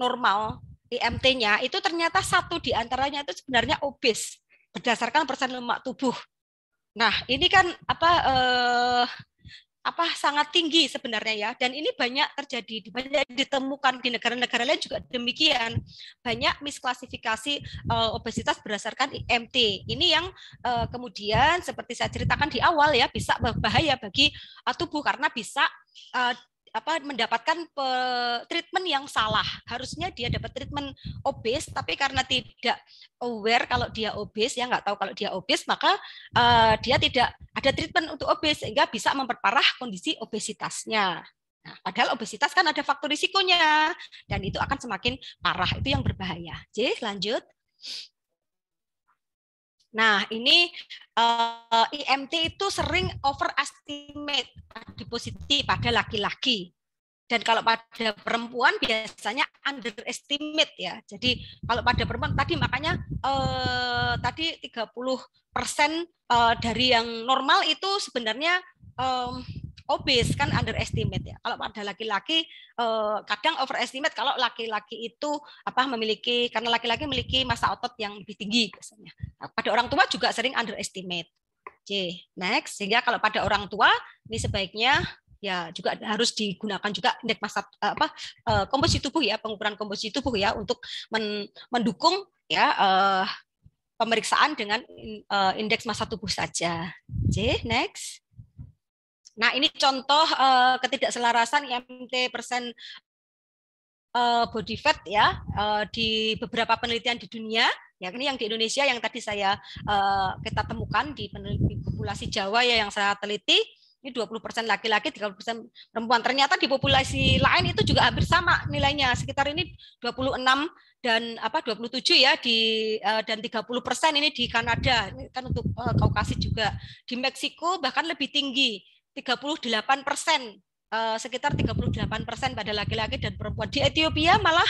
normal IMT-nya itu ternyata satu di antaranya itu sebenarnya obes berdasarkan persen lemak tubuh. Nah, ini kan apa Uh, apa sangat tinggi sebenarnya ya dan ini banyak terjadi banyak ditemukan di negara-negara lain juga demikian banyak misklasifikasi uh, obesitas berdasarkan IMT ini yang uh, kemudian seperti saya ceritakan di awal ya bisa berbahaya bagi uh, tubuh karena bisa uh, apa mendapatkan pe, treatment yang salah. Harusnya dia dapat treatment obes, tapi karena tidak aware kalau dia obes, ya nggak tahu kalau dia obes, maka uh, dia tidak ada treatment untuk obes sehingga bisa memperparah kondisi obesitasnya. Nah, padahal obesitas kan ada faktor risikonya dan itu akan semakin parah. Itu yang berbahaya. jadi lanjut. Nah, ini uh, eh, IMT itu sering overestimate di positif pada laki-laki. Dan kalau pada perempuan biasanya underestimate ya. Jadi kalau pada perempuan tadi makanya eh, tadi 30% eh, dari yang normal itu sebenarnya eh, obes kan underestimate ya. Kalau pada laki-laki eh, kadang overestimate kalau laki-laki itu apa memiliki karena laki-laki memiliki massa otot yang lebih tinggi biasanya. Nah, pada orang tua juga sering underestimate. C. Next, sehingga kalau pada orang tua ini sebaiknya ya juga harus digunakan juga indeks massa eh, apa eh, komposisi tubuh ya pengukuran komposisi tubuh ya untuk mendukung ya pemeriksaan dengan indeks massa tubuh saja. C. Next. Nah, ini contoh uh, eh, ketidakselarasan IMT persen uh, body fat ya uh, di beberapa penelitian di dunia ya ini yang di Indonesia yang tadi saya uh, kita temukan di peneliti populasi Jawa ya yang saya teliti ini 20% laki-laki, 30% perempuan. Ternyata di populasi lain itu juga hampir sama nilainya, sekitar ini 26 dan apa 27 ya di tiga dan 30% ini di Kanada. Ini kan untuk uh, juga. Di Meksiko bahkan lebih tinggi 38 persen eh, sekitar 38 persen pada laki-laki dan perempuan di Ethiopia malah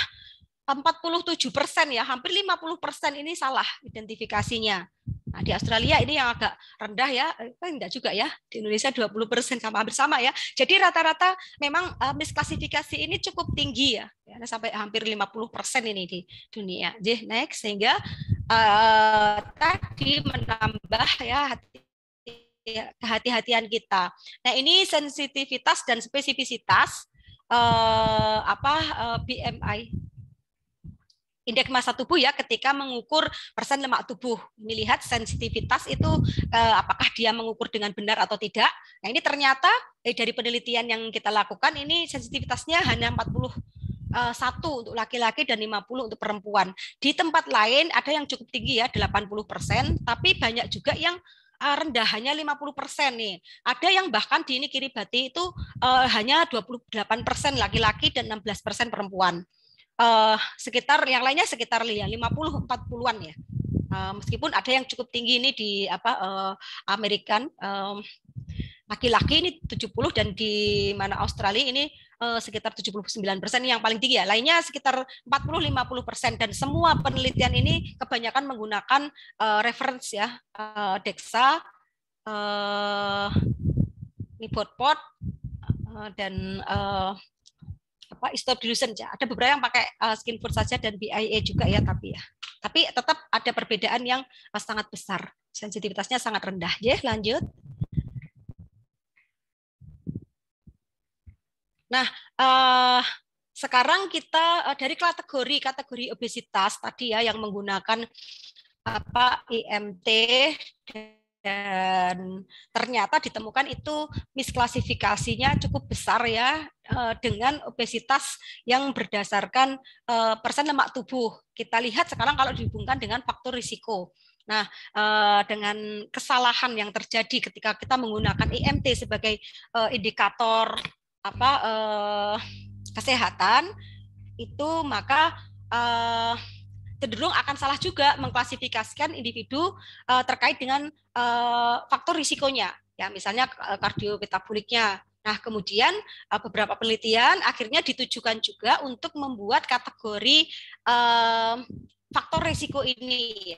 47 persen ya hampir 50 persen ini salah identifikasinya Nah, di Australia ini yang agak rendah ya, eh, enggak juga ya. Di Indonesia 20 persen sama hampir sama ya. Jadi rata-rata memang uh, misklasifikasi ini cukup tinggi ya, ya sampai hampir 50 persen ini di dunia. Jadi next sehingga uh, tadi menambah ya hati kehati-hatian kita. Nah, ini sensitivitas dan spesifisitas eh, apa eh, BMI indeks massa tubuh ya ketika mengukur persen lemak tubuh melihat sensitivitas itu eh, apakah dia mengukur dengan benar atau tidak nah ini ternyata eh, dari penelitian yang kita lakukan ini sensitivitasnya hanya 40 eh, satu untuk laki-laki dan 50 untuk perempuan. Di tempat lain ada yang cukup tinggi ya 80 persen, tapi banyak juga yang Eh, rendah hanya 50% nih. Ada yang bahkan di ini kiri bati itu uh, hanya 28% laki-laki dan 16% perempuan. Uh, sekitar yang lainnya sekitar ya 50 40-an ya. Uh, meskipun ada yang cukup tinggi ini di apa uh, um, laki-laki ini 70 dan di mana Australia ini eh, sekitar 79 persen yang paling tinggi ya. Lainnya sekitar 40-50 persen dan semua penelitian ini kebanyakan menggunakan eh, reference ya eh, DEXA, eh, Nibotpot, eh, dan eh, apa Dilution ya. Ada beberapa yang pakai uh, skin food saja dan BIA juga ya tapi ya. Tapi tetap ada perbedaan yang eh, sangat besar. Sensitivitasnya sangat rendah. Ya, lanjut. Nah, uh, sekarang kita uh, dari kategori kategori obesitas tadi ya yang menggunakan apa IMT dan ternyata ditemukan itu misklasifikasinya cukup besar ya eh, dengan obesitas yang berdasarkan persen lemak tubuh. Kita lihat sekarang kalau dihubungkan dengan faktor risiko. Nah, dengan kesalahan yang terjadi ketika kita menggunakan IMT sebagai indikator apa uh, kesehatan itu maka uh, cenderung akan salah juga mengklasifikasikan individu uh, terkait dengan uh, faktor risikonya ya misalnya kardiometaboliknya Nah, kemudian beberapa penelitian akhirnya ditujukan juga untuk membuat kategori uh, faktor risiko ini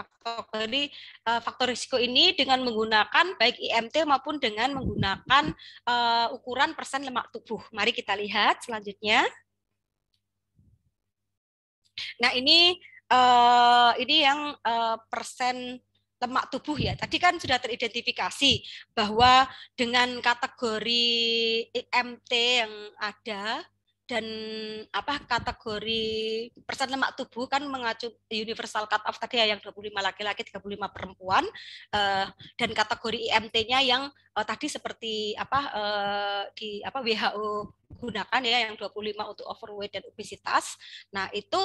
faktor. Jadi uh, faktor risiko ini dengan menggunakan baik IMT maupun dengan menggunakan uh, ukuran persen lemak tubuh. Mari kita lihat selanjutnya. Nah ini uh, ini yang uh, persen lemak tubuh ya. Tadi kan sudah teridentifikasi bahwa dengan kategori IMT yang ada dan apa kategori persen lemak tubuh kan mengacu universal cut off tadi ya yang 25 laki-laki 35 perempuan uh, dan kategori IMT-nya yang uh, tadi seperti apa uh, di apa WHO gunakan ya yang 25 untuk overweight dan obesitas. Nah, itu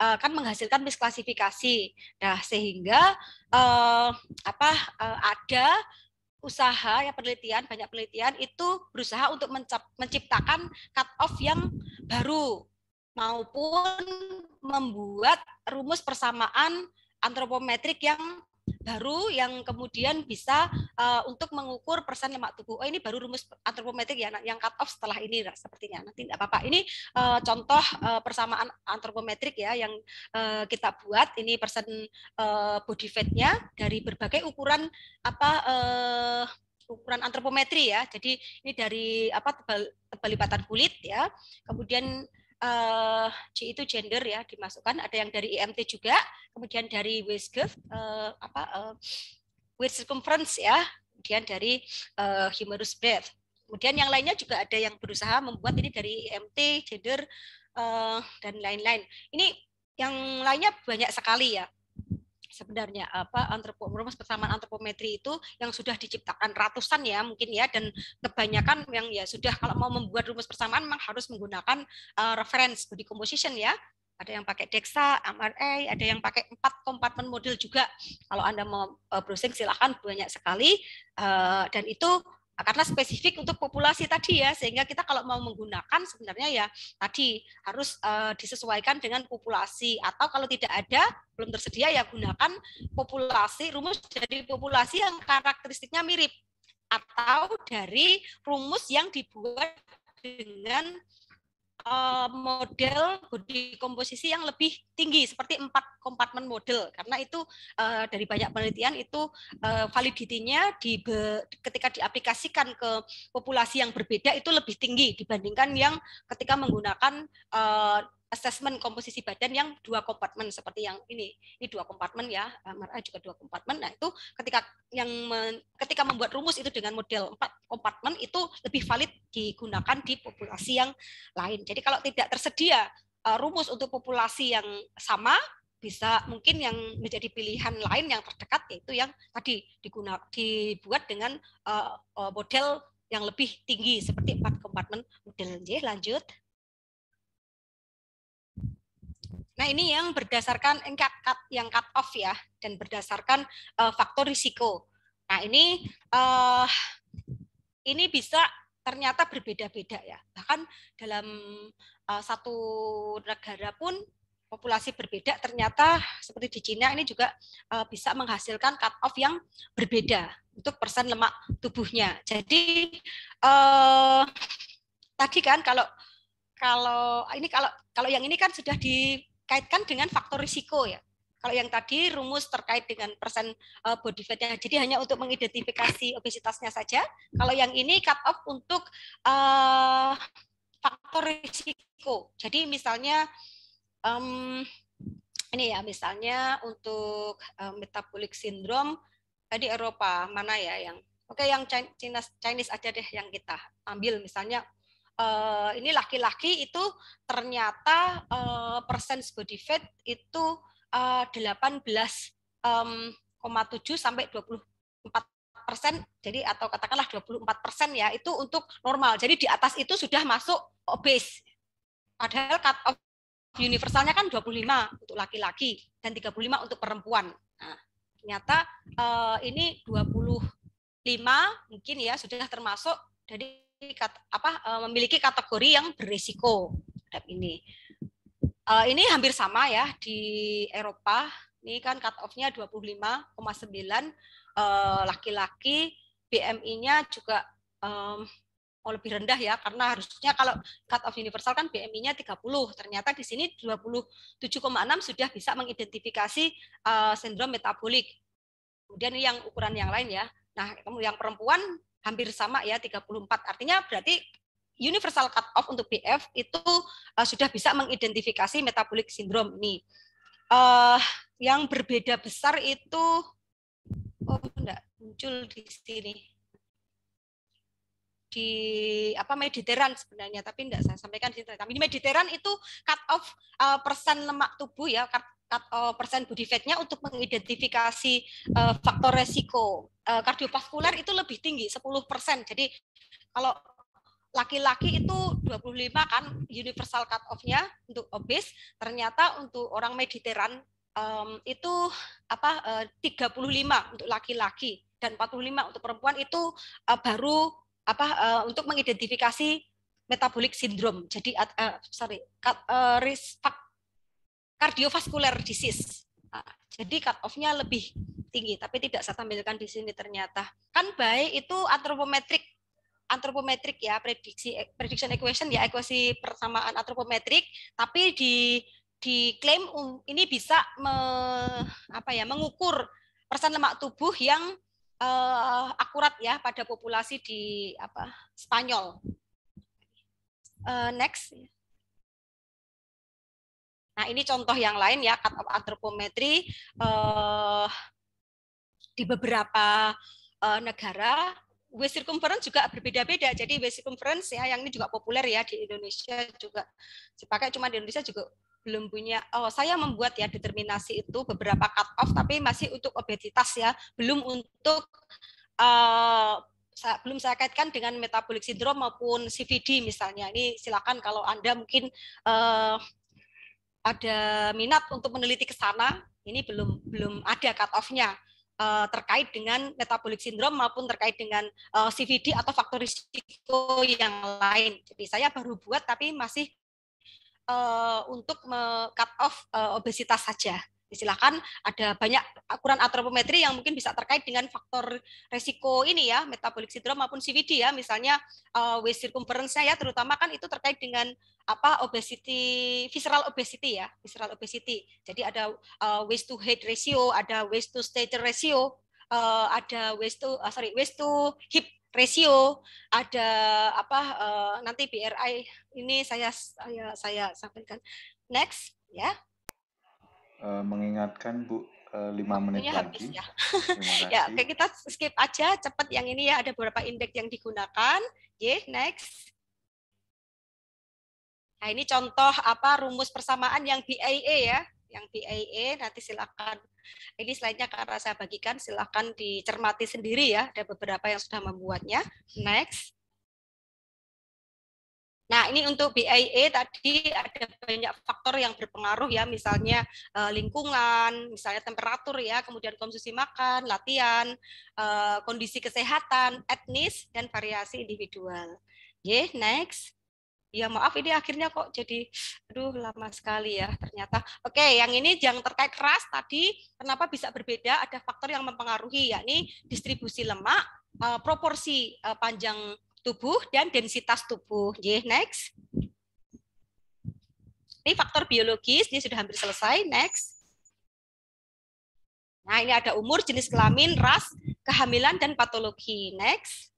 uh, kan menghasilkan misklasifikasi. Nah, sehingga uh, apa uh, ada usaha ya penelitian banyak penelitian itu berusaha untuk mencap, menciptakan cut off yang baru maupun membuat rumus persamaan antropometrik yang baru yang kemudian bisa uh, untuk mengukur persen lemak tubuh. Oh ini baru rumus antropometrik ya yang cut off setelah ini sepertinya. Nanti tidak apa-apa. Ini uh, contoh uh, persamaan antropometrik ya yang uh, kita buat ini persen uh, body fatnya dari berbagai ukuran apa uh, ukuran antropometri ya. Jadi ini dari apa tebal, tebal lipatan kulit ya. Kemudian uh, eh, G itu gender ya dimasukkan ada yang dari IMT e juga kemudian dari Westgate uh, eh, apa uh, eh, waist circumference ya kemudian dari uh, humerus breadth kemudian yang lainnya juga ada yang berusaha membuat ini dari IMT e gender uh, dan lain-lain ini yang lainnya banyak sekali ya sebenarnya apa rumus persamaan antropometri itu yang sudah diciptakan ratusan ya mungkin ya dan kebanyakan yang ya sudah kalau mau membuat rumus persamaan memang harus menggunakan uh, reference body composition ya ada yang pakai DEXA, MRA, ada yang pakai empat kompartemen model juga. Kalau Anda mau eh, browsing silahkan banyak sekali. Eh, dan itu Nah, karena spesifik untuk populasi tadi ya sehingga kita kalau mau menggunakan sebenarnya ya tadi harus uh, disesuaikan dengan populasi atau kalau tidak ada belum tersedia ya gunakan populasi rumus dari populasi yang karakteristiknya mirip atau dari rumus yang dibuat dengan Eh, model body komposisi yang lebih tinggi seperti empat kompartemen model karena itu eh, dari banyak penelitian itu uh, eh, validitinya di ketika diaplikasikan ke populasi yang berbeda itu lebih tinggi dibandingkan yang ketika menggunakan Assessment komposisi badan yang dua kompartemen seperti yang ini ini dua kompartemen ya MRI juga dua kompartemen nah itu ketika yang men, ketika membuat rumus itu dengan model empat kompartemen itu lebih valid digunakan di populasi yang lain jadi kalau tidak tersedia eh, rumus untuk populasi yang sama bisa mungkin yang menjadi pilihan lain yang terdekat yaitu yang tadi digunakan dibuat dengan eh, eh, model yang lebih tinggi seperti empat kompartemen model J lanjut Nah, ini yang berdasarkan cut, cut, yang cut off ya dan berdasarkan uh, faktor risiko. Nah, ini uh, ini bisa ternyata berbeda-beda ya. Bahkan dalam uh, satu negara pun populasi berbeda ternyata seperti di Cina ini juga uh, bisa menghasilkan cut off yang berbeda untuk persen lemak tubuhnya. Jadi uh, tadi kan kalau kalau ini kalau kalau yang ini kan sudah di dikaitkan dengan faktor risiko ya. Kalau yang tadi rumus terkait dengan persen eh, body fatnya, jadi hanya untuk mengidentifikasi obesitasnya saja. Kalau yang ini cut off untuk uh, faktor risiko. Jadi misalnya um, ini ya misalnya untuk um, metabolic syndrome tadi Eropa mana ya yang oke okay, yang Chinese Chinese aja deh yang kita ambil misalnya uh, ini laki-laki itu ternyata uh, eh, persen body fat itu uh, eh, 18,7 tujuh sampai 24 persen, jadi atau katakanlah 24 persen ya itu untuk normal. Jadi di atas itu sudah masuk obes. Padahal cut off universalnya kan 25 untuk laki-laki dan 35 untuk perempuan. Nah, ternyata uh, ini 25 mungkin ya sudah termasuk jadi kata, apa uh, memiliki kategori yang berisiko terhadap ini. Uh, ini hampir sama ya di Eropa. Ini kan cut off-nya 25,9 uh, laki-laki, BMI-nya juga um, lebih rendah ya karena harusnya kalau cut off universal kan BMI-nya 30. Ternyata di sini 27,6 sudah bisa mengidentifikasi uh, sindrom metabolik. Kemudian yang ukuran yang lain ya. Nah, yang perempuan hampir sama ya 34. Artinya berarti universal cut off untuk BF itu uh, sudah bisa mengidentifikasi metabolic syndrome ini. Uh, yang berbeda besar itu oh enggak muncul di sini di apa Mediteran sebenarnya, tapi tidak saya sampaikan di tapi Ini Mediteran itu cut off uh, persen lemak tubuh ya, cut, cut off eh, persen body fatnya untuk mengidentifikasi uh, faktor resiko uh, kardiovaskuler itu lebih tinggi 10 persen. Jadi kalau laki-laki itu 25 kan universal cut offnya untuk obes, ternyata untuk orang Mediteran um, itu apa uh, 35 untuk laki-laki dan 45 untuk perempuan itu uh, baru apa uh, untuk mengidentifikasi metabolic syndrome. Jadi uh, sorry, uh, risk cardiovascular disease. Nah, jadi cut off-nya lebih tinggi, tapi tidak saya tampilkan di sini ternyata. Kan baik itu antropometrik antropometrik ya prediksi prediction equation ya ekuasi persamaan antropometrik tapi di diklaim um, ini bisa me, apa ya mengukur persen lemak tubuh yang uh, akurat ya pada populasi di apa Spanyol. Uh, next. Nah, ini contoh yang lain ya cut off antropometri uh, eh, di beberapa uh, negara waist circumference juga berbeda-beda. Jadi waist circumference ya yang ini juga populer ya di Indonesia juga dipakai cuma di Indonesia juga belum punya oh saya membuat ya determinasi itu beberapa cut off tapi masih untuk obesitas ya belum untuk uh, eh, saya, belum saya kaitkan dengan metabolic syndrome maupun CVD misalnya ini silakan kalau anda mungkin uh, ada minat untuk meneliti ke sana ini belum belum ada cut offnya uh, terkait dengan metabolic syndrome maupun terkait dengan uh, CVD atau faktor risiko yang lain. Jadi saya baru buat tapi masih Eh, untuk cut off uh, obesitas saja. Silakan ada banyak ukuran antropometri yang mungkin bisa terkait dengan faktor resiko ini ya, metabolic syndrome maupun CVD ya, misalnya uh, waist circumference ya, terutama kan itu terkait dengan apa obesity visceral obesity ya, visceral obesity. Jadi ada uh, waist to head ratio, ada waist to stature ratio, uh, ada waist to uh, sorry waist to hip Resio, ada apa uh, nanti BRI ini saya saya saya sampaikan. Next ya. Uh, mengingatkan Bu eh, lima menit habis lagi. ya. ya, oke kita skip aja cepat yang ini ya ada beberapa indeks yang digunakan. yeah, next. Nah, ini contoh apa rumus persamaan yang BIA ya yang BAE nanti silakan ini selainnya karena saya bagikan silakan dicermati sendiri ya ada beberapa yang sudah membuatnya next Nah, ini untuk BIA tadi ada banyak faktor yang berpengaruh ya, misalnya eh, lingkungan, misalnya temperatur ya, kemudian konsumsi makan, latihan, eh, kondisi kesehatan, etnis, dan variasi individual. Oke, next ya maaf ini akhirnya kok jadi aduh lama sekali ya ternyata oke yang ini yang terkait keras tadi kenapa bisa berbeda ada faktor yang mempengaruhi yakni distribusi lemak eh, proporsi eh, panjang tubuh dan densitas tubuh Ye, next ini faktor biologis ini sudah hampir selesai next nah ini ada umur jenis kelamin ras kehamilan dan patologi next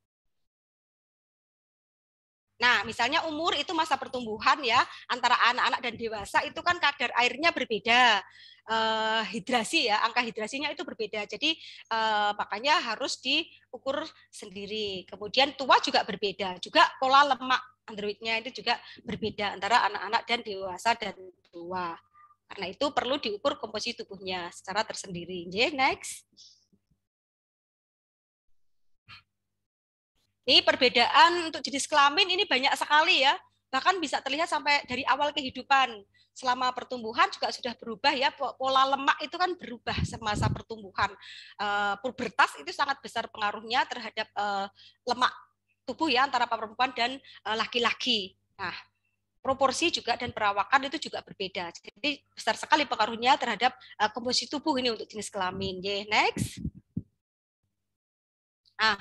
Nah, misalnya umur itu masa pertumbuhan ya, antara anak-anak dan dewasa itu kan kadar airnya berbeda. Eh, hidrasi ya, angka hidrasinya itu berbeda. Jadi eh, makanya harus diukur sendiri. Kemudian tua juga berbeda, juga pola lemak androidnya itu juga berbeda antara anak-anak dan dewasa dan tua. Karena itu perlu diukur komposisi tubuhnya secara tersendiri. next. Ini perbedaan untuk jenis kelamin ini banyak sekali ya. Bahkan bisa terlihat sampai dari awal kehidupan. Selama pertumbuhan juga sudah berubah ya. Pola lemak itu kan berubah semasa pertumbuhan. Eh, pubertas itu sangat besar pengaruhnya terhadap eh, lemak tubuh ya antara perempuan dan eh, laki-laki. nah, proporsi juga dan perawakan itu juga berbeda. Jadi besar sekali pengaruhnya terhadap komposisi tubuh ini untuk jenis kelamin. next. Nah,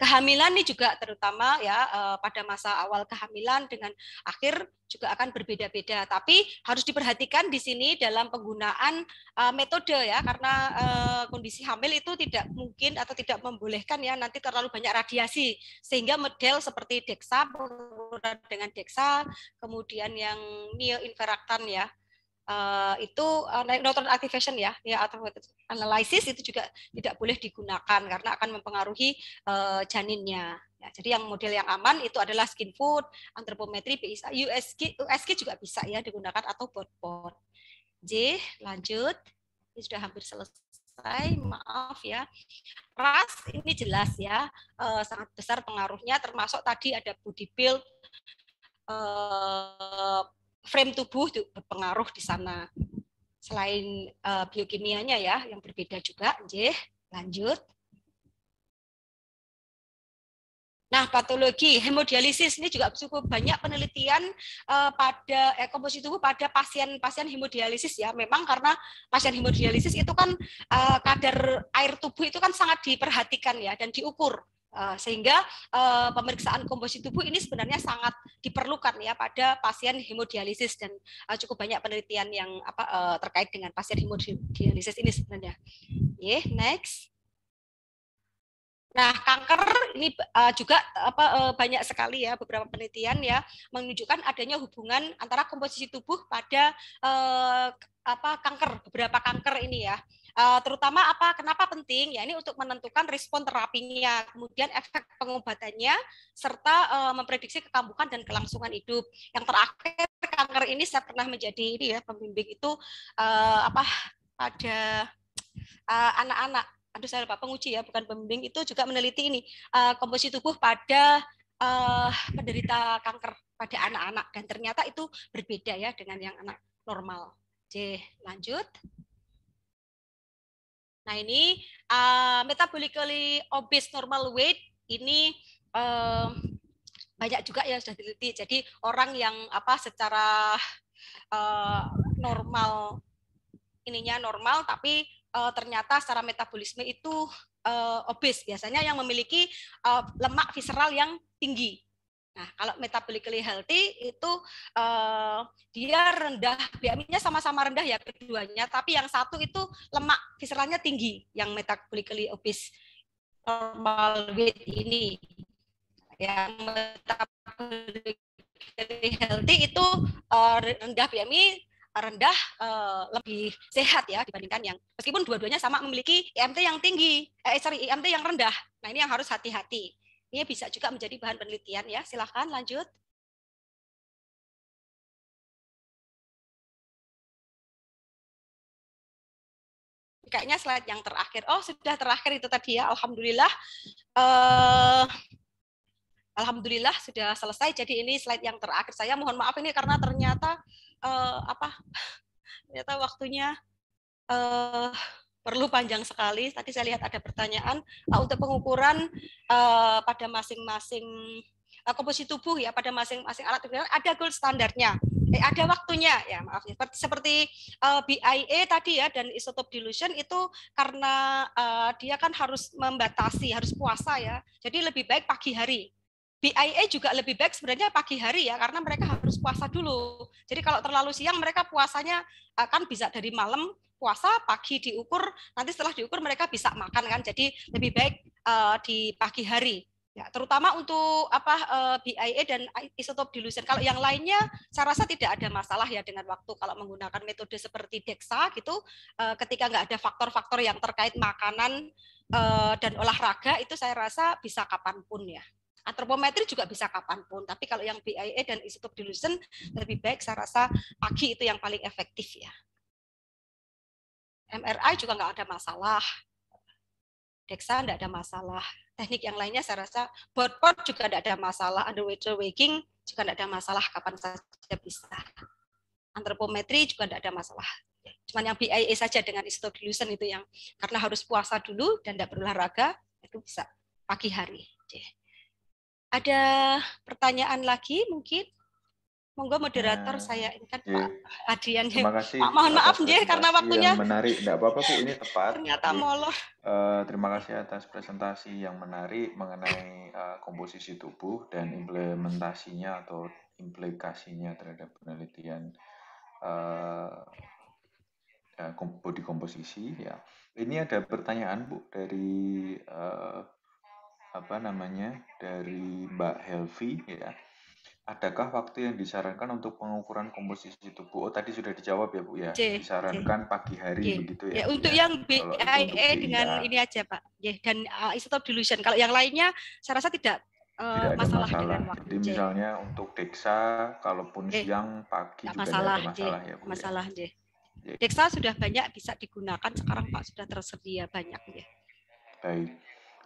kehamilan ini juga terutama ya eh, pada masa awal kehamilan dengan akhir juga akan berbeda-beda. Tapi harus diperhatikan di sini dalam penggunaan eh, metode ya karena eh, kondisi hamil itu tidak mungkin atau tidak membolehkan ya nanti terlalu banyak radiasi sehingga model seperti deksa dengan deksa kemudian yang mioinferaktan ya Eh, itu uh, eh, neutron activation ya, ya atau analisis itu juga tidak boleh digunakan karena akan mempengaruhi uh, janinnya. Ya, jadi yang model yang aman itu adalah skin food, antropometri, bisa, USG, USG juga bisa ya digunakan atau bot-bot. J, lanjut. Ini sudah hampir selesai, maaf ya. Ras ini jelas ya, sangat besar pengaruhnya termasuk tadi ada body build, frame tubuh itu berpengaruh di sana. Selain uh, biokimianya ya yang berbeda juga, Jih. Lanjut. Nah, patologi hemodialisis ini juga cukup banyak penelitian uh, pada eh, komposisi tubuh pada pasien-pasien hemodialisis ya. Memang karena pasien hemodialisis itu kan uh, kadar air tubuh itu kan sangat diperhatikan ya dan diukur Eh, sehingga eh, pemeriksaan komposisi tubuh ini sebenarnya sangat diperlukan ya pada pasien hemodialisis dan eh, cukup banyak penelitian yang apa terkait dengan pasien hemodialisis ini sebenarnya. Yeah, next. Nah, kanker ini juga apa banyak sekali ya beberapa penelitian ya menunjukkan adanya hubungan antara komposisi tubuh pada apa kanker beberapa kanker ini ya. Eh, terutama apa kenapa penting ya ini untuk menentukan respon terapinya kemudian efek pengobatannya serta eh, memprediksi kekambuhan dan kelangsungan hidup yang terakhir kanker ini saya pernah menjadi ini ya pembimbing itu eh, apa pada anak-anak uh, aduh saya lupa penguji ya bukan pembimbing itu juga meneliti ini komposisi tubuh pada penderita kanker pada anak-anak dan ternyata itu berbeda ya dengan yang anak normal. J lanjut. Nah ini uh, metabolically obese normal weight ini uh, banyak juga yang sudah diteliti. Jadi orang yang apa secara uh, normal ininya normal tapi uh, ternyata secara metabolisme itu uh, obes biasanya yang memiliki uh, lemak visceral yang tinggi Nah, kalau metabolically healthy itu uh, dia rendah BMI-nya sama-sama rendah ya keduanya, tapi yang satu itu lemak visceralnya tinggi, yang metabolically obese normal weight ini. Yang metabolically healthy itu uh, rendah BMI rendah uh, lebih sehat ya dibandingkan yang meskipun dua-duanya sama memiliki IMT e yang tinggi eh sorry IMT e yang rendah nah ini yang harus hati-hati ini bisa juga menjadi bahan penelitian ya. Silahkan lanjut. Kayaknya slide yang terakhir. Oh, sudah terakhir itu tadi ya. Alhamdulillah. Uh, Alhamdulillah sudah selesai. Jadi ini slide yang terakhir saya. Mohon maaf ini karena ternyata uh, apa? Ternyata waktunya uh, perlu panjang sekali. Tadi saya lihat ada pertanyaan uh, untuk pengukuran uh, pada masing-masing uh, eh, komposisi tubuh ya pada masing-masing alat penelitian ada gold standarnya. Eh, ada waktunya ya maaf ya. seperti, seperti uh, eh, BIA e tadi ya dan isotop dilution itu karena uh, dia kan harus membatasi harus puasa ya jadi lebih baik pagi hari BIA juga lebih baik sebenarnya pagi hari ya karena mereka harus puasa dulu. Jadi kalau terlalu siang mereka puasanya akan eh, bisa dari malam puasa pagi diukur nanti setelah diukur mereka bisa makan kan. Jadi lebih baik uh, di pagi hari. Ya, terutama untuk apa uh, eh, BIA dan isotop dilution. Kalau yang lainnya saya rasa tidak ada masalah ya dengan waktu kalau menggunakan metode seperti DEXA gitu uh, ketika nggak ada faktor-faktor yang terkait makanan uh, dan olahraga itu saya rasa bisa kapanpun ya antropometri juga bisa kapanpun. Tapi kalau yang BIA dan of dilution lebih baik saya rasa pagi itu yang paling efektif ya. MRI juga nggak ada masalah. Dexa nggak ada masalah. Teknik yang lainnya saya rasa board board juga nggak ada masalah. Underwater waking juga nggak ada masalah. Kapan saja bisa. Antropometri juga nggak ada masalah. Cuman yang BIA saja dengan of dilution itu yang karena harus puasa dulu dan tidak berolahraga itu bisa pagi hari. Yeah. Ada pertanyaan lagi mungkin? Monggo moderator nah, saya ini iya. kan Pak Adian. Terima kasih. Pak, mohon maaf deh karena waktunya yang menarik. Tidak apa-apa Bu, ini tepat. Ternyata molor. Uh, terima kasih atas presentasi yang menarik mengenai eh, komposisi tubuh dan implementasinya atau implikasinya terhadap penelitian eh, ya, body komposisi ya. Ini ada pertanyaan Bu dari apa namanya dari Mbak Helvi ya adakah waktu yang disarankan untuk pengukuran komposisi tubuh? Oh, tadi sudah dijawab ya, Bu ya. disarankan pagi hari begitu ya. ya untuk ya. yang BIE e. dengan ini aja, Pak. Ya, dan uh, isotop dilution. Kalau yang lainnya saya rasa tidak uh, masalah, masalah. dengan waktu. Jadi misalnya untuk Dexa, kalaupun siang, pagi tidak juga masalah, masalah ya, Bu. Ya. Masalah, ya. Deksa sudah banyak bisa digunakan sekarang Pak sudah tersedia banyak ya. Baik.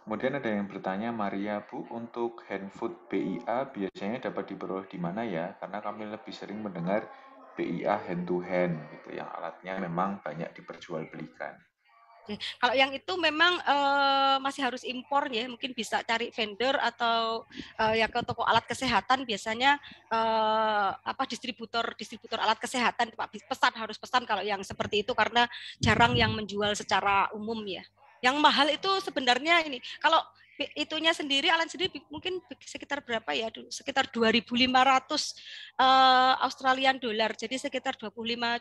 Kemudian ada yang bertanya, Maria Bu, untuk handfood BIA biasanya dapat diperoleh di mana ya? Karena kami lebih sering mendengar BIA hand to hand gitu, yang alatnya memang banyak diperjualbelikan. Kalau yang itu memang uh, masih harus impor ya, mungkin bisa cari vendor atau uh, ya ke toko alat kesehatan biasanya uh, apa distributor distributor alat kesehatan Pak pesan harus pesan kalau yang seperti itu karena jarang yang menjual secara umum ya. Yang mahal itu sebenarnya ini kalau itunya sendiri alat sendiri mungkin sekitar berapa ya sekitar 2.500 uh, eh, Australian dollar jadi sekitar 25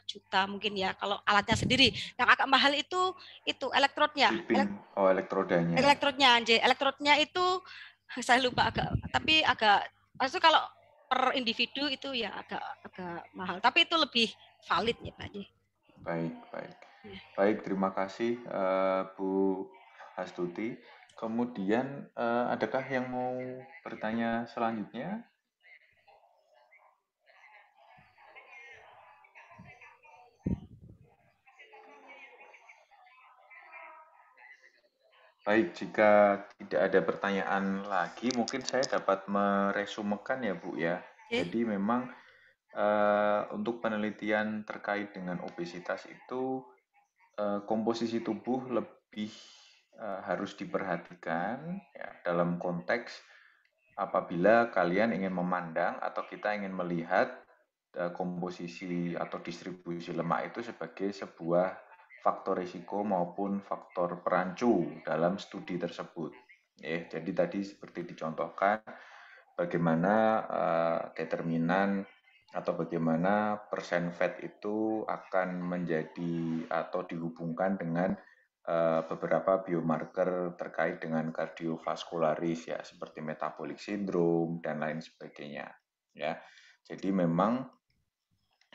juta mungkin ya kalau alatnya sendiri yang agak mahal itu itu elektrodnya Elek oh elektrodanya elektrodnya anjay elektrodnya itu saya lupa agak tapi agak maksud kalau per individu itu ya agak agak mahal tapi itu lebih valid ya Pak baik baik Baik, terima kasih uh, Bu Hastuti. Kemudian uh, adakah yang mau bertanya selanjutnya? Baik, jika tidak ada pertanyaan lagi, mungkin saya dapat meresumekan ya Bu ya. Okay. Jadi memang uh, untuk penelitian terkait dengan obesitas itu Eh, komposisi tubuh lebih eh, harus diperhatikan ya, dalam konteks apabila kalian ingin memandang atau kita ingin melihat eh, komposisi atau distribusi lemak itu sebagai sebuah faktor risiko maupun faktor perancu dalam studi tersebut. Ya, jadi tadi seperti dicontohkan bagaimana uh, determinan atau bagaimana persen fat itu akan menjadi atau dihubungkan dengan uh, beberapa biomarker terkait dengan kardiovaskularis ya seperti metabolic syndrome dan lain sebagainya ya. Jadi memang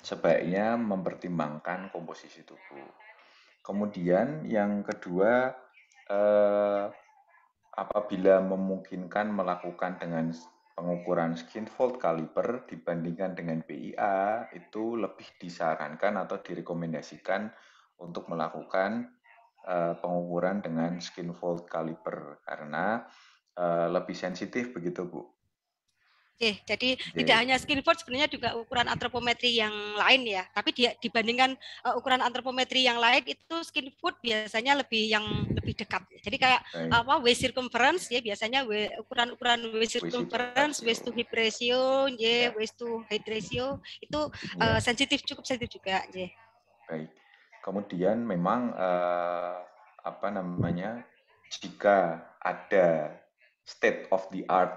sebaiknya mempertimbangkan komposisi tubuh. Kemudian yang kedua uh, apabila memungkinkan melakukan dengan pengukuran skin fold caliper dibandingkan dengan PIA itu lebih disarankan atau direkomendasikan untuk melakukan eh, pengukuran dengan skin fold caliper karena eh, lebih sensitif begitu Bu. Oke, jadi okay. tidak hanya skin fold sebenarnya juga ukuran antropometri yang lain ya. Tapi dia dibandingkan uh, ukuran antropometri yang lain itu skin fold biasanya lebih yang lebih dekat. Jadi kayak Baik. apa waist circumference ya biasanya ukuran-ukuran waist circumference, ya. waist to hip ratio, y, ya. waist to height ratio itu yeah. Ya. uh, sensitif cukup sensitif juga, ya. Baik. Kemudian memang uh, apa namanya? jika ada state of the art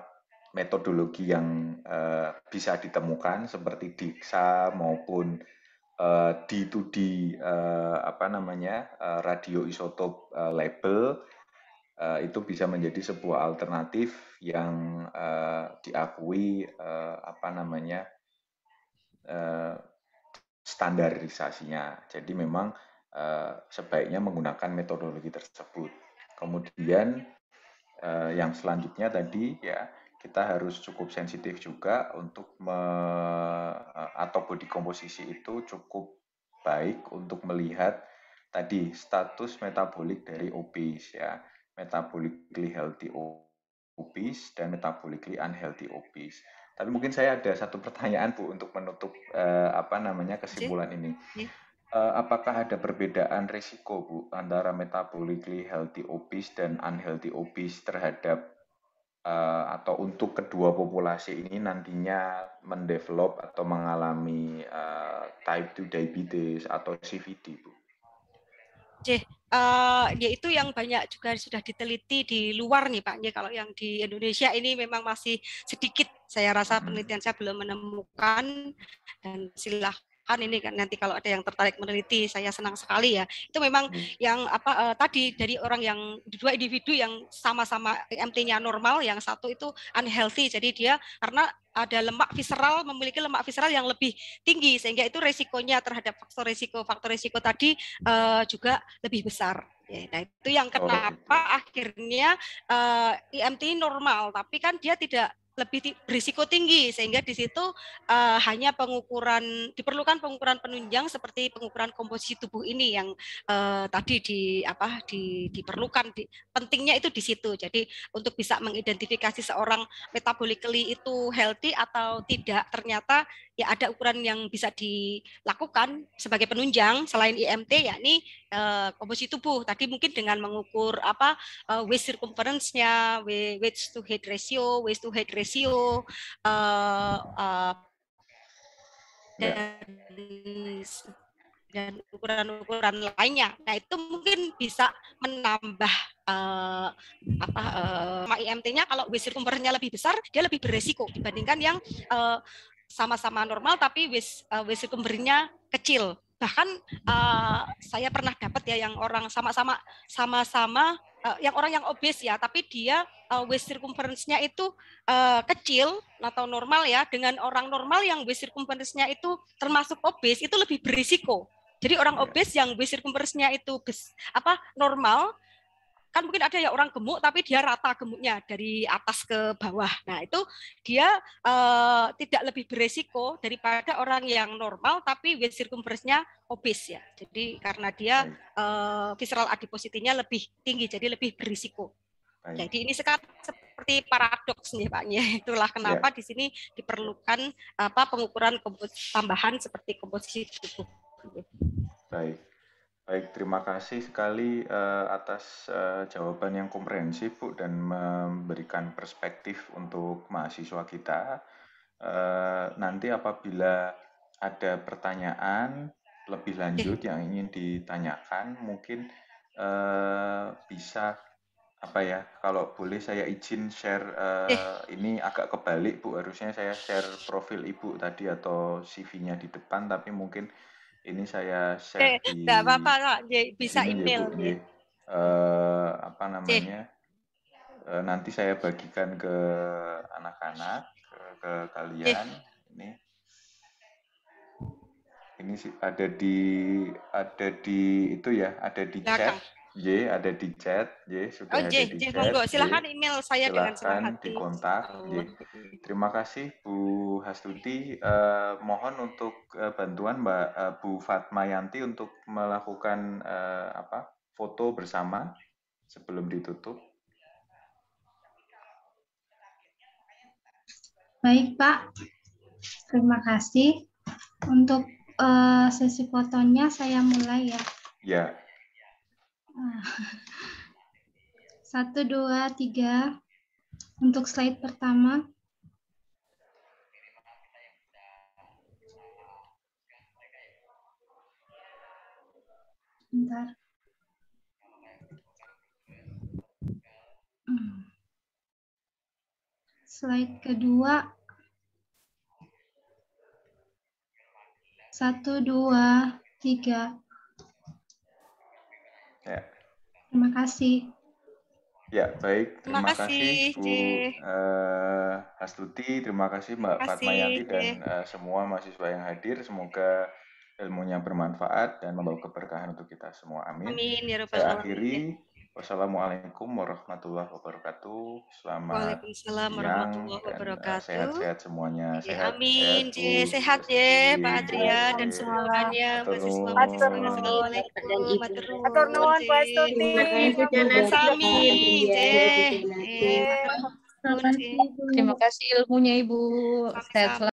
metodologi yang uh, bisa ditemukan seperti diksa maupun uh, eh, D2D uh, eh, apa namanya uh, radio isotop uh, label uh, itu bisa menjadi sebuah alternatif yang uh, diakui uh, apa namanya uh, standarisasinya. Jadi memang uh, sebaiknya menggunakan metodologi tersebut. Kemudian uh, yang selanjutnya tadi ya kita harus cukup sensitif juga untuk me, eh, atau body komposisi itu cukup baik untuk melihat tadi status metabolik dari obes ya metabolically healthy obese dan metabolically unhealthy obese. Tapi mungkin saya ada satu pertanyaan Bu untuk menutup eh, apa namanya kesimpulan ini. Eh, apakah ada perbedaan risiko Bu antara metabolically healthy obese dan unhealthy obese terhadap Eh, atau untuk kedua populasi ini nantinya mendevelop atau mengalami uh, type 2 diabetes atau CVD, Bu? Cih, uh, itu yang banyak juga sudah diteliti di luar nih Pak. Ya, kalau yang di Indonesia ini memang masih sedikit. Saya rasa hmm. penelitian saya belum menemukan dan silah kan ini kan nanti kalau ada yang tertarik meneliti saya senang sekali ya itu memang hmm. yang apa eh, tadi dari orang yang dua individu yang sama-sama MT-nya normal yang satu itu unhealthy jadi dia karena ada lemak visceral memiliki lemak visceral yang lebih tinggi sehingga itu resikonya terhadap faktor resiko faktor resiko tadi uh, juga lebih besar. Ya, nah itu yang oh. kenapa oh. akhirnya uh, eh, IMT normal tapi kan dia tidak lebih berisiko tinggi sehingga di situ uh, hanya pengukuran diperlukan pengukuran penunjang seperti pengukuran komposisi tubuh ini yang uh, tadi di apa di, diperlukan di, pentingnya itu di situ jadi untuk bisa mengidentifikasi seorang metabolically itu healthy atau tidak ternyata ya ada ukuran yang bisa dilakukan sebagai penunjang selain IMT yakni uh, eh, komposisi tubuh tadi mungkin dengan mengukur apa uh, waist circumference-nya waist to head ratio waist to head ratio uh, eh, uh, dan, dan ukuran-ukuran lainnya nah itu mungkin bisa menambah uh, apa uh, IMT-nya kalau waist circumference lebih besar dia lebih beresiko dibandingkan yang uh, sama-sama normal tapi wis uh, wis kumbernya kecil bahkan uh, saya pernah dapat ya yang orang sama-sama sama-sama uh, yang orang yang obes ya tapi dia uh, waist circumference-nya itu uh, kecil atau normal ya dengan orang normal yang waist circumference-nya itu termasuk obes itu lebih berisiko jadi orang iya. obes yang waist circumference-nya itu bes, apa normal kan mungkin ada ya orang gemuk tapi dia rata gemuknya dari atas ke bawah. Nah, itu dia uh, tidak lebih beresiko daripada orang yang normal tapi waist circumference-nya obes ya. Jadi karena dia uh, visceral adipositinya lebih tinggi jadi lebih berisiko. Baik. Jadi ini sekarang seperti paradoks nih Pak. Ya, itulah kenapa ya. di sini diperlukan apa pengukuran tambahan seperti komposisi tubuh. Baik. Baik, terima kasih sekali uh, atas uh, jawaban yang komprehensif Bu dan memberikan perspektif untuk mahasiswa kita. Uh, nanti apabila ada pertanyaan lebih lanjut iya. yang ingin ditanyakan, mungkin uh, bisa apa ya? Kalau boleh saya izin share uh, ini agak kebalik Bu, harusnya saya share profil Ibu tadi atau CV-nya di depan, tapi mungkin ini saya share eh, di enggak apa-apa kok bisa ini email Uh, apa namanya uh, nanti saya bagikan ke anak-anak ke, ke kalian ini ini ada di ada di itu ya ada di chat J ada di chat, J sudah oh, ada di J, chat. Monggo, silahkan email saya silahkan dengan senang hati. dikontak. J Terima kasih Bu Hastuti. Uh, mohon untuk eh, bantuan Mbak uh, Bu Fatmayanti untuk melakukan uh, apa foto bersama sebelum ditutup. Baik Pak, terima kasih. Untuk uh, sesi fotonya saya mulai ya. Ya. Satu, dua, tiga. Untuk slide pertama. Bentar. Hmm. Slide kedua. Satu, dua, tiga. Ya. Terima kasih. Ya, baik. Terima, terima kasih, Bu uh, eh, Astuti, terima kasih Mbak terima kasih, Fatmayanti dan uh, semua mahasiswa yang hadir. Semoga ilmunya bermanfaat dan membawa keberkahan untuk kita semua. Amin. Amin ya Saya akhiri. Wassalamualaikum warahmatullahi wabarakatuh. Selamat Waalaikumsalam warahmatullahi eh, wabarakatuh. Sehat-sehat semuanya. Ya, sehat, amin. Sehat, sehat, sehat ya Pak Adria dan semuanya Assalamualaikum dan ibu. Atur nuwun Pak Terima kasih ilmunya Ibu. Sehat selalu.